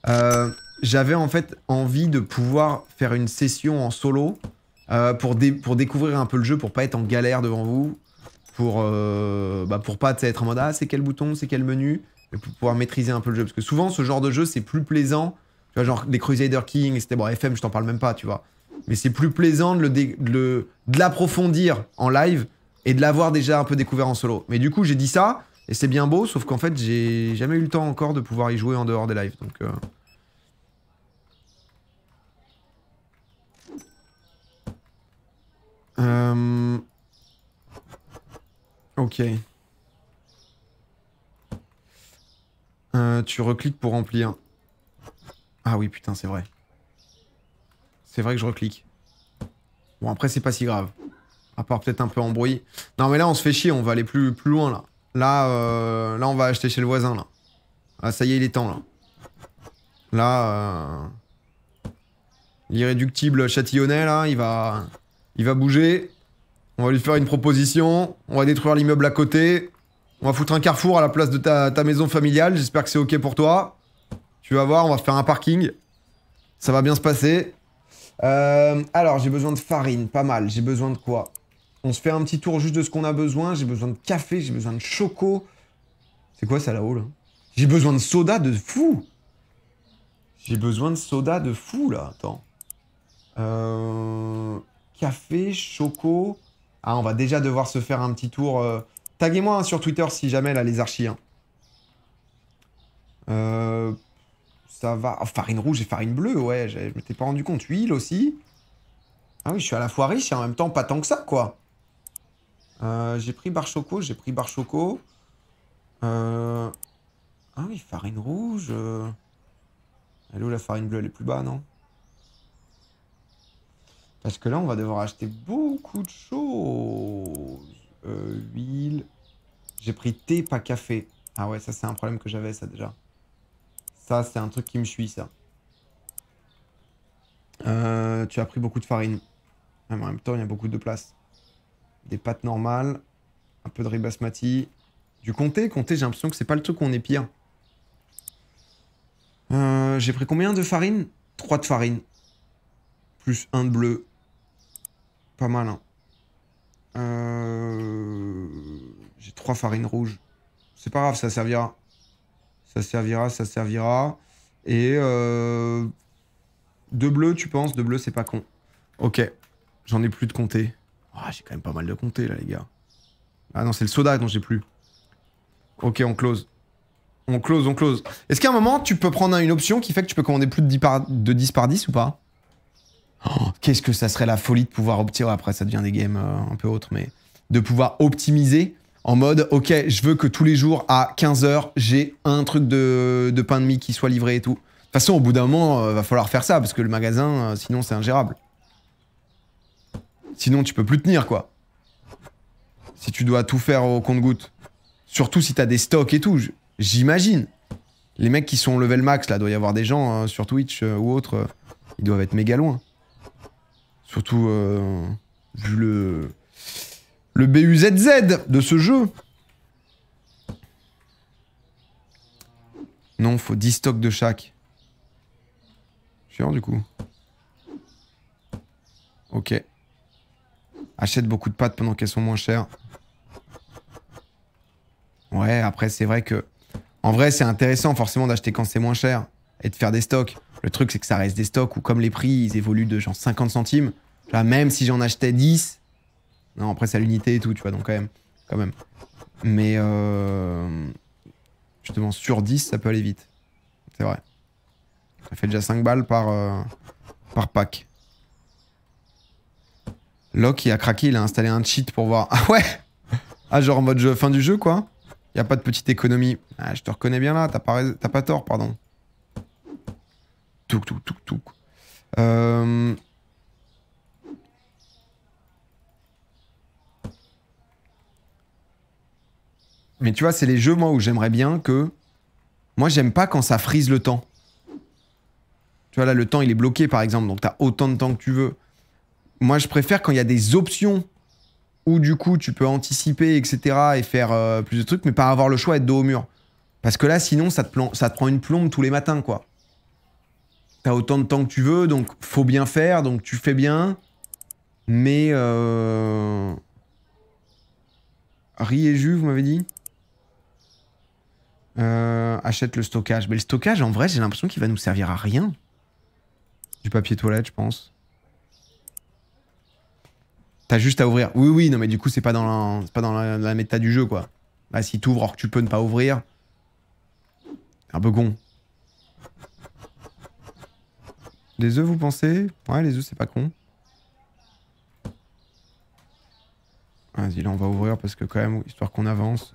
Euh, j'avais en fait envie de pouvoir faire une session en solo euh, pour, pour découvrir un peu le jeu, pour pas être en galère devant vous, pour, euh, bah, pour pas être en mode ah c'est quel bouton, c'est quel menu, pour pouvoir maîtriser un peu le jeu. Parce que souvent ce genre de jeu c'est plus plaisant genre des Crusader King, c'était bon, FM, je t'en parle même pas, tu vois. Mais c'est plus plaisant de, le de, l'approfondir en live et de l'avoir déjà un peu découvert en solo. Mais du coup, j'ai dit ça, et c'est bien beau, sauf qu'en fait, j'ai jamais eu le temps encore de pouvoir y jouer en dehors des lives. Donc. Euh. Euh, ok. Euh, tu recliques pour remplir. Ah oui, putain, c'est vrai. C'est vrai que je reclique. Bon, après, c'est pas si grave. À part peut-être un peu en bruit. Non, mais là, on se fait chier. On va aller plus, plus loin, là. Là, euh, là, on va acheter chez le voisin, là. Ah, ça y est, il est temps, là. Là... Euh, l'irréductible Châtillonnel là, il va... Il va bouger. On va lui faire une proposition. On va détruire l'immeuble à côté. On va foutre un carrefour à la place de ta, ta maison familiale. J'espère que c'est OK pour toi. Tu vas voir, on va se faire un parking. Ça va bien se passer. Euh, alors, j'ai besoin de farine, pas mal. J'ai besoin de quoi On se fait un petit tour juste de ce qu'on a besoin. J'ai besoin de café, j'ai besoin de choco. C'est quoi ça là-haut là, J'ai besoin de soda de fou J'ai besoin de soda de fou là, attends. Euh, café, choco... Ah, on va déjà devoir se faire un petit tour... Euh, taguez-moi hein, sur Twitter si jamais là, les archis. Hein. Euh ça va. Oh, farine rouge et farine bleue, ouais, je, m'étais pas rendu compte. Huile aussi. Ah oui, je suis à la fois riche et en même temps pas tant que ça, quoi. Euh, j'ai pris bar choco, j'ai pris bar choco. Euh, ah oui, farine rouge. Euh. Elle est où la farine bleue Elle est plus bas, non Parce que là, on va devoir acheter beaucoup de choses. huile. J'ai pris thé, pas café. Ah ouais, ça c'est un problème que j'avais, ça déjà. Ça, c'est un truc qui me suit, ça. Euh, tu as pris beaucoup de farine. en même temps, il y a beaucoup de place. Des pâtes normales, un peu de riz Du comté, comté, j'ai l'impression que c'est pas le truc qu'on est pire. Euh, j'ai pris combien de farine 3 de farine. Plus un de bleu. Pas mal, hein. Euh, j'ai trois farines rouges. C'est pas grave, ça servira. Ça servira, ça servira. Et euh, deux bleus, tu penses Deux bleus, c'est pas con. Ok, j'en ai plus de compter. Ah, j'ai quand même pas mal de compter là, les gars. Ah non, c'est le soda dont j'ai plus. Ok, on close. On close, on close. Est-ce qu'à un moment, tu peux prendre une option qui fait que tu peux commander plus de 10 par, de 10, ou pas oh, Qu'est-ce que ça serait la folie de pouvoir obtenir après, ça devient des games euh, un peu autres, mais de pouvoir optimiser en mode ok, je veux que tous les jours à 15h, j'ai un truc de, pain de mie qui soit livré et tout. De toute façon, au bout d'un moment, il euh, va falloir faire ça parce que le magasin, euh, sinon, c'est ingérable. Sinon, tu peux plus tenir quoi. Si tu dois tout faire au compte-goutte. Surtout si t'as des stocks et tout, j'imagine. Les mecs qui sont level max, là, doit y avoir des gens hein, sur Twitch euh, ou autre, ils doivent être méga loin. Surtout vu le le BUZZ de ce jeu. Non, faut 10 stocks de chaque. Chiant du coup. Ok. Achète beaucoup de pâtes pendant qu'elles sont moins chères. Ouais, après c'est vrai que... En vrai c'est intéressant forcément d'acheter quand c'est moins cher et de faire des stocks. Le truc c'est que ça reste des stocks où comme les prix ils évoluent de genre 50 centimes, là, même si j'en achetais 10, non, après, c'est à l'unité et tout, tu vois, donc quand même. Quand même. Mais euh, justement, sur 10, ça peut aller vite. C'est vrai. Ça fait déjà 5 balles par, euh, par pack. Locke, il a craqué, il a installé un cheat pour voir. Ah ouais Ah, genre en mode jeu, fin du jeu, quoi Il y a pas de petite économie. Ah, je te reconnais bien là, t'as pas, pas tort, pardon. Touk, touk, touk, touk. Euh, Mais tu vois, c'est les jeux, moi, où j'aimerais bien que. Moi, j'aime pas quand ça frise le temps. Tu vois, là, le temps, il est bloqué, par exemple, donc t'as autant de temps que tu veux. Moi, je préfère quand il y a des options où, du coup, tu peux anticiper, etc., et faire euh, plus de trucs, mais pas avoir le choix d'être dos au mur. Parce que là, sinon, ça te, prend une plombe tous les matins, quoi. T'as autant de temps que tu veux, donc faut bien faire, donc tu fais bien. Mais... Euh... Riz et jus, vous m'avez dit euh, achète le stockage. Mais le stockage, en vrai, j'ai l'impression qu'il va nous servir à rien. Du papier toilette, je pense. T'as juste à ouvrir. Oui, oui, non, mais du coup, c'est pas dans la, pas dans la, méta du jeu, quoi. Là, si t'ouvres or que tu peux ne pas ouvrir, un peu con. Les œufs, vous pensez Ouais, les œufs, c'est pas con. Vas-y, là, on va ouvrir parce que, quand même, histoire qu'on avance.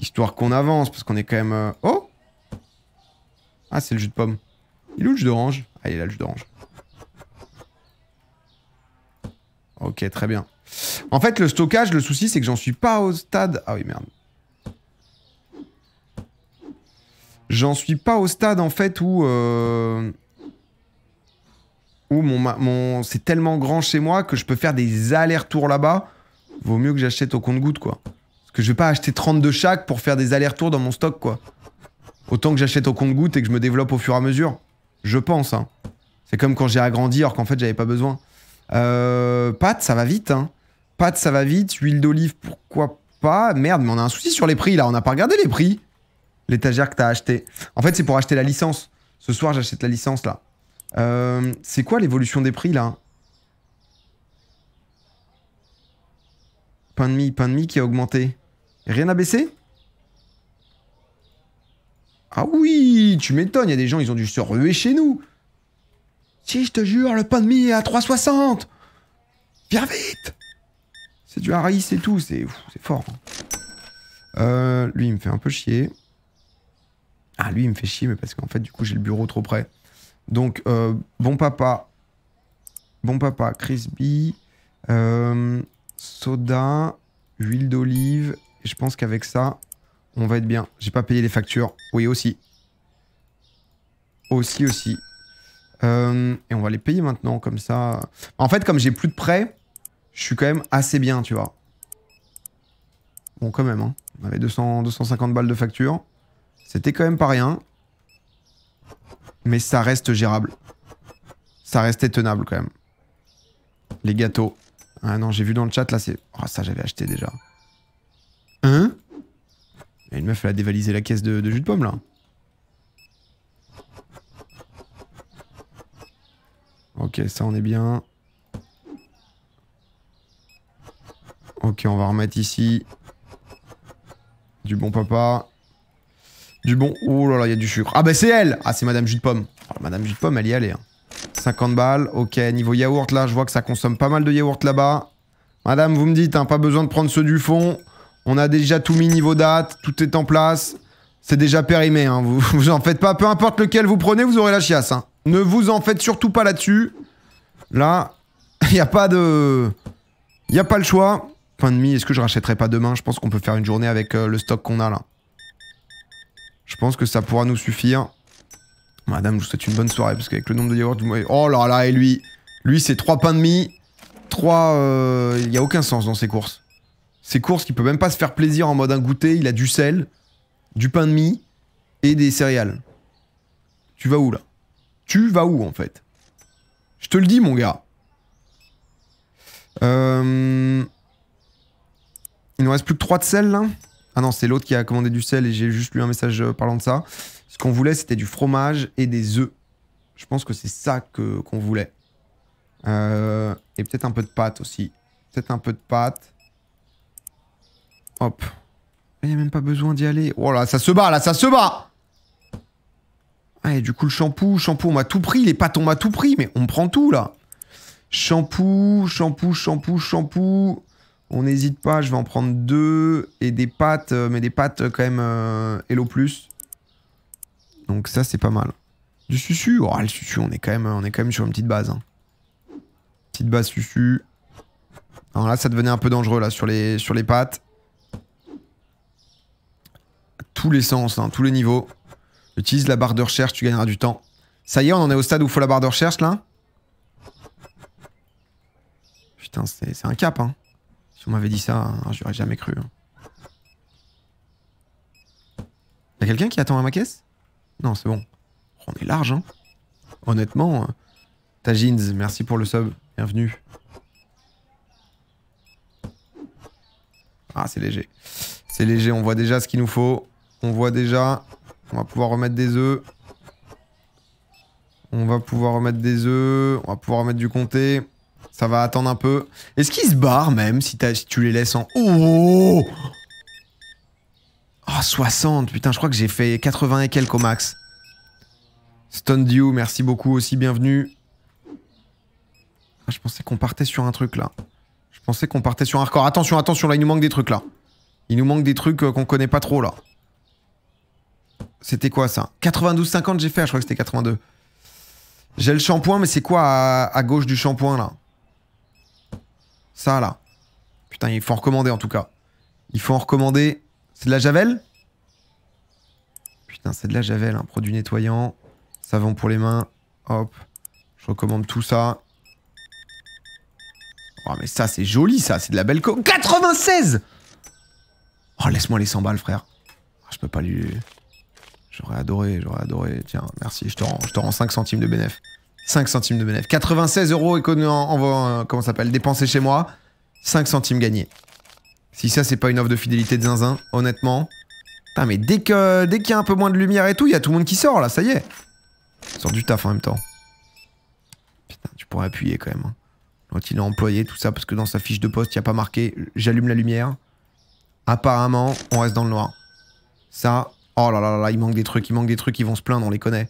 Histoire qu'on avance, parce qu'on est quand même... Euh, oh Ah, c'est le jus de pomme. Il est où le jus d'orange Ah, il est là, le jus d'orange. Ok, très bien. En fait, le stockage, le souci, c'est que j'en suis pas au stade... Ah oui, merde. J'en suis pas au stade, en fait, où... Euh, où mon... mon... c'est tellement grand chez moi que je peux faire des allers-retours là-bas. Vaut mieux que j'achète au compte-goutte, quoi que je vais pas acheter 32 chaque pour faire des allers-retours dans mon stock, quoi. Autant que j'achète au compte-goutte et que je me développe au fur et à mesure. Je pense, hein. C'est comme quand j'ai agrandi, alors qu'en fait, j'avais pas besoin. Euh, pâte, ça va vite, hein. Pâte, ça va vite. Huile d'olive, pourquoi pas Merde, mais on a un souci sur les prix, là. On n'a pas regardé les prix. L'étagère que t'as acheté. En fait, c'est pour acheter la licence. Ce soir, j'achète la licence, là. Euh, c'est quoi l'évolution des prix, là Pain de mie, pain de mie qui a augmenté. Rien à baisser Ah oui, tu m'étonnes, il y a des gens, ils ont dû se ruer chez nous. Si, je te jure, le pain de mie est à 3,60 Viens vite C'est du haris et tout, c'est fort. Hein. Euh, lui, il me fait un peu chier. Ah, lui, il me fait chier, mais parce qu'en fait, du coup, j'ai le bureau trop près. Donc, euh, bon papa. Bon papa, crispy. Euh, soda, huile d'olive je pense qu'avec ça, on va être bien. J'ai pas payé les factures. Oui, aussi. Aussi, aussi. Euh, et on va les payer maintenant, comme ça. En fait, comme j'ai plus de prêts, je suis quand même assez bien, tu vois. Bon, quand même, hein. On avait 250 balles de facture. C'était quand même pas rien. Mais ça reste gérable. Ça restait tenable, quand même. Les gâteaux. Ah non, j'ai vu dans le chat, là, c'est... Oh, ça, j'avais acheté déjà. Hein Une meuf, elle a dévalisé la caisse de, jus de pomme, là. Ok, ça, on est bien. Ok, on va remettre ici. Du bon papa. Du bon... Oh là là, il y a du sucre. Ah bah c'est elle Ah, c'est Madame Jus de Pomme. Oh, madame Jus de Pomme, elle y allait. Hein. 50 balles. Ok, niveau yaourt, là, je vois que ça consomme pas mal de yaourt là-bas. Madame, vous me dites, hein, pas besoin de prendre ceux du fond. On a déjà tout mis niveau date, tout est en place. C'est déjà périmé, hein. vous, en faites pas. Peu importe lequel vous prenez, vous aurez la chiasse. Hein. Ne vous en faites surtout pas là-dessus. Là, il n'y a pas de... Il n'y a pas le choix. Pain de mi, est-ce que je rachèterai pas demain Je pense qu'on peut faire une journée avec euh, le stock qu'on a là. Je pense que ça pourra nous suffire. Madame, je vous souhaite une bonne soirée, parce qu'avec le nombre de yaourts, Oh là là, et lui Lui, c'est trois pains de mie, trois... Euh, il n'y a aucun sens dans ses courses. Ces courses, qui peut même pas se faire plaisir en mode un goûter. Il a du sel, du pain de mie et des céréales. Tu vas où là Tu vas où en fait Je te le dis, mon gars. Euh, il nous reste plus que 3 de sel là. Ah non, c'est l'autre qui a commandé du sel et j'ai juste lu un message euh, parlant de ça. Ce qu'on voulait, c'était du fromage et des œufs. Je pense que c'est ça qu'on voulait. Euh, et peut-être un peu de pâte aussi. Peut-être un peu de pâte. Hop. Il n'y a même pas besoin d'y aller. Oh là, ça se bat, là, ça se bat ah, du coup, le shampoo, shampoo, on m'a tout pris. Les pâtes, on m'a tout pris, mais on prend tout, là. Shampoo, shampoo, shampoo, shampoo. On n'hésite pas, je vais en prendre deux. Et des pâtes, euh, mais des pâtes euh, quand même euh, Hello Plus. Donc ça, c'est pas mal. Du susu Oh, le susu, on est quand même, on est quand même sur une petite base. Hein. Petite base susu. Alors là, ça devenait un peu dangereux, là, sur les, sur les pâtes tous les sens, hein, tous les niveaux. Utilise la barre de recherche, tu gagneras du temps. Ça y est, on en est au stade où il faut la barre de recherche, là Putain, c'est un cap, hein. Si on m'avait dit ça, hein, j'aurais jamais cru. Hein. Y a quelqu'un qui attend à ma caisse Non, c'est bon. Oh, on est large, hein. Honnêtement, euh, Tajins, merci pour le sub. Bienvenue. Ah, c'est léger. C'est léger, on voit déjà ce qu'il nous faut. On voit déjà. On va pouvoir remettre des œufs. On va pouvoir remettre des œufs. On va pouvoir remettre du comté. Ça va attendre un peu. Est-ce qu'ils se barrent même si, tu les laisses en... Oh Oh, 60 Putain, je crois que j'ai fait 80 et quelques au max. Stone Dew, merci beaucoup aussi, bienvenue. Ah, je pensais qu'on partait sur un truc là. Je pensais qu'on partait sur un record. Attention, attention, là, il nous manque des trucs là. Il nous manque des trucs euh, qu'on connaît pas trop là. C'était quoi ça 92,50 j'ai fait, je crois que c'était 82. J'ai le shampoing, mais c'est quoi à, gauche du shampoing là Ça là. Putain, il faut en recommander en tout cas. Il faut en recommander. C'est de la javel Putain, c'est de la javel, un produit nettoyant, savon pour les mains. Hop, je recommande tout ça. Oh, mais ça, c'est joli, ça. C'est de la belle co... 96 Oh, laisse-moi les 100 balles, frère. Ah, je peux pas lui... J'aurais adoré, j'aurais adoré. Tiens, merci, je te rends, je te rends 5 centimes de bénéf. 5 centimes de bénéf. 96 euros en, en, euh, comment s'appelle, dépensés chez moi. 5 centimes gagnés. Si ça, c'est pas une offre de fidélité de zinzin, honnêtement. Putain, mais dès que dès qu'il y a un peu moins de lumière et tout, il y a tout le monde qui sort là, ça y est. Sort du taf en même temps. Putain, tu pourrais appuyer quand même. Hein. Quand il est employé, tout ça, parce que dans sa fiche de poste, il n'y a pas marqué j'allume la lumière. Apparemment, on reste dans le noir. Ça, Oh là là là, il manque des trucs, il manque des trucs, ils vont se plaindre, on les connaît.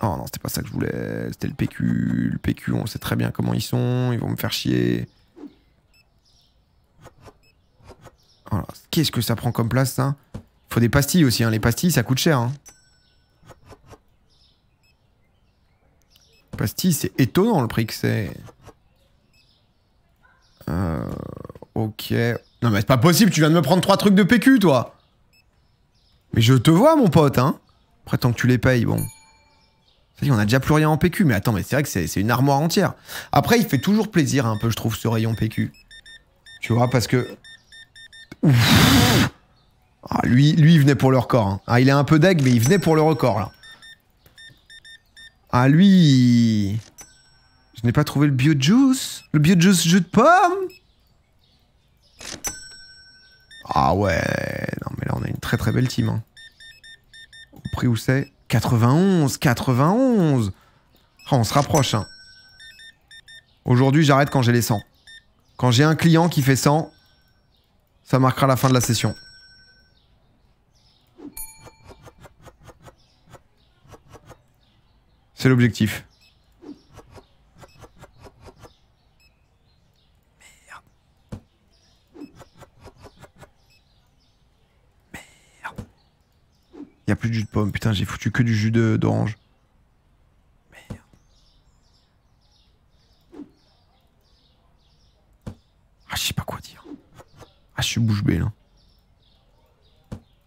Oh non, c'était pas ça que je voulais, c'était le PQ. Le PQ, on sait très bien comment ils sont, ils vont me faire chier. Oh qu'est-ce que ça prend comme place, ça Faut des pastilles aussi, hein. les pastilles, ça coûte cher. Hein. Pastilles, c'est étonnant le prix que c'est. Euh... Ok. Non mais c'est pas possible, tu viens de me prendre trois trucs de PQ, toi Mais je te vois, mon pote, hein Après, tant que tu les payes, bon... Ça est, on a déjà plus rien en PQ, mais attends, mais c'est vrai que c'est une armoire entière. Après, il fait toujours plaisir, un peu, je trouve, ce rayon PQ. Tu vois, parce que... Ouf. Ah, lui, lui, il venait pour le record. Hein. Ah, il est un peu deg, mais il venait pour le record, là. Ah, lui... Je n'ai pas trouvé le bio-juice Le bio-juice jus de pomme ah ouais, non mais là on a une très très belle team. Hein. Au prix où c'est 91, 91 ah, On se rapproche. Hein. Aujourd'hui j'arrête quand j'ai les 100. Quand j'ai un client qui fait 100, ça marquera la fin de la session. C'est l'objectif. Y'a plus de jus de pomme. Putain, j'ai foutu que du jus d'orange. Merde. Ah, je sais pas quoi dire. Ah, je suis bouche là.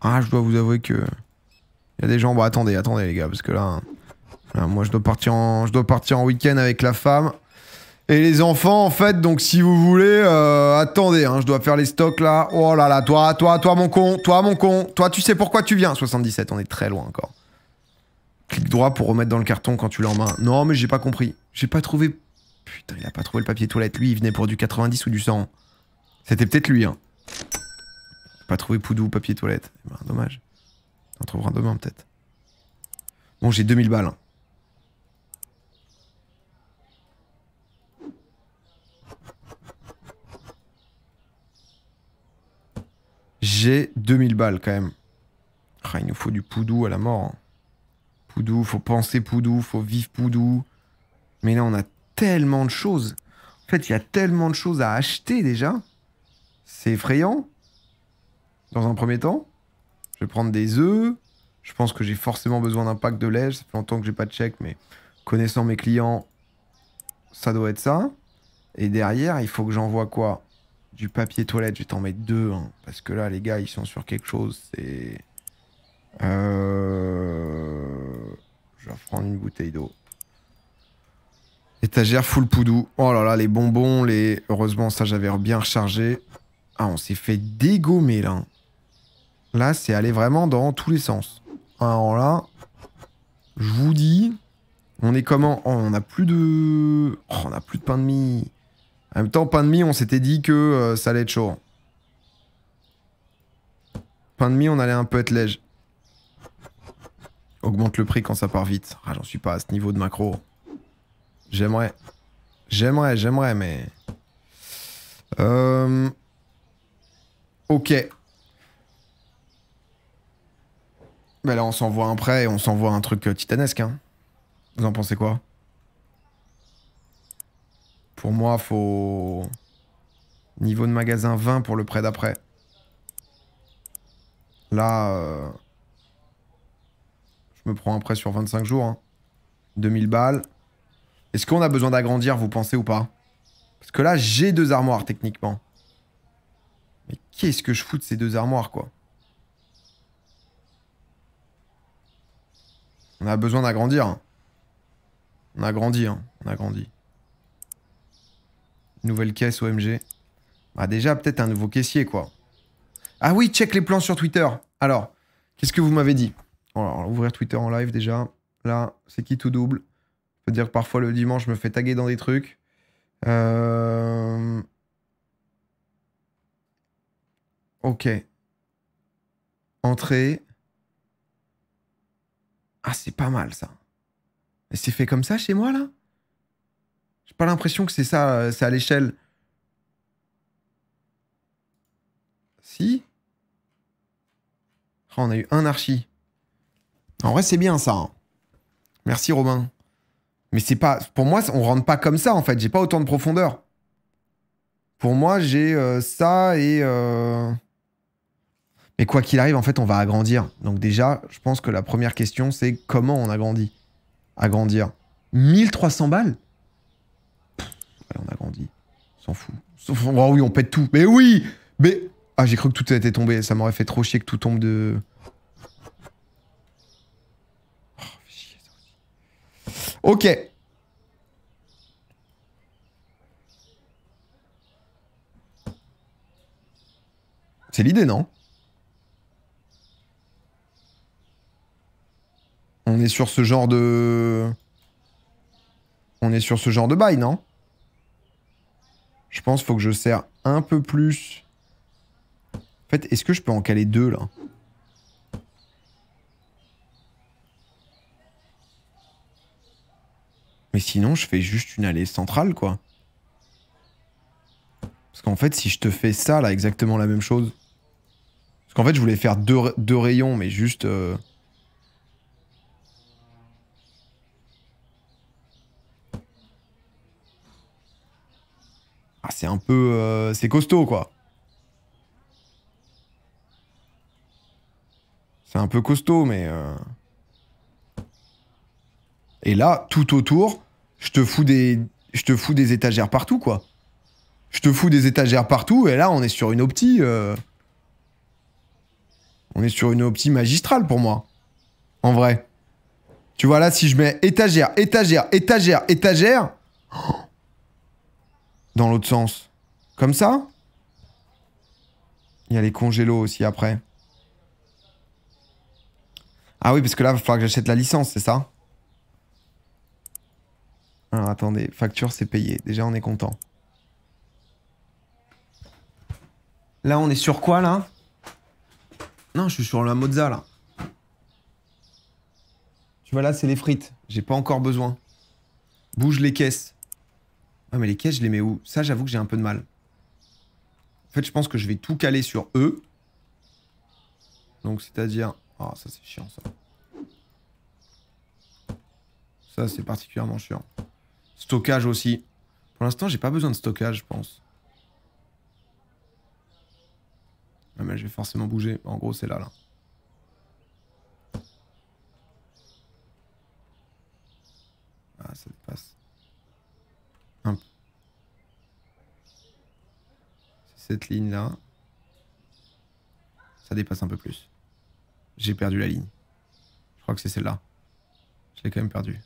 Ah, je dois vous avouer que. Il y a des gens. Bon, attendez, attendez les gars, parce que hein, là. moi, je dois partir en, je dois partir en week-end avec la femme. Et les enfants, en fait, donc si vous voulez, euh, attendez, hein, je dois faire les stocks là. Oh là là, toi, toi, toi, mon con, toi, mon con, toi, tu sais pourquoi tu viens. 77, on est très loin encore. Clic droit pour remettre dans le carton quand tu l'as en main. Non, mais j'ai pas compris. J'ai pas trouvé. Putain, il a pas trouvé le papier toilette. Lui, il venait pour du 90 ou du 100. C'était peut-être lui, hein. Pas trouvé Poudou papier toilette. Ben, dommage. On trouvera demain, peut-être. Bon, j'ai 2000 balles. Hein. J'ai 2000 balles quand même. Ah, il nous faut du Poudou à la mort. Hein. Poudou, faut penser Poudou, faut vivre Poudou. Mais là, on a tellement de choses. En fait, il y a tellement de choses à acheter déjà. C'est effrayant. Dans un premier temps, je vais prendre des œufs. Je pense que j'ai forcément besoin d'un pack de lait. Ça fait longtemps que j'ai pas de chèque, mais connaissant mes clients, ça doit être ça. Et derrière, il faut que j'envoie quoi du papier toilette, je vais t'en mettre deux, hein, parce que là, les gars, ils sont sur quelque chose, c'est... Euh... Je vais prendre une bouteille d'eau. Étagère full poudou. Oh là là, les bonbons, les... Heureusement, ça, j'avais bien rechargé. Ah, on s'est fait dégommer, là. Hein. Là, c'est aller vraiment dans tous les sens. Alors là, je vous dis... On est comment oh, On n'a plus de... Oh, on n'a plus de pain de mie. En même temps, pain de mie, on s'était dit que euh, ça allait être chaud. Hein. Pain de mie, on allait un peu être léger. Augmente le prix quand ça part vite. Ah, j'en suis pas à ce niveau de macro. J'aimerais. J'aimerais, j'aimerais, mais... Euh, ok. Mais là, on s'envoie un prêt et on s'envoie un truc euh, titanesque. Hein. Vous en pensez quoi pour moi, faut. Niveau de magasin 20 pour le prêt d'après. Là, euh, je me prends un prêt sur 25 jours. 2000 hein. balles. Est-ce qu'on a besoin d'agrandir, vous pensez ou pas Parce que là, j'ai deux armoires techniquement. Mais qu'est-ce que je fous de ces deux armoires, quoi On a besoin d'agrandir. Hein. On a grandi, hein. On a grandi. Nouvelle caisse OMG. Ah, déjà, peut-être un nouveau caissier, quoi. Ah oui, check les plans sur Twitter. Alors, qu'est-ce que vous m'avez dit oh, ouvrir Twitter en live déjà. Là, c'est qui tout double peux dire que parfois le dimanche, je me fais taguer dans des trucs. Euh, ok. Entrée. Ah, c'est pas mal ça. c'est fait comme ça chez moi là pas l'impression que c'est ça, euh, c'est à l'échelle. Si ah, On a eu un archi. En vrai, c'est bien ça. Hein. Merci Robin. Mais c'est pas. Pour moi, on rentre pas comme ça en fait. J'ai pas autant de profondeur. Pour moi, j'ai euh, ça et. Euh, mais quoi qu'il arrive, en fait, on va agrandir. Donc déjà, je pense que la première question, c'est comment on agrandit Agrandir. 1300 balles on a grandi. S'en fout. Oh oui, on pète tout. Mais oui Mais. Ah, j'ai cru que tout était tombé. Ça m'aurait fait trop chier que tout tombe de. Oh, ok. C'est l'idée, non On est sur ce genre de... On est sur ce genre de bail, non je pense qu'il faut que je sers un peu plus. En fait, est-ce que je peux en caler deux, là Mais sinon, je fais juste une allée centrale, quoi. Parce qu'en fait, si je te fais ça, là, exactement la même chose... Parce qu'en fait, je voulais faire deux, deux rayons, mais juste... Euh, Ah, c'est un peu... Euh, c'est costaud, quoi. C'est un peu costaud, mais... Euh, et là, tout autour, je te fous des... Je te fous des étagères partout, quoi. Je te fous des étagères partout, et là, on est sur une opti... Euh, on est sur une opti magistrale pour moi. En vrai. Tu vois, là, si je mets étagère, étagère, étagère, étagère dans l'autre sens. Comme ça Il y a les congélos aussi après. Ah oui, parce que là, il va falloir que j'achète la licence, c'est ça Alors attendez, facture, c'est payé. Déjà, on est content. Là, on est sur quoi, là Non, je suis sur la mozza, là. Tu vois, là, c'est les frites. J'ai pas encore besoin. Bouge les caisses. Ah, mais les caisses, je les mets où Ça, j'avoue que j'ai un peu de mal. En fait, je pense que je vais tout caler sur eux. Donc, c'est-à-dire... Ah, ça, c'est chiant, ça. Ça, c'est particulièrement chiant. Stockage aussi. Pour l'instant, j'ai pas besoin de stockage, je pense. Ah, mais je vais forcément bouger. En gros, c'est là, là. Ah, ça passe. Cette ligne-là, ça dépasse un peu plus. J'ai perdu la ligne. Je crois que c'est celle-là. Je l'ai quand même perdue.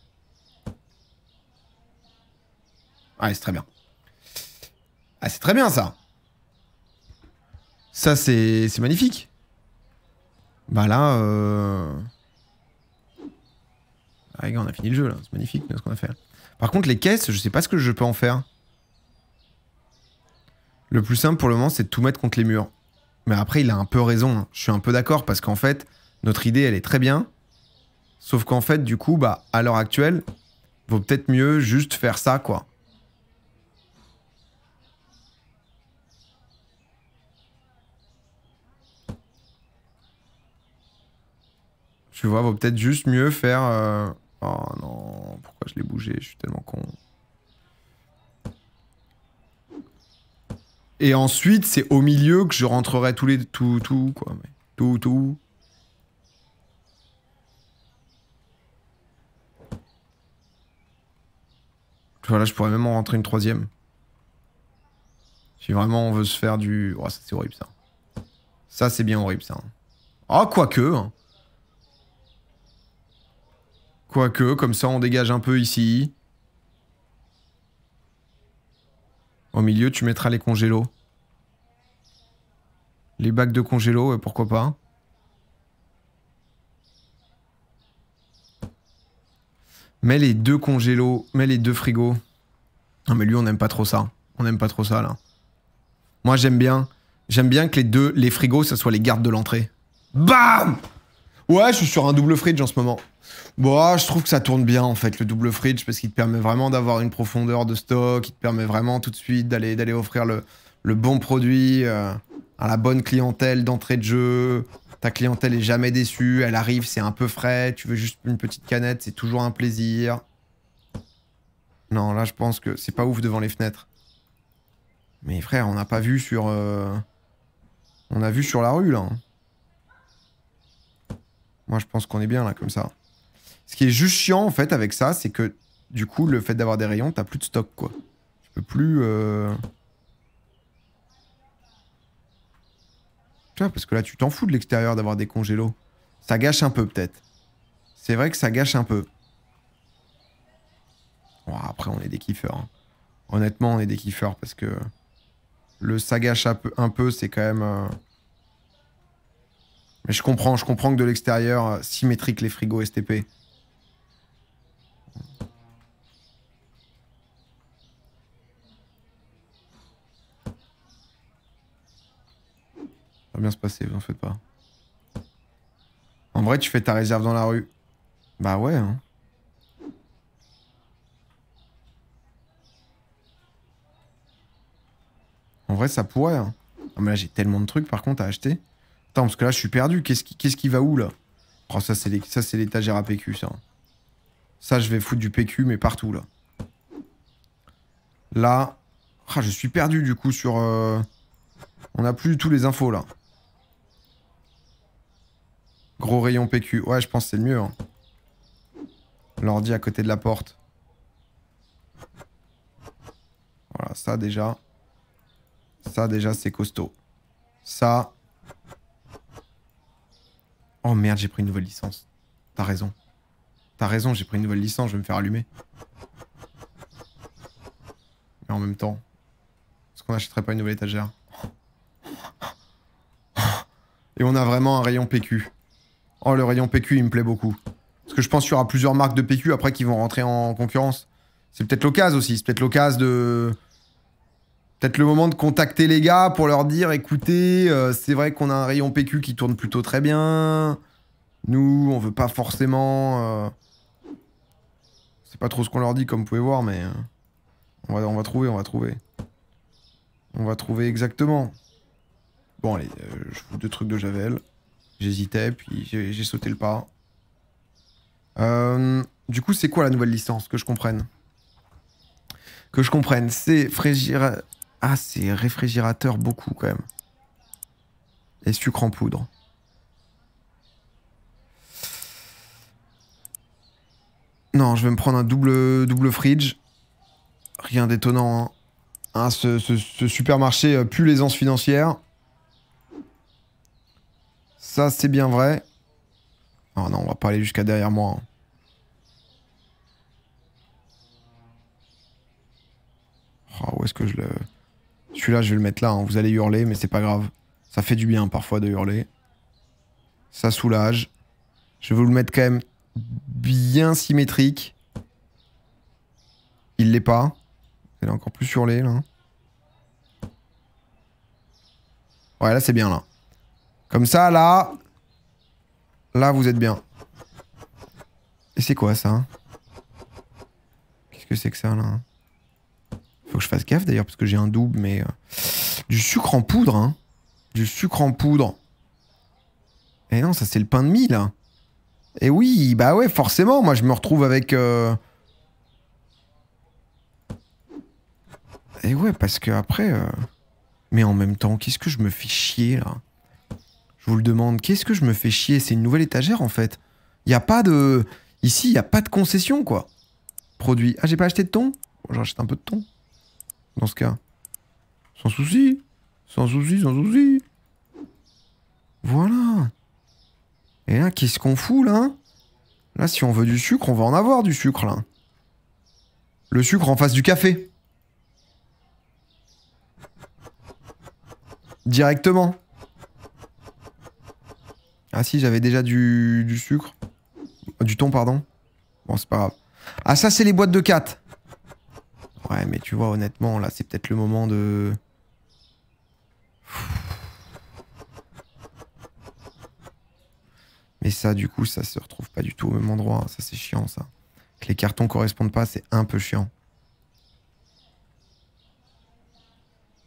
Ah, c'est très bien. Ah, c'est très bien ça. Ça, c'est magnifique. Bah là, euh... Ah, on a fini le jeu là. C'est magnifique ce qu'on a fait. Par contre, les caisses, je sais pas ce que je peux en faire. Le plus simple pour le moment, c'est de tout mettre contre les murs. Mais après, il a un peu raison. Hein. Je suis un peu d'accord parce qu'en fait, notre idée, elle est très bien. Sauf qu'en fait, du coup, bah, à l'heure actuelle, vaut peut-être mieux juste faire ça, quoi. Tu vois, vaut peut-être juste mieux faire... Euh, oh non, pourquoi je l'ai bougé Je suis tellement con. Et ensuite, c'est au milieu que je rentrerai tous les... Tout, tout, quoi. tout, tout. Voilà, je pourrais même en rentrer une troisième. Si vraiment on veut se faire du... Oh, ça c'est horrible ça. Ça c'est bien horrible ça. Ah, oh, quoique. Hein. Quoique, comme ça on dégage un peu ici. Au milieu, tu mettras les congélos. Les bacs de congélos, pourquoi pas. Mets les deux congélos, mets les deux frigos. Non mais lui, on n'aime pas trop ça. On n'aime pas trop ça, là. Moi, j'aime bien. J'aime bien que les deux, les frigos, ça soit les gardes de l'entrée. BAM Ouais, je suis sur un double fridge en ce moment. Bon, ah, je trouve que ça tourne bien en fait le double fridge parce qu'il te permet vraiment d'avoir une profondeur de stock, il te permet vraiment tout de suite d'aller d'aller offrir le, bon produit euh, à la bonne clientèle d'entrée de jeu. Ta clientèle est jamais déçue, elle arrive, c'est un peu frais, tu veux juste une petite canette, c'est toujours un plaisir. Non, là je pense que c'est pas ouf devant les fenêtres. Mais frère, on n'a pas vu sur euh, on a vu sur la rue là. Hein. Moi, je pense qu'on est bien là, comme ça. Ce qui est juste chiant, en fait, avec ça, c'est que du coup, le fait d'avoir des rayons, t'as plus de stock, quoi. Tu peux plus. Euh, tu vois, parce que là, tu t'en fous de l'extérieur d'avoir des congélos. Ça gâche un peu, peut-être. C'est vrai que ça gâche un peu. après, on est des kiffeurs. Hein. Honnêtement, on est des kiffeurs parce que le ça gâche un peu, c'est quand même. Euh, mais je comprends, je comprends que de l'extérieur, euh, symétrique les frigos STP. Ça va bien se passer, vous en faites pas. En vrai, tu fais ta réserve dans la rue. Bah ouais, hein. En vrai, ça pourrait. Hein. Ah, mais là, j'ai tellement de trucs, par contre, à acheter. Attends, parce que là, je suis perdu. Qu'est-ce qui, qui, va où, là Oh, ça, c'est l'étagère à PQ, ça. Ça, je vais foutre du PQ, mais partout, là. Là. Ah, je suis perdu, du coup, sur... Euh, on n'a plus tout les infos, là. Gros rayon PQ. Ouais, je pense que c'est le mieux. Hein. L'ordi à côté de la porte. Voilà, ça, déjà. Ça, déjà, c'est costaud. Ça... Oh merde, j'ai pris une nouvelle licence. T'as raison. T'as raison, j'ai pris une nouvelle licence, je vais me faire allumer. Mais en même temps, est-ce qu'on n'achèterait pas une nouvelle étagère Et on a vraiment un rayon PQ. Oh, le rayon PQ, il me plaît beaucoup. Parce que je pense qu'il y aura plusieurs marques de PQ après qui vont rentrer en concurrence. C'est peut-être l'occasion aussi. C'est peut-être l'occasion de... Peut-être le moment de contacter les gars pour leur dire, écoutez, euh, c'est vrai qu'on a un rayon PQ qui tourne plutôt très bien. Nous, on veut pas forcément... Euh, c'est pas trop ce qu'on leur dit, comme vous pouvez voir, mais... Euh, on va, on va trouver, on va trouver. On va trouver exactement. Bon, allez, je fous deux trucs de Javel. J'hésitais, puis j'ai sauté le pas. du coup, c'est quoi la nouvelle licence Que je comprenne. Que je comprenne. C'est Frégira... Ah, c'est réfrigérateur beaucoup quand même. Et sucre en poudre. Non, je vais me prendre un double, double fridge. Rien d'étonnant. Hein. Ah, ce, supermarché euh, pue l'aisance financière. Ça, c'est bien vrai. Oh non, on va pas aller jusqu'à derrière moi. Oh, où est-ce que je le... Celui-là, je vais le mettre là. Hein. Vous allez hurler, mais c'est pas grave. Ça fait du bien parfois de hurler. Ça soulage. Je vais vous le mettre quand même bien symétrique. Il l'est pas. Elle est encore plus hurlé, là. Ouais, là c'est bien là. Comme ça, là. Là, vous êtes bien. Et c'est quoi ça Qu'est-ce que c'est que ça là faut que je fasse gaffe d'ailleurs parce que j'ai un double, mais. Euh, du sucre en poudre, hein. Du sucre en poudre. Et eh non, ça c'est le pain de mie là. Et eh oui, bah ouais, forcément, moi je me retrouve avec. Et euh, eh ouais, parce que après. Euh, mais en même temps, qu'est-ce que je me fais chier là Je vous le demande, qu'est-ce que je me fais chier C'est une nouvelle étagère en fait. Il n'y a pas de. Ici, il n'y a pas de concession quoi. Produit. Ah, j'ai pas acheté de thon Bon, j'achète un peu de thon dans ce cas. Sans souci. Sans souci, sans souci. Voilà. Et là, qu'est-ce qu'on fout, là Là, si on veut du sucre, on va en avoir du sucre, là. Le sucre en face du café. Directement. Ah si, j'avais déjà du, du sucre. Du thon, pardon. Bon, c'est pas grave. Ah ça, c'est les boîtes de 4. Ouais, mais tu vois, honnêtement, là, c'est peut-être le moment de... Mais ça, du coup, ça se retrouve pas du tout au même endroit. Hein. Ça, c'est chiant, ça. Que les cartons correspondent pas, c'est un peu chiant.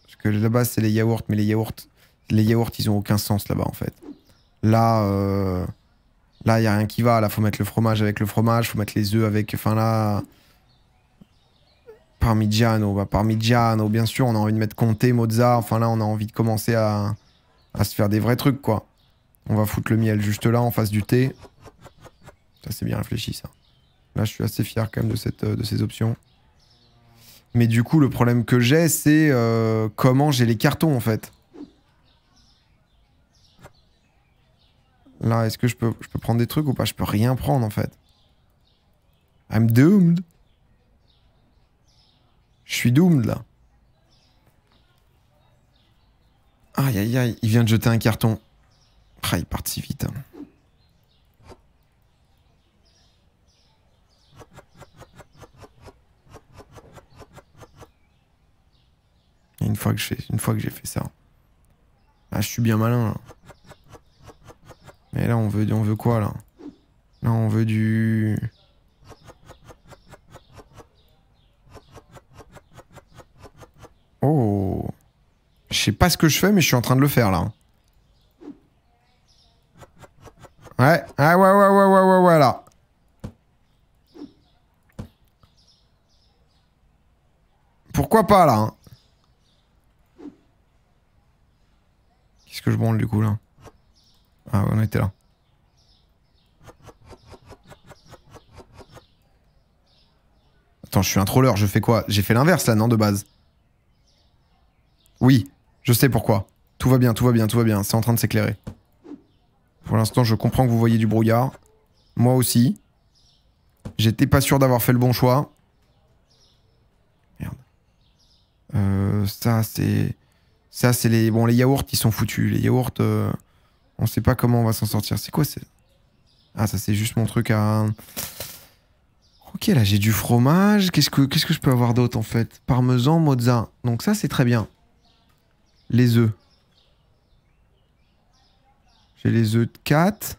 Parce que là-bas, c'est les yaourts, mais les yaourts, les yaourts, ils ont aucun sens là-bas, en fait. Là, euh, là, il y a rien qui va. Là, faut mettre le fromage avec le fromage, faut mettre les œufs avec. Enfin là, Parmigiano, Parmi bah, Parmigiano, bien sûr, on a envie de mettre Comté, Mozart, enfin là on a envie de commencer à, se faire des vrais trucs quoi. On va foutre le miel juste là en face du thé. Ça c'est bien réfléchi ça. Là je suis assez fier quand même de, cette, de ces options. Mais du coup le problème que j'ai c'est euh, comment j'ai les cartons en fait. Là est-ce que je peux, je peux prendre des trucs ou pas Je peux rien prendre en fait. I'm doomed. Je suis doomed là. Aïe aïe aïe, il vient de jeter un carton. Ah, il part si vite. Hein. Une fois que j'ai, une fois que j'ai fait ça. Ah, je suis bien malin là. Mais là, on veut, on veut quoi là Là, on veut du. Oh. Je sais pas ce que je fais, mais je suis en train de le faire là. Ouais, ah ouais, ouais, ouais, ouais, ouais, ouais, là. Pourquoi pas là hein. Qu'est-ce que je branle du coup là Ah ouais, on était là. Attends, je suis un troller, je fais quoi J'ai fait l'inverse là, non, de base oui, je sais pourquoi. Tout va bien, tout va bien, tout va bien. C'est en train de s'éclairer. Pour l'instant, je comprends que vous voyez du brouillard. Moi aussi. J'étais pas sûr d'avoir fait le bon choix. Merde. Euh, ça, c'est... Ça, c'est les... Bon, les yaourts, ils sont foutus. Les yaourts, euh, on sait pas comment on va s'en sortir. C'est quoi, c'est... Ah, ça, c'est juste mon truc à... Ok, là, j'ai du fromage. Qu'est-ce que, qu'est-ce que je peux avoir d'autre, en fait Parmesan, mozza. Donc ça, c'est très bien les œufs. J'ai les œufs de 4.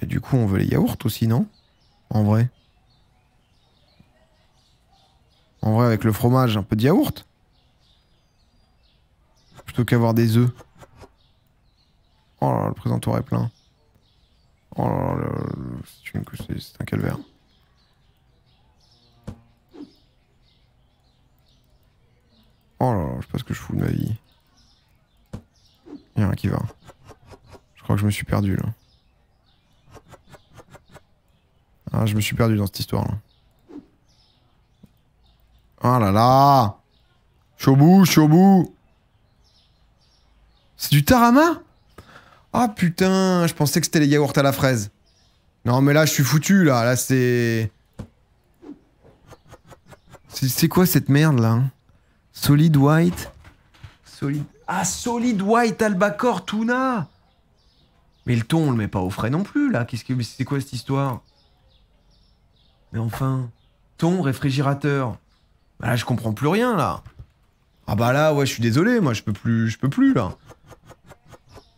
Et du coup, on veut les yaourts aussi, non En vrai. En vrai, avec le fromage, un peu de yaourt. Plutôt qu'avoir des œufs. Oh là le présentoir est plein. Oh là là, c'est un calvaire. Oh là là, je sais pas ce que je fous de ma vie. Y'a rien qui va. Je crois que je me suis perdu là. Ah, je me suis perdu dans cette histoire là. Oh ah là là Je suis bout, C'est du tarama Ah putain, je pensais que c'était les yaourts à la fraise. Non mais là, je suis foutu là, là c'est... C'est quoi cette merde là hein? Solid White. Ah, Solid White, Albacore, Tuna Mais le ton, on le met pas au frais non plus, là. Qu'est-ce que... C'est quoi cette histoire Mais enfin... Ton, réfrigérateur. Bah là, je comprends plus rien, là. Ah bah là, ouais, je suis désolé, moi, je peux plus... Je peux plus, là.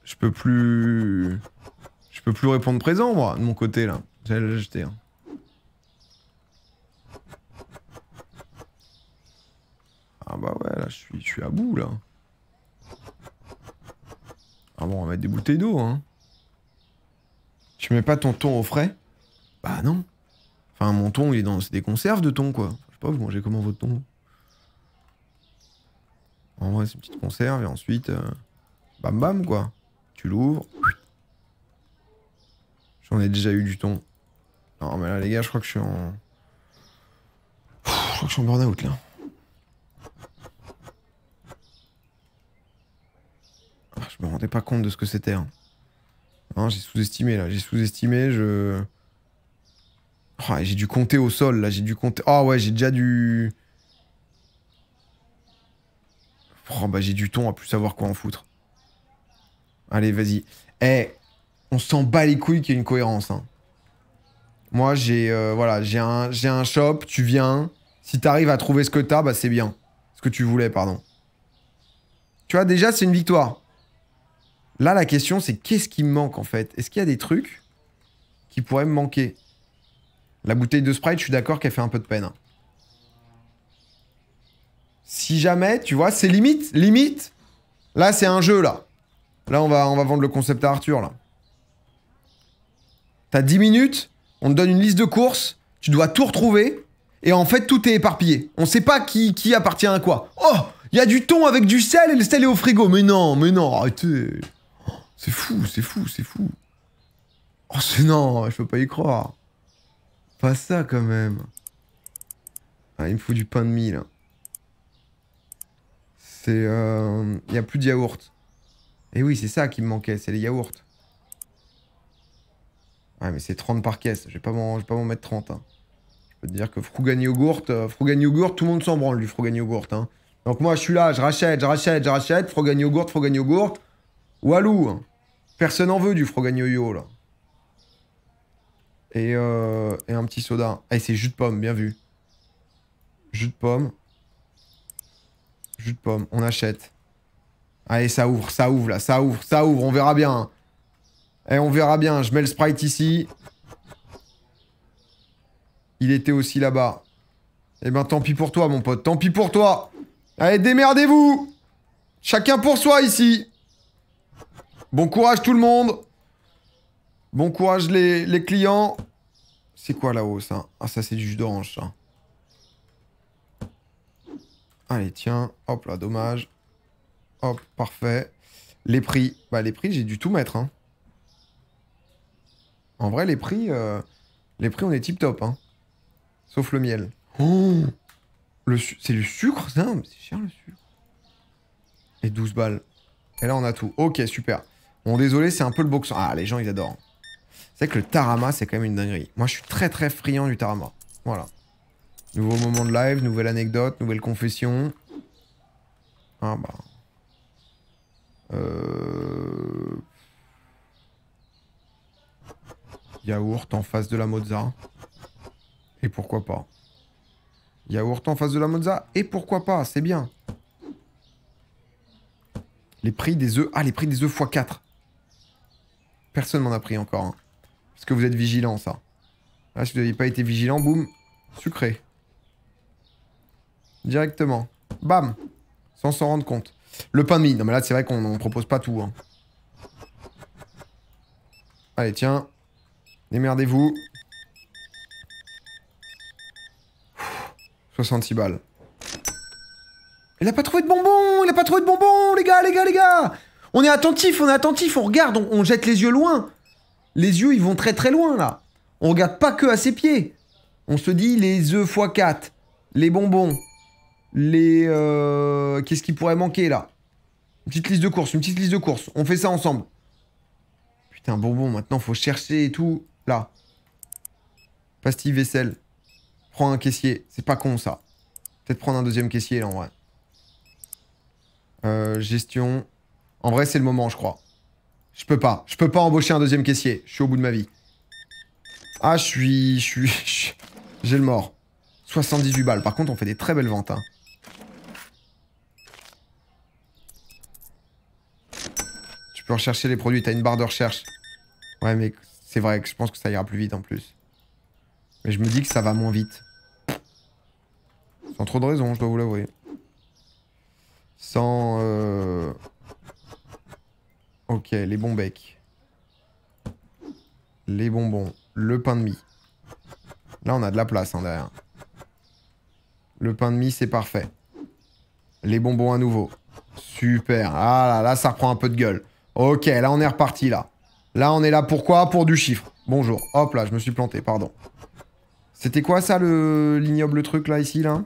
Je peux plus... Je peux plus répondre présent, moi, de mon côté, là. J'ai l'acheter, Hein. Ah bah ouais, là, je suis, suis à bout, là. Ah bon, on va mettre des bouteilles d'eau, hein. Tu mets pas ton thon au frais Bah non. Enfin, mon thon, il est dans... C'est des conserves de thon, quoi. Je sais pas, vous mangez comment votre thon En vrai, c'est une petite conserve, et ensuite... Euh, bam bam, quoi. Tu l'ouvres. J'en ai déjà eu du thon. Non, mais là, les gars, je crois que je suis en... je crois que je suis en burn-out, là. Ah, je me rendais pas compte de ce que c'était. Hein. Hein, j'ai sous-estimé là, j'ai sous-estimé, je... Ah, j'ai dû compter au sol là, j'ai dû compter... Ah oh, ouais, j'ai déjà du... Oh bah j'ai du ton à plus savoir quoi en foutre. Allez, vas-y. Eh, on s'en bat les couilles qu'il y ait une cohérence. Hein. Moi, j'ai euh, voilà, j'ai un, j'ai un shop, tu viens. Si t'arrives à trouver ce que t'as, bah c'est bien. Ce que tu voulais, pardon. Tu vois, déjà, c'est une victoire. Là, la question, c'est qu'est-ce qui me manque en fait Est-ce qu'il y a des trucs qui pourraient me manquer La bouteille de Sprite, je suis d'accord qu'elle fait un peu de peine. Hein. Si jamais, tu vois, c'est limite, limite. Là, c'est un jeu, là. Là, on va, on va vendre le concept à Arthur, là. T'as 10 minutes, on te donne une liste de courses, tu dois tout retrouver, et en fait, tout est éparpillé. On sait pas qui, qui appartient à quoi. Oh Il y a du thon avec du sel et le sel est au frigo. Mais non, mais non, arrêtez c'est fou, c'est fou, c'est fou. Oh, c'est non, je peux pas y croire. Pas ça, quand même. Ah, il me faut du pain de mie, là. C'est... Il euh, a plus de yaourt. Et eh oui, c'est ça qui me manquait, c'est les yaourts. Ouais, mais c'est 30 par caisse, je vais pas m'en mettre 30. Hein. Je peux te dire que euh, Frugan yogourt, tout le monde s'en branle du Frugan yogourt. Hein. Donc moi, je suis là, je rachète, je rachète, je rachète, Frugan yogourt, Frugan yogourt, Walou. Hein. Personne n'en veut du frog yo là. Euh, et, un petit soda. Ah, et c'est jus de pomme, bien vu. Jus de pomme. Jus de pomme, on achète. Allez, ça ouvre, ça ouvre, là, ça ouvre, ça ouvre, on verra bien. Et eh, on verra bien, je mets le sprite ici. Il était aussi là-bas. Eh ben, tant pis pour toi, mon pote, tant pis pour toi. Allez, démerdez-vous Chacun pour soi, ici Bon courage tout le monde Bon courage les, clients C'est quoi là-haut ça Ah ça c'est du jus d'orange ça. Allez tiens, hop là, dommage. Hop, parfait. Les prix. Bah les prix j'ai dû tout mettre. Hein. En vrai les prix, euh, les prix on est tip top. Hein. Sauf le miel. Oh c'est du sucre ça C'est cher le sucre. Et 12 balles. Et là on a tout. Ok super. Bon, désolé, c'est un peu le boxeur. Ah, les gens, ils adorent. C'est vrai que le tarama, c'est quand même une dinguerie. Moi, je suis très très friand du tarama. Voilà. Nouveau moment de live, nouvelle anecdote, nouvelle confession. Ah bah. Euh... Yaourt en face de la mozza. Et pourquoi pas Yaourt en face de la mozza Et pourquoi pas C'est bien. Les prix des œufs. Ah, les prix des œufs x4. Personne m'en a pris encore. Hein. Parce que vous êtes vigilant, ça. Là, si vous n'avez pas été vigilant, boum, sucré. Directement. Bam Sans s'en rendre compte. Le pain de mie. Non, mais là, c'est vrai qu'on ne propose pas tout. Hein. Allez, tiens. Démerdez-vous. 66 balles. Il a pas trouvé de bonbons Il a pas trouvé de bonbons, les gars, les gars, les gars on est attentif, on est attentif, on regarde, on, jette les yeux loin. Les yeux, ils vont très très loin là. On regarde pas que à ses pieds. On se dit les œufs x4, les bonbons, les... Euh, Qu'est-ce qui pourrait manquer là Une petite liste de courses, une petite liste de courses. On fait ça ensemble. Putain, bonbons, maintenant faut chercher et tout. Là. Pastille vaisselle. Prends un caissier. C'est pas con ça. Peut-être prendre un deuxième caissier là en vrai. Euh, gestion. En vrai, c'est le moment, je crois. Je peux pas. Je peux pas embaucher un deuxième caissier. Je suis au bout de ma vie. Ah, je suis... Je suis... J'ai le mort. 78 balles. Par contre, on fait des très belles ventes. Hein. Tu peux rechercher les produits. T'as une barre de recherche. Ouais, mais c'est vrai que je pense que ça ira plus vite en plus. Mais je me dis que ça va moins vite. Sans trop de raison, je dois vous l'avouer. Sans... Euh, Ok, les bons becs. Les bonbons. Le pain de mie. Là, on a de la place hein, derrière. Le pain de mie, c'est parfait. Les bonbons à nouveau. Super. Ah là, là, ça reprend un peu de gueule. Ok, là, on est reparti, là. Là, on est là pourquoi Pour du chiffre. Bonjour. Hop là, je me suis planté, pardon. C'était quoi ça, l'ignoble truc, là, ici, là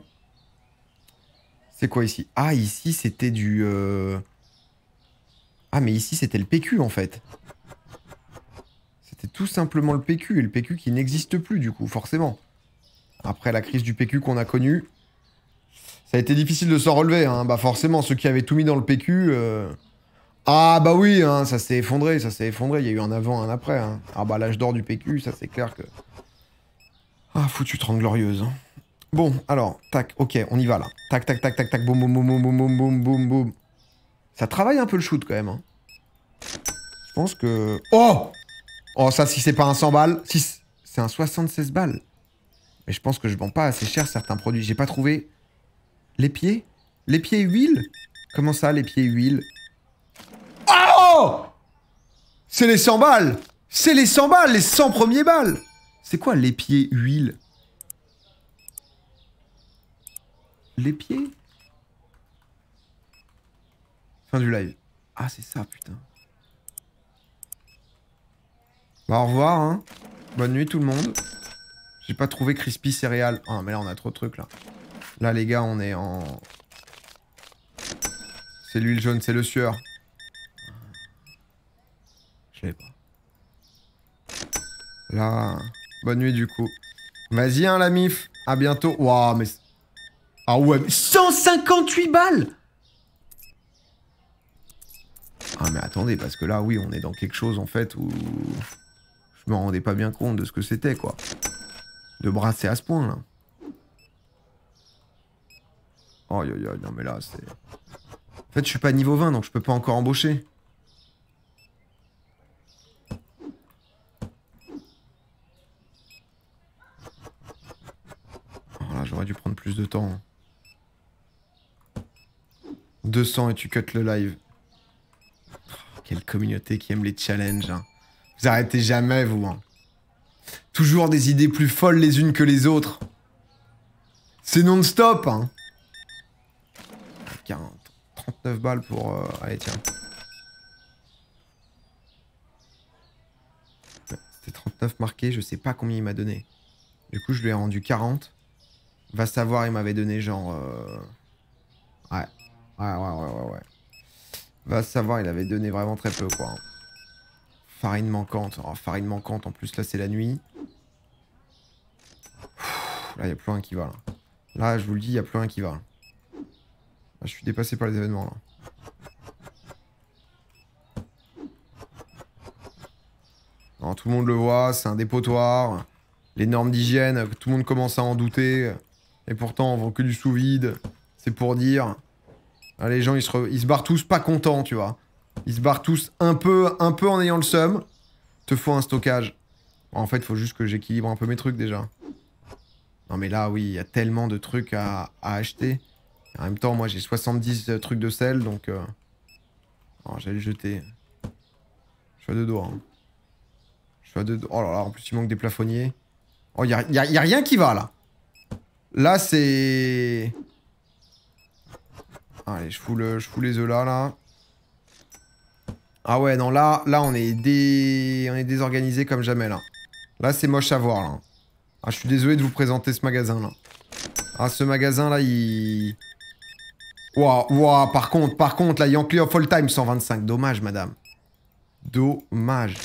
C'est quoi, ici Ah, ici, c'était du... Euh, ah, mais ici, c'était le PQ, en fait. C'était tout simplement le PQ, et le PQ qui n'existe plus, du coup, forcément. Après la crise du PQ qu'on a connue, ça a été difficile de s'en relever. Hein. Bah forcément, ceux qui avaient tout mis dans le PQ... Euh, ah bah oui, hein, ça s'est effondré, ça s'est effondré. Il y a eu un avant, un après. Hein. Ah bah l'âge d'or du PQ, ça c'est clair que... Ah, foutu rends glorieuse. Hein. Bon, alors, tac, ok, on y va là. Tac, tac, tac, tac, tac, boum, boum, boum, boum, boum, boum, boum, boum. Ça travaille un peu le shoot quand même. Hein. Je pense que... Oh Oh, ça, si c'est pas un 100 balles, si c'est un 76 balles. Mais je pense que je vends pas assez cher certains produits. J'ai pas trouvé... Les pieds Les pieds huile Comment ça, les pieds huile ah, Oh C'est les 100 balles C'est les 100 balles, les 100 premiers balles C'est quoi les pieds huile Les pieds du live. Ah, c'est ça, putain. Bah, au revoir, hein. Bonne nuit, tout le monde. J'ai pas trouvé crispy céréales. Ah, mais là, on a trop de trucs, là. Là, les gars, on est en... C'est l'huile jaune, c'est le sueur. Je sais pas. Là, bonne nuit, du coup. Vas-y, hein, la mif. À bientôt. Waouh, mais... Ah ouais, mais 158 balles ah, mais attendez, parce que là, oui, on est dans quelque chose en fait où je me rendais pas bien compte de ce que c'était, quoi. De brasser à ce point, là. Oh, yo, yo, non mais là, c'est... En fait, je suis pas niveau 20, donc je peux pas encore embaucher. Voilà, oh, j'aurais dû prendre plus de temps. 200 hein. et tu cut le live. Quelle communauté qui aime les challenges. Hein. Vous arrêtez jamais, vous. Hein. Toujours des idées plus folles les unes que les autres. C'est non-stop. Hein. 39 balles pour... Euh, allez, tiens. C'était 39 marqués, je sais pas combien il m'a donné. Du coup, je lui ai rendu 40. Va savoir, il m'avait donné genre... Euh, ouais. Ouais, ouais, ouais, ouais, ouais. Va savoir, il avait donné vraiment très peu, quoi. Hein. Farine manquante. farine manquante, en plus, là, c'est la nuit. là, il n'y a plus rien qui va, là. je vous le dis, il n'y a plus rien qui va. je suis dépassé par les événements, là. tout le monde le voit, c'est un dépotoir. Les normes d'hygiène, tout le monde commence à en douter. Et pourtant, on vend que du sous-vide. C'est pour dire... Ah, les gens, ils se, barrent tous pas contents, tu vois. Ils se barrent tous un peu, un peu en ayant le seum. Te faut un stockage. En fait, il faut juste que j'équilibre un peu mes trucs déjà. Non mais là, oui, il y a tellement de trucs à, acheter. en même temps, moi, j'ai 70 euh, trucs de sel, donc... Euh, oh, j'allais le jeter. Je suis à deux doigts. Hein. Je suis Oh là là, en plus, il manque des plafonniers. Oh, il n'y y a, rien qui va, là. Là, c'est... Allez, je fous, je les œufs là, là. Ah ouais, non, là, là on, est on est désorganisé comme jamais, là. Là, c'est moche à voir, là. Ah, je suis désolé de vous présenter ce magasin, là. Ah, ce magasin, là, il... Ouah, ouah, par contre, par contre, là, Yankee of All Time 125. Dommage, madame. Dommage.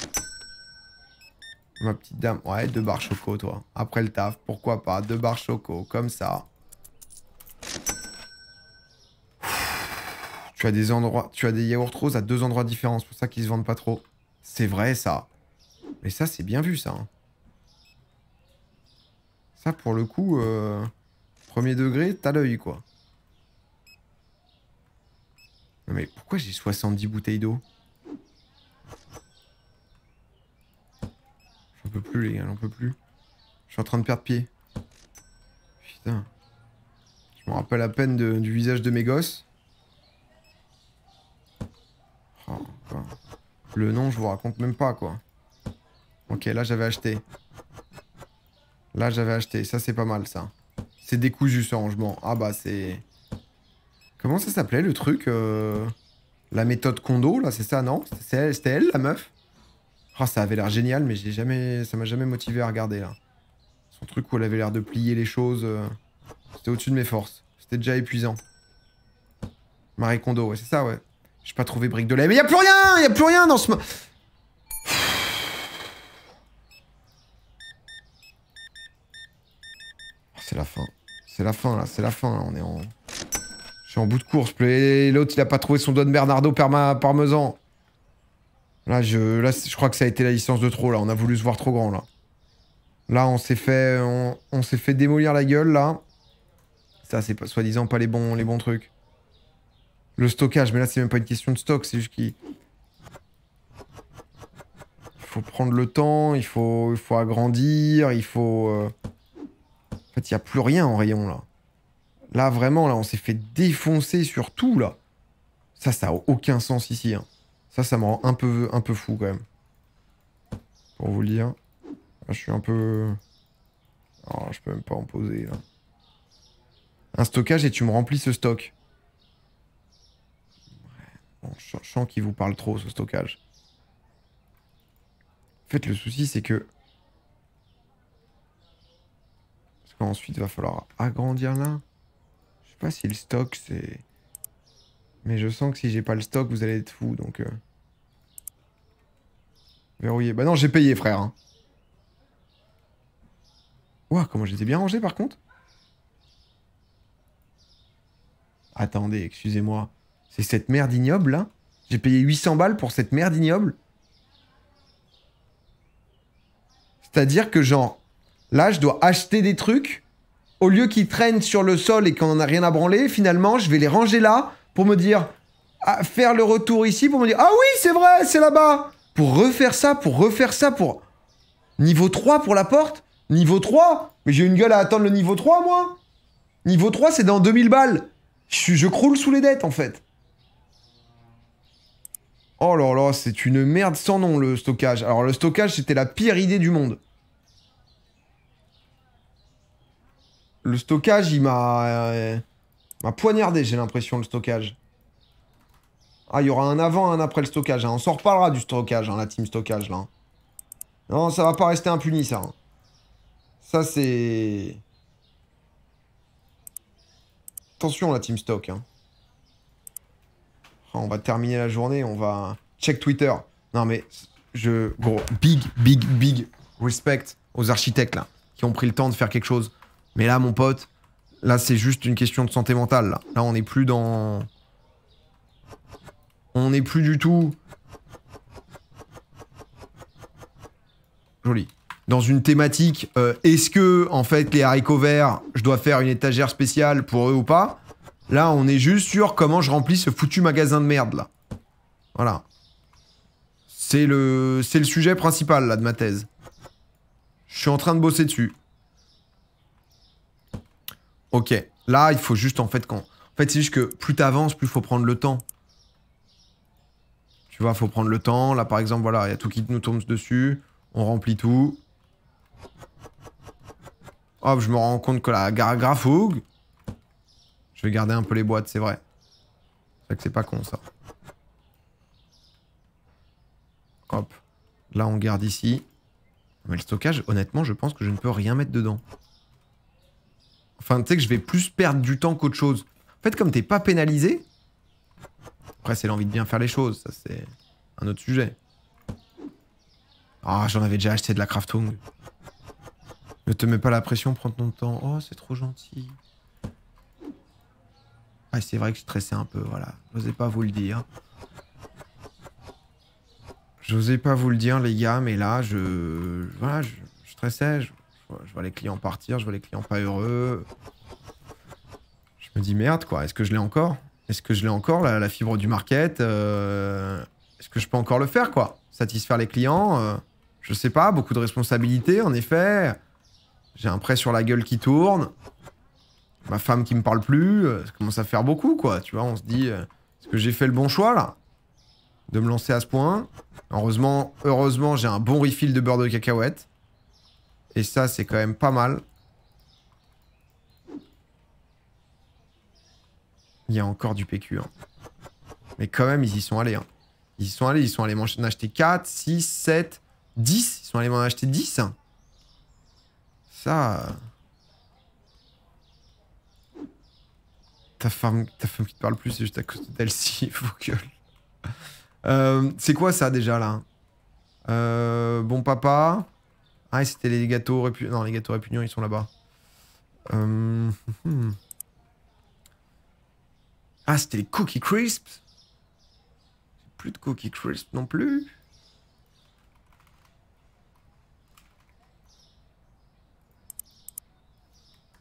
Ma petite dame. Ouais, deux barres choco, toi. Après le taf, pourquoi pas. Deux barres choco, comme ça. Tu as des endroits, tu as des yaourts roses à deux endroits différents, c'est pour ça qu'ils se vendent pas trop. C'est vrai ça. Mais ça, c'est bien vu ça. Hein. Ça, pour le coup, euh, premier degré, t'as l'œil quoi. Non mais pourquoi j'ai 70 bouteilles d'eau J'en peux plus les gars, j'en peux plus. Je suis en train de perdre pied. Putain. Je me rappelle à peine du visage de mes gosses le nom, je vous raconte même pas, quoi. Ok, là, j'avais acheté. Là, j'avais acheté. Ça, c'est pas mal, ça. C'est décousu, ce rangement. Ah bah, c'est... Comment ça s'appelait, le truc euh, La méthode condo, là, c'est ça, non C'était elle, la meuf Ah, ça avait l'air génial, mais j'ai jamais... ça m'a jamais motivé à regarder, là. Son truc où elle avait l'air de plier les choses... Euh, c'était au-dessus de mes forces. C'était déjà épuisant. Marie Kondo, c'est ça, ouais. J'ai pas trouvé brique de lait. Mais y a plus rien Y a plus rien dans ce... Oh, c'est la fin. C'est la fin, là. C'est la fin, là. On est en... Je en bout de course. L'autre, il a pas trouvé son Don Bernardo parmesan. Là je, là, je crois que ça a été la licence de trop, là. On a voulu se voir trop grand, là. Là, on s'est fait... On, s'est fait démolir la gueule, là. Ça, c'est soi-disant pas les bons, les bons trucs le stockage. Mais là, c'est même pas une question de stock, c'est juste qu'il faut prendre le temps, il faut, il faut agrandir, il faut. Euh, en fait, il n'y a plus rien en rayon là. Là, vraiment, là, on s'est fait défoncer sur tout là. Ça, ça a aucun sens ici. Hein. Ça, ça me rend un peu, un peu fou quand même. Pour vous le dire. je suis un peu. Oh, je peux même pas en poser là. Un stockage et tu me remplis ce stock. Bon, je, sens qu'il vous parle trop, ce stockage. En fait, le souci, c'est que... Parce qu'ensuite, il va falloir agrandir là. Je sais pas si le stock, c'est... Mais je sens que si j'ai pas le stock, vous allez être fou, donc... Euh. verrouillez. Bah non, j'ai payé, frère. Hein. Ouah, comment j'étais bien rangé, par contre Attendez, excusez-moi. C'est cette merde ignoble, là hein. J'ai payé 800 balles pour cette merde ignoble C'est-à-dire que, genre, là, je dois acheter des trucs. Au lieu qu'ils traînent sur le sol et qu'on n'en a rien à branler, finalement, je vais les ranger là pour me dire... Ah, faire le retour ici pour me dire « Ah oui, c'est vrai, c'est là-bas !» Pour refaire ça, pour refaire ça, pour... Niveau 3 pour la porte Niveau 3 Mais j'ai une gueule à attendre le niveau 3, moi Niveau 3, c'est dans 2000 balles je, je croule sous les dettes, en fait. Oh là là, c'est une merde sans nom le stockage. Alors le stockage, c'était la pire idée du monde. Le stockage, il m'a... Euh, m'a poignardé, j'ai l'impression, le stockage. Ah, il y aura un avant, un après le stockage. Hein. On s'en reparlera du stockage, hein, la team stockage, là. Non, ça va pas rester impuni, ça. Hein. Ça, c'est... Attention, la team stock. Hein. On va terminer la journée, on va check Twitter. Non mais je gros big big big respect aux architectes là qui ont pris le temps de faire quelque chose. Mais là mon pote, là c'est juste une question de santé mentale là. on n'est plus dans on n'est plus du tout joli. Dans une thématique, euh, est-ce que en fait les haricots verts, je dois faire une étagère spéciale pour eux ou pas Là, on est juste sur comment je remplis ce foutu magasin de merde, là. Voilà. C'est le, le sujet principal, là, de ma thèse. Je suis en train de bosser dessus. Ok. Là, il faut juste, en fait, qu'on... En fait, c'est juste que plus t'avances, plus faut prendre le temps. Tu vois, faut prendre le temps. Là, par exemple, voilà, il y a tout qui nous tourne dessus. On remplit tout. Hop, je me rends compte que la Garagraphoog, je vais garder un peu les boîtes, c'est vrai. C'est que c'est pas con, ça. Hop. Là, on garde ici. Mais le stockage, honnêtement, je pense que je ne peux rien mettre dedans. Enfin, tu sais que je vais plus perdre du temps qu'autre chose. En fait, comme t'es pas pénalisé... Après, c'est l'envie de bien faire les choses. Ça, c'est un autre sujet. Ah, j'en avais déjà acheté de la Kraftung. Ne te mets pas la pression, prends ton temps. Oh, c'est trop gentil c'est vrai que je stressais un peu, voilà. J'osais pas vous le dire. J'osais pas vous le dire, les gars, mais là, je. Voilà, je, stressais. Je, vois les clients partir, je vois les clients pas heureux. Je me dis merde, quoi. Est-ce que je l'ai encore Est-ce que je l'ai encore, la, fibre du market euh, Est-ce que je peux encore le faire, quoi Satisfaire les clients euh, Je sais pas, beaucoup de responsabilités, en effet. J'ai un prêt sur la gueule qui tourne ma femme qui me parle plus, euh, ça commence à faire beaucoup, quoi. Tu vois, on se dit, euh, est-ce que j'ai fait le bon choix, là De me lancer à ce point. Heureusement, heureusement j'ai un bon refill de beurre de cacahuète. Et ça, c'est quand même pas mal. Il y a encore du PQ. Hein. Mais quand même, ils y sont allés. Hein. Ils y sont allés, ils sont allés m'en acheter 4, 6, 7, 10. Ils sont allés m'en acheter 10. Hein. Ça... Euh, ta femme, ta femme qui te parle plus, c'est juste à cause d'elle si vos gueules. Euh, c'est quoi ça déjà là euh, Bon papa. Ah, c'était les gâteaux répugnants. Non, les gâteaux répugnants, ils sont là-bas. Euh, hmm, hmm, hmm. Ah, c'était les Cookie Crisps Plus de Cookie Crisps non plus.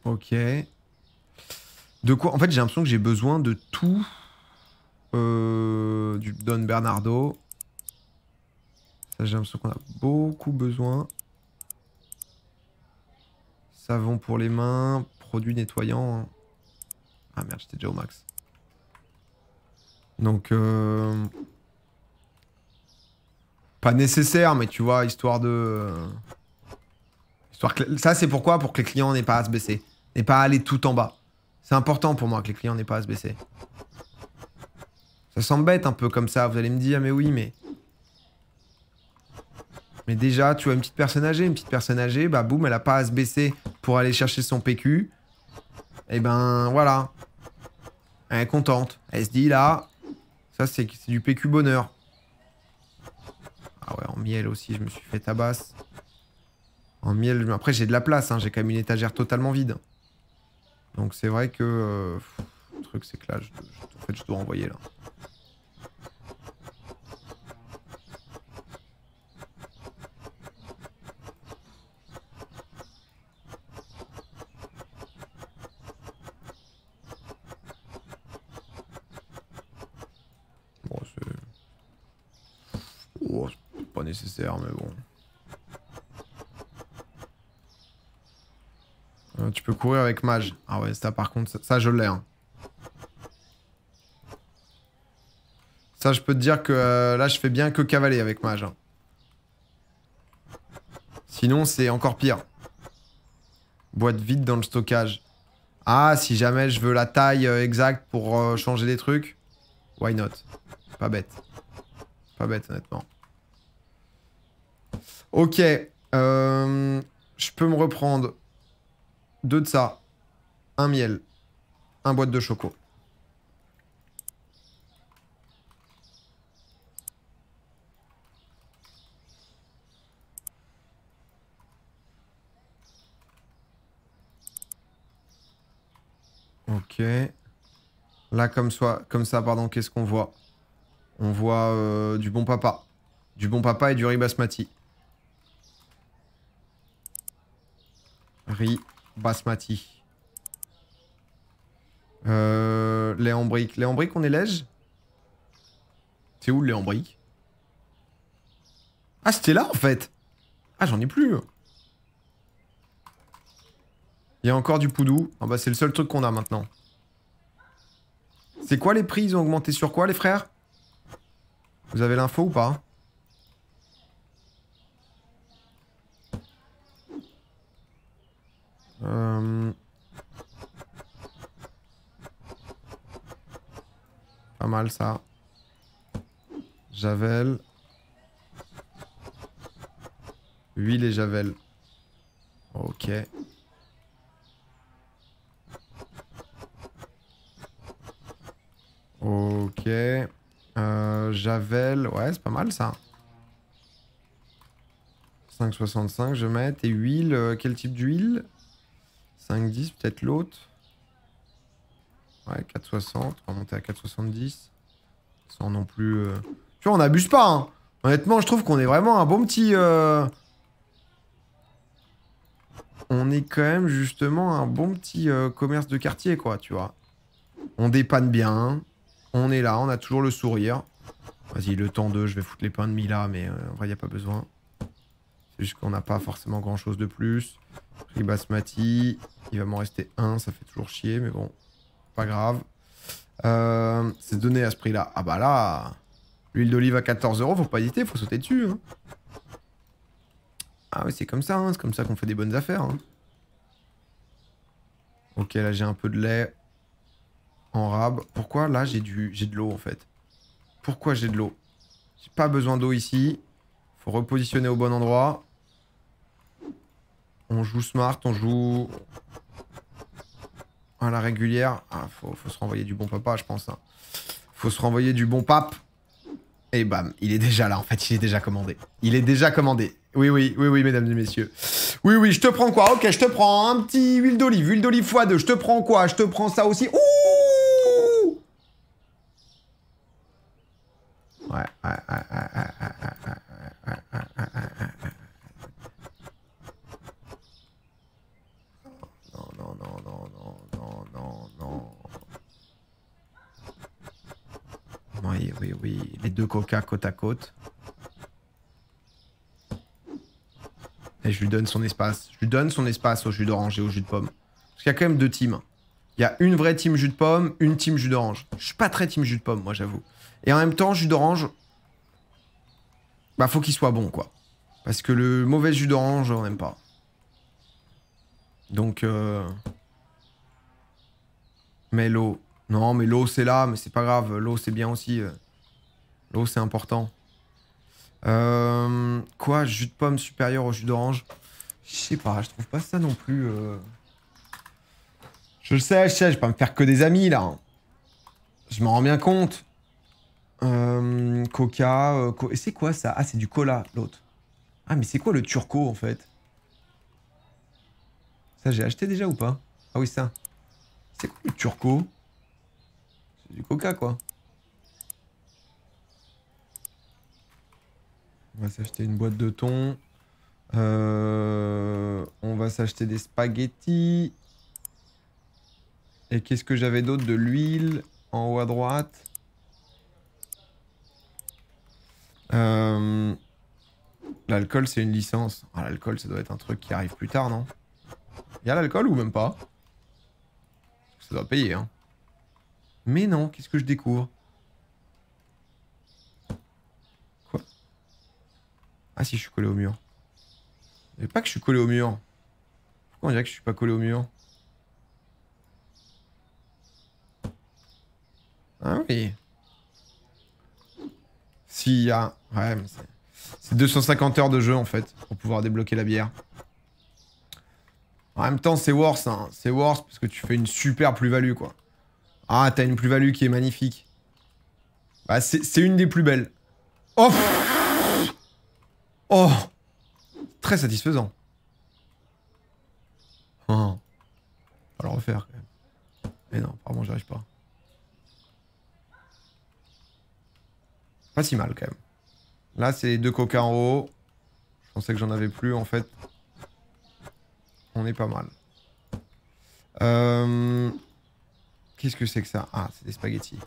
Ok. De quoi En fait, j'ai l'impression que j'ai besoin de tout. Euh, du Don Bernardo. Ça, j'ai l'impression qu'on a beaucoup besoin. Savon pour les mains, produits nettoyants. Ah merde, j'étais déjà au max. Donc, euh, pas nécessaire, mais tu vois, histoire de. Ça, c'est pourquoi Pour que les clients n'aient pas à se baisser, n'aient pas à aller tout en bas. C'est important pour moi que les clients n'aient pas à se baisser. Ça bête un peu comme ça, vous allez me dire, mais oui, mais... Mais déjà, tu vois, une petite personne âgée, une petite personne âgée, bah boum, elle a pas à se baisser pour aller chercher son PQ. Et eh ben voilà. Elle est contente. Elle se dit là, ça c'est du PQ bonheur. Ah ouais, en miel aussi, je me suis fait tabasse. En miel, après j'ai de la place, hein, j'ai quand même une étagère totalement vide. Donc c'est vrai que... le euh, truc c'est que là, je, fait je dois envoyer là. Bon, c'est... Oh, pas nécessaire, mais bon. tu peux courir avec mage. Ah ouais, ça par contre, ça, je l'ai. Hein. Ça, je peux te dire que euh, là, je fais bien que cavaler avec mage. Hein. Sinon, c'est encore pire. Boîte vide dans le stockage. Ah, si jamais je veux la taille euh, exacte pour euh, changer des trucs, why not Pas bête. Pas bête, honnêtement. Ok. je peux me reprendre. Deux de ça. Un miel. Un boîte de choco. Ok. Là, comme, soit, comme ça, pardon, qu'est-ce qu'on voit On voit euh, du bon papa. Du bon papa et du riz basmati. Riz Basmati. Euh, les en briques. Les en briques, on élège C'est où les en briques Ah, c'était là en fait Ah, j'en ai plus Il y a encore du poudou. Ah bah c'est le seul truc qu'on a maintenant. C'est quoi les prix Ils ont augmenté sur quoi les frères Vous avez l'info ou pas Euh, pas mal ça. Javel. Huile et javel. Ok. Ok. Euh, javel. Ouais, c'est pas mal ça. 5,65 je mets. Et huile, euh, quel type d'huile 10, peut-être l'autre. Ouais, 4,60. On va monter à 4,70. Sans non plus... Euh, tu vois, on n'abuse pas. Hein. Honnêtement, je trouve qu'on est vraiment un bon petit... Euh, on est quand même justement un bon petit euh, commerce de quartier, quoi, tu vois. On dépanne bien. On est là, on a toujours le sourire. Vas-y, le temps de, je vais foutre les pains de Mila, mais en vrai, il n'y a pas besoin. C'est juste qu'on n'a pas forcément grand-chose de plus. Ribas basmati. Il va m'en rester un, ça fait toujours chier, mais bon, pas grave. Euh, c'est donné à ce prix-là. Ah bah là, l'huile d'olive à 14 euros, faut pas hésiter, faut sauter dessus. Hein. Ah oui, c'est comme ça, hein, c'est comme ça qu'on fait des bonnes affaires. Hein. Ok, là j'ai un peu de lait en rab. Pourquoi là j'ai du... de l'eau en fait Pourquoi j'ai de l'eau J'ai pas besoin d'eau ici. Faut repositionner au bon endroit. On joue smart, on joue à la régulière. Ah, faut, se renvoyer du bon papa, je pense. Hein. Faut se renvoyer du bon pape. Et bam, il est déjà là, en fait, il est déjà commandé. Il est déjà commandé. Oui, oui, oui, oui, mesdames et messieurs. Oui, oui, je te prends quoi Ok, je te prends un petit huile d'olive, huile d'olive x2. Je te prends quoi Je te prends ça aussi. Ouh Ouais, ouais, ouais, ouais, ouais, ouais, ouais, ouais, ouais, ouais, ouais, ouais, ouais. non, non, non, non, non, non, non. Oui, oui, oui. Les deux coca côte à côte. Et je lui donne son espace. Je lui donne son espace au jus d'orange et au jus de pomme. Parce qu'il y a quand même deux teams. Il y a une vraie team jus de pomme, une team jus d'orange. Je suis pas très team jus de pomme, moi, j'avoue. Et en même temps, jus d'orange, bah faut qu'il soit bon, quoi. Parce que le mauvais jus d'orange, on n'aime pas. Donc. Euh, mais l'eau. Non, mais l'eau, c'est là, mais c'est pas grave. L'eau, c'est bien aussi. Euh. L'eau, c'est important. Euh, quoi Jus de pomme supérieur au jus d'orange Je sais pas, je trouve pas ça non plus. Je le sais, je sais, je vais pas me faire que des amis là. Hein. Je m'en rends bien compte. coca. Et c'est quoi ça Ah, c'est du cola, l'autre. Ah, mais c'est quoi le turco en fait j'ai acheté déjà ou pas Ah oui, ça. C'est quoi turco C'est du coca, quoi. On va s'acheter une boîte de thon. Euh, on va s'acheter des spaghettis. Et qu'est-ce que j'avais d'autre De l'huile en haut à droite. Euh, l'alcool, c'est une licence. Ah, l'alcool, ça doit être un truc qui arrive plus tard, non Y'a l'alcool ou même pas Ça doit payer, hein. Mais non, qu'est-ce que je découvre Quoi Ah si, je suis collé au mur. Mais pas que je suis collé au mur. Pourquoi on dirait que je suis pas collé au mur Ah oui. S'il y a... Ouais, c'est 250 heures de jeu en fait pour pouvoir débloquer la bière. En même temps, c'est worse, hein. c'est worse parce que tu fais une super plus-value, quoi. Ah, t'as une plus-value qui est magnifique. Bah, c'est une des plus belles. Oh Oh Très satisfaisant. Oh. On va le refaire, quand même. Mais non, pardon, arrive pas. Pas si mal, quand même. Là, c'est deux coca en haut. Je pensais que j'en avais plus, en fait. On est pas mal. Euh, qu'est-ce que c'est que ça Ah, c'est des spaghettis.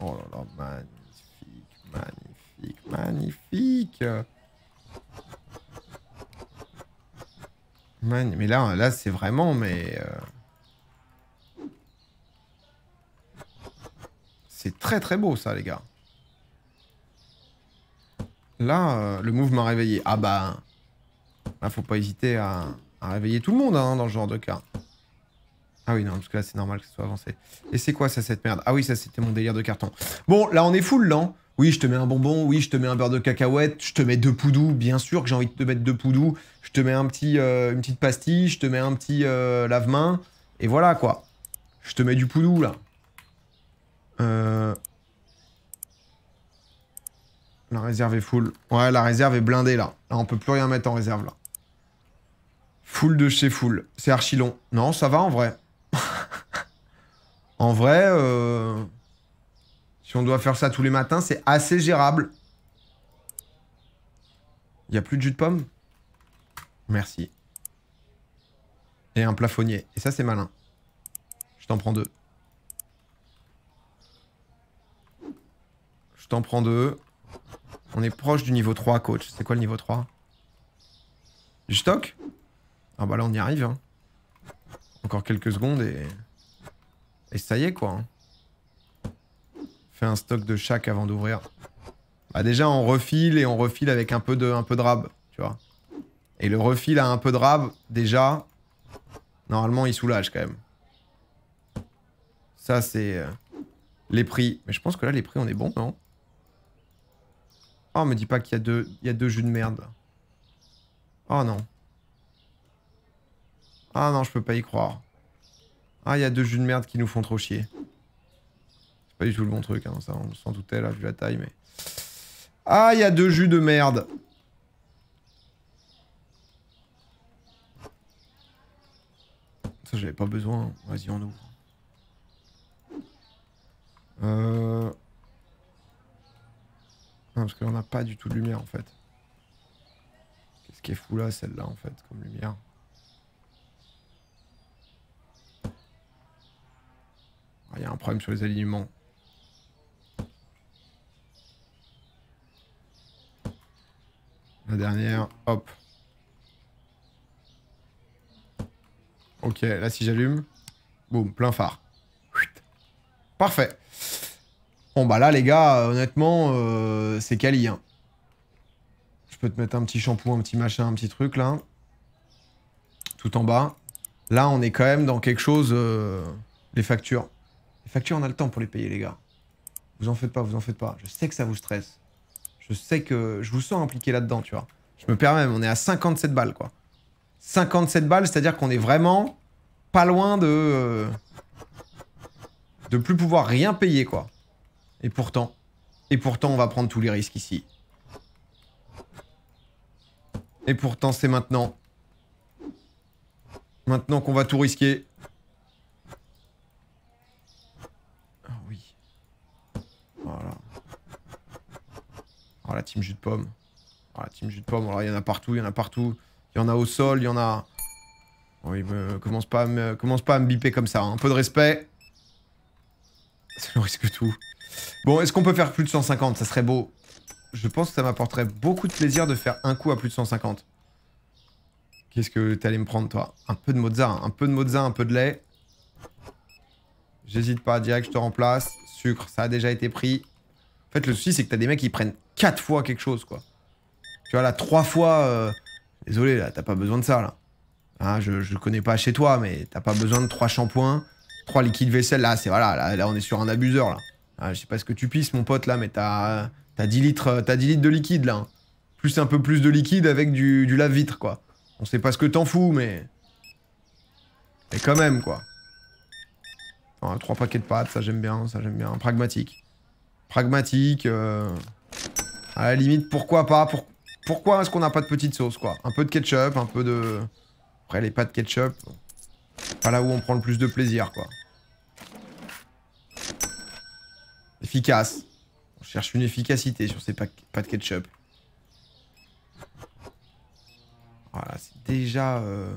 Oh là là, magnifique, magnifique, magnifique. mais là, là c'est vraiment, mais... Euh, c'est très très beau ça, les gars. Là, euh, le move m'a réveillé. Ah bah... Là, hein, faut pas hésiter à, réveiller tout le monde hein, dans ce genre de cas. Ah oui, non, parce que là, c'est normal que ce soit avancé. Et c'est quoi ça, cette merde Ah oui, ça, c'était mon délire de carton. Bon, là, on est full, là. Hein. Oui, je te mets un bonbon, oui, je te mets un beurre de cacahuète, je te mets deux poudous, bien sûr que j'ai envie de te mettre deux poudous, je te mets un petit, euh, une petite pastille, je te mets un petit euh, lave-main, et voilà, quoi. Je te mets du poudou, là. Euh, la réserve est full. Ouais, la réserve est blindée, là. Là, on peut plus rien mettre en réserve, là. Full de chez Full. C'est archi long. Non, ça va en vrai. en vrai, euh, si on doit faire ça tous les matins, c'est assez gérable. Il a plus de jus de pomme Merci. Et un plafonnier. Et ça, c'est malin. Je t'en prends deux. Je t'en prends deux. On est proche du niveau 3, coach. C'est quoi le niveau 3 Du stock ah bah là, on y arrive. Hein. Encore quelques secondes et... Et ça y est, quoi. Hein. Fais un stock de chaque avant d'ouvrir. Bah déjà, on refile et on refile avec un peu de, un peu de rab, tu vois. Et le refil à un peu de rab, déjà, normalement, il soulage quand même. Ça, c'est euh, les prix. Mais je pense que là, les prix, on est bon, non Oh, me dis pas qu'il y, a deux, il y a deux jus de merde. Oh non. Ah non, je peux pas y croire. Ah, il y a deux jus de merde qui nous font trop chier. C'est pas du tout le bon truc, hein, ça, on s'en doutait là, vu la taille, mais... Ah, il y a deux jus de merde Ça, j'avais pas besoin. Vas-y, on ouvre. Euh... Non, parce qu'on n'a pas du tout de lumière, en fait. Qu'est-ce qui est fou là, celle-là, en fait, comme lumière Ah, il y a un problème sur les alignements. La dernière, hop. Ok, là si j'allume, boum, plein phare. Parfait. Bon bah là les gars, euh, honnêtement, euh, c'est quali. Hein. Je peux te mettre un petit shampoing, un petit machin, un petit truc là. Tout en bas. Là on est quand même dans quelque chose... Euh, les factures. Les factures, on a le temps pour les payer, les gars. Vous en faites pas, vous en faites pas. Je sais que ça vous stresse. Je sais que je vous sens impliqué là-dedans, tu vois. Je me permets, on est à 57 balles, quoi. 57 balles, c'est-à-dire qu'on est vraiment pas loin de... Euh, de plus pouvoir rien payer, quoi. Et pourtant, et pourtant, on va prendre tous les risques ici. Et pourtant, c'est maintenant. Maintenant qu'on va tout risquer. Oh, la team jus de pomme. Oh, la team jus de pomme. Alors, oh il y en a partout, il y en a partout. Il y en a au sol, il y en a... Oh, il me commence, pas à me, commence pas à me biper comme ça. Hein. Un peu de respect. le risque tout. Bon, est-ce qu'on peut faire plus de 150 Ça serait beau. Je pense que ça m'apporterait beaucoup de plaisir de faire un coup à plus de 150. Qu'est-ce que t'allais me prendre, toi Un peu de mozza, un peu de mozza, un peu de lait. J'hésite pas, direct, je te remplace. Sucre, ça a déjà été pris. En fait, le souci, c'est que t'as des mecs qui prennent quatre fois quelque chose, quoi. Tu vois, là, trois fois... Euh, désolé, là, t'as pas besoin de ça, là. Hein, je, je connais pas chez toi, mais t'as pas besoin de trois shampoings, trois liquides vaisselle. Là, c'est voilà, là, on est sur un abuseur, là. Hein, je sais pas ce que tu pisses, mon pote, là, mais t'as as 10, litres, 10 euh, litres de liquide, là. Plus un peu plus de liquide avec du, du lave-vitre, quoi. On sait pas ce que t'en fous, mais... Mais quand même, quoi. trois paquets de pâtes, ça j'aime bien, ça j'aime bien. Pragmatique. Pragmatique, euh... À la limite, pourquoi pas Pourquoi est-ce qu'on n'a pas de petite sauce, quoi Un peu de ketchup, un peu de... Après, les de ketchup, pas là où on prend le plus de plaisir, quoi. Efficace. On cherche une efficacité sur ces de ketchup. Voilà, c'est déjà... Euh,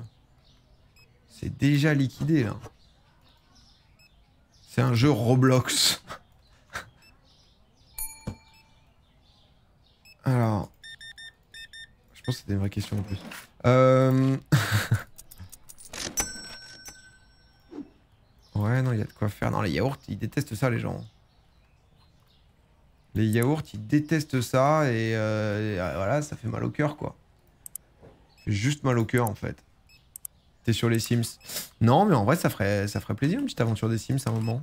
c'est déjà liquidé, là. C'est un jeu Roblox. Alors... Je pense que c'était une vraie question en plus. Euh, ouais, non, il y a de quoi faire. Non, les yaourts, ils détestent ça, les gens. Les yaourts, ils détestent ça et, euh, euh, voilà, ça fait mal au cœur, quoi. Juste mal au cœur, en fait. T'es sur les Sims. Non, mais en vrai, ça ferait, ça ferait plaisir, une petite aventure des Sims à un moment.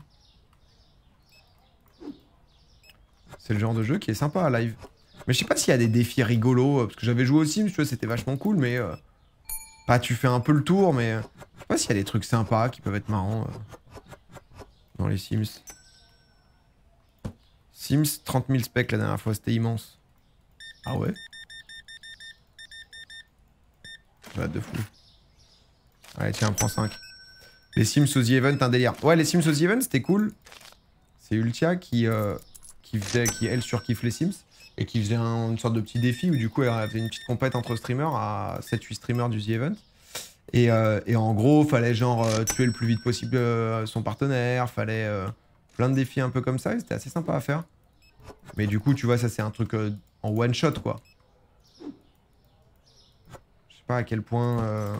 C'est le genre de jeu qui est sympa à live. Mais je sais pas s'il y a des défis rigolos, euh, parce que j'avais joué aux Sims, tu vois, c'était vachement cool, mais... Euh, pas tu fais un peu le tour, mais... Euh, je sais pas s'il y a des trucs sympas qui peuvent être marrants dans les Sims. Sims, 30 000 specs la dernière fois, c'était immense. Ah ouais Bah de fou. Allez, tiens, prends 5. Les Sims aux The Event, un délire. Ouais, les Sims aux The Event, c'était cool. C'est Ultia qui, qui, faisait, qui, elle, surkiffe les Sims et qui faisait une sorte de petit défi où du coup elle avait une petite compète entre streamers à 7-8 streamers du The Event. Et, euh, en gros, fallait genre euh, tuer le plus vite possible euh, son partenaire, fallait plein de défis un peu comme ça, et c'était assez sympa à faire. Mais du coup, tu vois, ça c'est un truc en one shot quoi. Je sais pas à quel point.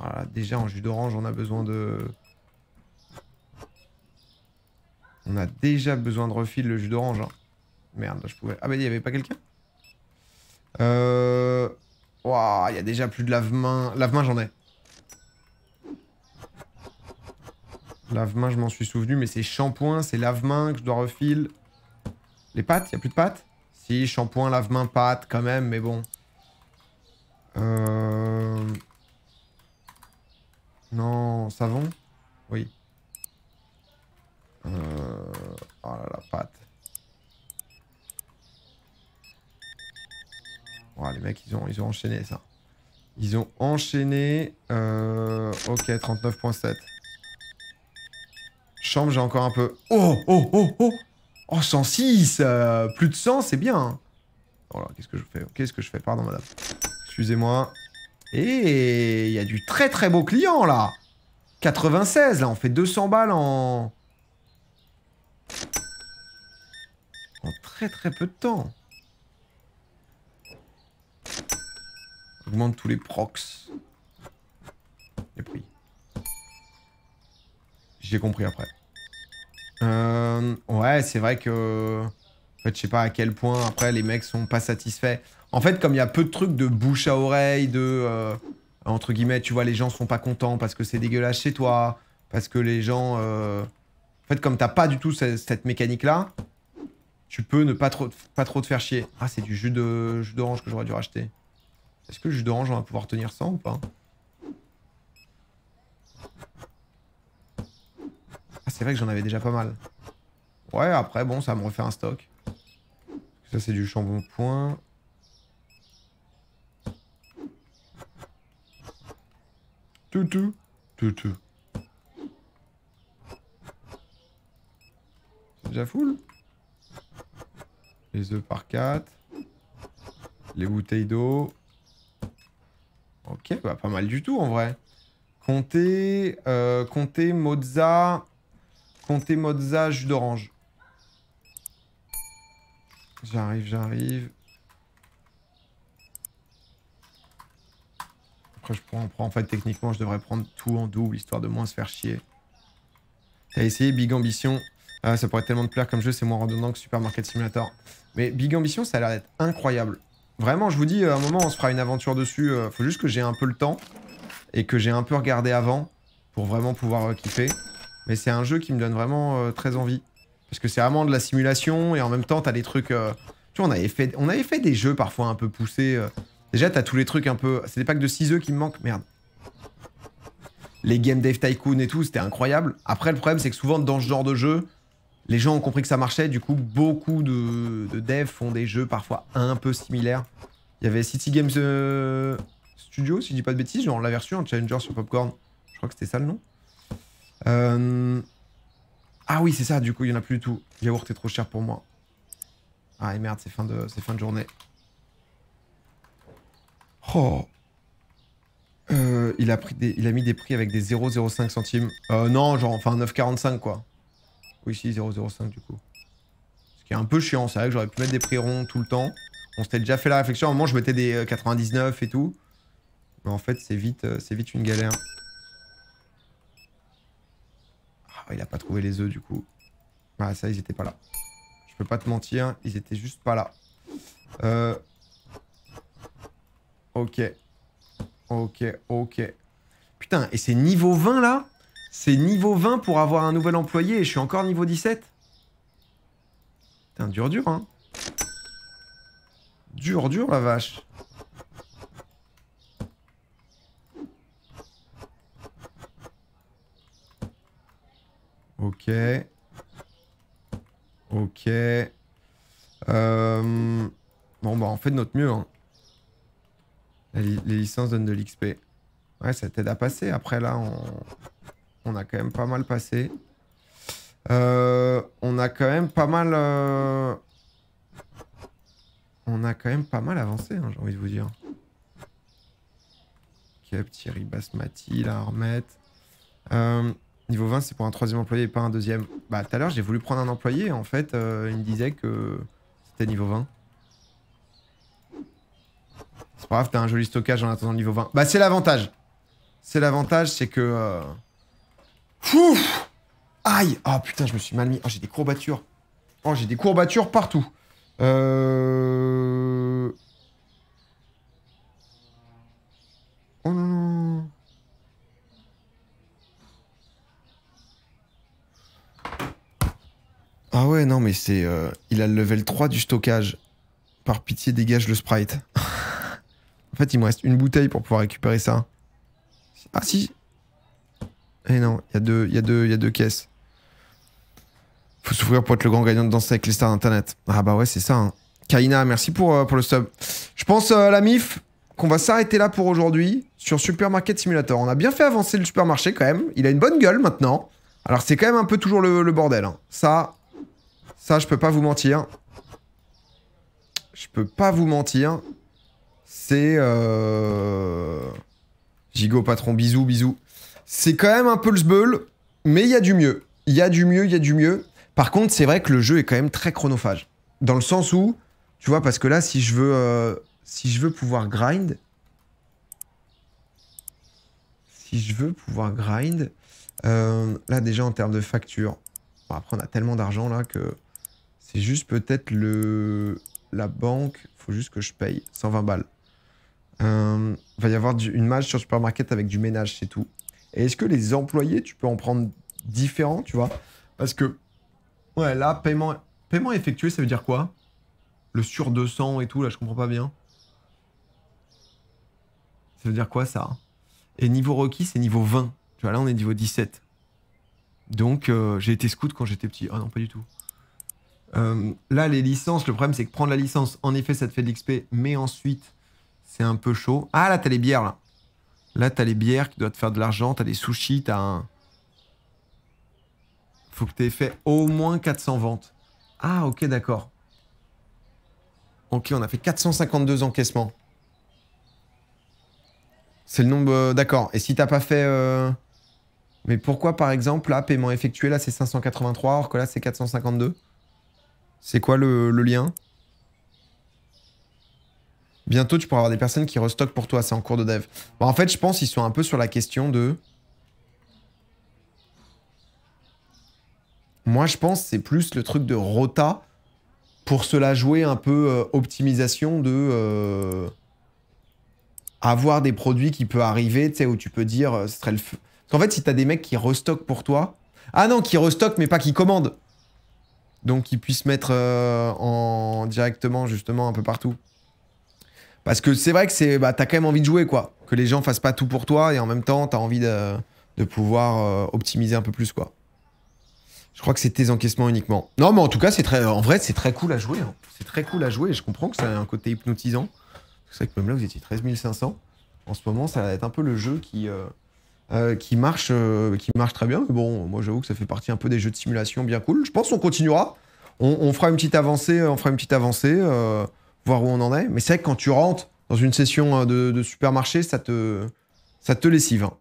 Ah, déjà en jus d'orange, on a besoin de. On a déjà besoin de refil le jus d'orange. Hein. Merde, je pouvais... Ah bah il n'y avait pas quelqu'un Euh... Waouh, il y a déjà plus de lave-main. Lave-main, j'en ai. Lave-main, je m'en suis souvenu, mais c'est shampoing, c'est lave-main que je dois refil. Les pâtes, il a plus de pâtes Si, shampoing, lave-main, pâtes quand même, mais bon. Euh... Non, savon euh, oh là la patte. Oh, les mecs, ils ont, ils ont enchaîné ça. Ils ont enchaîné. Euh, ok, 39.7. Chambre, j'ai encore un peu. Oh, oh, oh, oh Oh, 106 euh, Plus de 100, c'est bien. Hein. Oh là, qu'est-ce que je fais Qu'est-ce que je fais Pardon, madame. Excusez-moi. Et il y a du très très beau client, là 96, là, on fait 200 balles en... très très peu de temps. Augmente tous les procs. Les prix. J'ai compris après. Euh, ouais, c'est vrai que... En fait, je sais pas à quel point après les mecs sont pas satisfaits. En fait, comme il y a peu de trucs de bouche à oreille, de... Euh, entre guillemets, tu vois, les gens sont pas contents parce que c'est dégueulasse chez toi, parce que les gens... Euh, en fait, comme t'as pas du tout cette, cette mécanique-là, tu peux ne pas trop, pas trop te faire chier. Ah, c'est du jus de d'orange que j'aurais dû racheter. Est-ce que le jus d'orange, on va pouvoir tenir sans ou pas Ah, c'est vrai que j'en avais déjà pas mal. Ouais, après, bon, ça me refait un stock. Ça, c'est du chambon point. Tout, tout. C'est déjà full les œufs par 4. Les bouteilles d'eau. Ok, bah, pas mal du tout en vrai. Comptez. euh, mozza, Comptez mozza, jus d'orange. J'arrive, j'arrive. Après, je prends, prendre... En fait, techniquement, je devrais prendre tout en double, histoire de moins se faire chier. T'as essayé Big Ambition ah, ça pourrait tellement te plaire comme jeu, c'est moins redondant que Supermarket Simulator. Mais Big Ambition, ça a l'air d'être incroyable. Vraiment, je vous dis, à un moment, on se fera une aventure dessus. Euh, faut juste que j'ai un peu le temps et que j'ai un peu regardé avant pour vraiment pouvoir euh, kiffer. Mais c'est un jeu qui me donne vraiment euh, très envie. Parce que c'est vraiment de la simulation et en même temps, t'as des trucs... Tu vois, on avait, fait, on avait fait des jeux parfois un peu poussés. Déjà, t'as tous les trucs un peu... C'est des packs de 6 œufs qui me manquent, merde les Game Dev Tycoon et tout, c'était incroyable. Après, le problème, c'est que souvent, dans ce genre de jeu, les gens ont compris que ça marchait, du coup, beaucoup de, devs font des jeux parfois un peu similaires. Il y avait City Games euh, Studio, si je dis pas de bêtises, genre la version en challenger sur Popcorn. Je crois que c'était ça le nom. Euh, ah oui, c'est ça, du coup, il y en a plus du tout. Yaourt est trop cher pour moi. Ah et merde, c'est fin, de... fin de journée. Oh euh, il, a pris il a mis des prix avec des 0,05 centimes. Euh, non, genre, enfin 9,45 quoi ici 0,05 du coup. Ce qui est un peu chiant, c'est vrai que j'aurais pu mettre des prix ronds tout le temps. On s'était déjà fait la réflexion, à un moment je mettais des 99 euh, et tout. Mais en fait c'est vite, euh, c'est vite une galère. Ah, il a pas trouvé les œufs du coup. Ah ça ils étaient pas là. Je peux pas te mentir, ils étaient juste pas là. Euh, ok. Ok, ok. Putain, et c'est niveau 20 là c'est niveau 20 pour avoir un nouvel employé et je suis encore niveau 17. Putain, dur dur, hein. Dur dur, la vache. Ok. Ok. Euh, bon, bah, on fait de notre mieux. Hein. Les licences donnent de l'XP. Ouais, ça t'aide à passer. Après, là, on... On a quand même pas mal passé. Euh, on a quand même pas mal... Euh, on a quand même pas mal avancé, hein, j'ai envie de vous dire. Ok, Thierry Basmati, la remette. Euh, niveau 20, c'est pour un troisième employé et pas un deuxième. Bah, tout à l'heure, j'ai voulu prendre un employé. En fait, euh, il me disait que c'était niveau 20. C'est pas grave, t'as un joli stockage en attendant le niveau 20. Bah, c'est l'avantage. C'est l'avantage, c'est que... Ouf Aïe Ah oh, putain, je me suis mal mis. Oh, j'ai des courbatures. Oh, j'ai des courbatures partout. Euh... Oh non, non. Ah ouais, non, mais c'est... Euh, il a le level 3 du stockage. Par pitié, dégage le sprite. en fait, il me reste une bouteille pour pouvoir récupérer ça. Ah si, eh non, il y, a deux, y, a deux, y a deux caisses. Faut souffrir pour être le grand gagnant de danser avec les stars d'internet. Ah bah ouais, c'est ça. Hein. Kaina, merci pour, euh, pour le sub. Je pense, euh, la MIF, qu'on va s'arrêter là pour aujourd'hui sur Supermarket Simulator. On a bien fait avancer le supermarché quand même. Il a une bonne gueule maintenant. Alors c'est quand même un peu toujours le, bordel. Hein. Ça, ça, je peux pas vous mentir. Je peux pas vous mentir. C'est... Euh... Gigo patron, bisous, bisous. C'est quand même un peu le mais il y a du mieux. Il y a du mieux, il y a du mieux. Par contre, c'est vrai que le jeu est quand même très chronophage. Dans le sens où, tu vois, parce que là, si je veux, euh, si je veux pouvoir grind, si je veux pouvoir grind, euh, là déjà en termes de facture, bon, après on a tellement d'argent là que c'est juste peut-être le la banque, faut juste que je paye 120 balles. Il euh, va y avoir une mage sur supermarket avec du ménage, c'est tout. Et est-ce que les employés, tu peux en prendre différents, tu vois Parce que, ouais, là, paiement, paiement effectué, ça veut dire quoi Le sur 200 et tout, là, je comprends pas bien. Ça veut dire quoi, ça Et niveau requis, c'est niveau 20. Tu vois, là, on est niveau 17. Donc, euh, j'ai été scout quand j'étais petit. Ah non, pas du tout. Euh, là, les licences, le problème, c'est que prendre la licence, en effet, ça te fait de l'XP, mais ensuite, c'est un peu chaud. Ah, là, t'as les bières, là. Là, t'as les bières qui doivent te faire de l'argent, t'as les sushis, t'as un... Faut que t'aies fait au moins 400 ventes. Ah, ok, d'accord. Ok, on a fait 452 encaissements. C'est le nombre... Euh, d'accord. Et si t'as pas fait... Euh, mais pourquoi, par exemple, là, paiement effectué, là, c'est 583, alors que là, c'est 452 C'est quoi le lien Bientôt, tu pourras avoir des personnes qui restockent pour toi. C'est en cours de dev. en fait, je pense qu'ils sont un peu sur la question de... Moi, je pense c'est plus le truc de rota pour cela jouer un peu euh, optimisation de... Euh, avoir des produits qui peuvent arriver, tu sais, où tu peux dire... Euh, ce serait le Parce fait, si as des mecs qui restockent pour toi... Ah non, qui restockent, mais pas qui commandent donc ils puissent mettre en directement justement un peu partout. Parce que c'est vrai que c'est, bah, t'as quand même envie de jouer, quoi. Que les gens fassent pas tout pour toi et en même temps, t'as envie de, pouvoir euh, optimiser un peu plus, quoi. Je crois que c'est tes encaissements uniquement. Non, mais en tout cas, c'est très, en vrai, c'est très cool à jouer. Hein. C'est très cool à jouer. Je comprends que ça a un côté hypnotisant. C'est vrai que même là, vous étiez 13 500. En ce moment, ça va être un peu le jeu qui, euh, euh, qui, marche, qui marche très bien. Mais bon, moi, j'avoue que ça fait partie un peu des jeux de simulation bien cool. Je pense qu'on continuera. On, on, fera une petite avancée. On fera une petite avancée voir où on en est. Mais c'est que quand tu rentres dans une session euh, de, de supermarché, ça te, ça te lessive. Hein.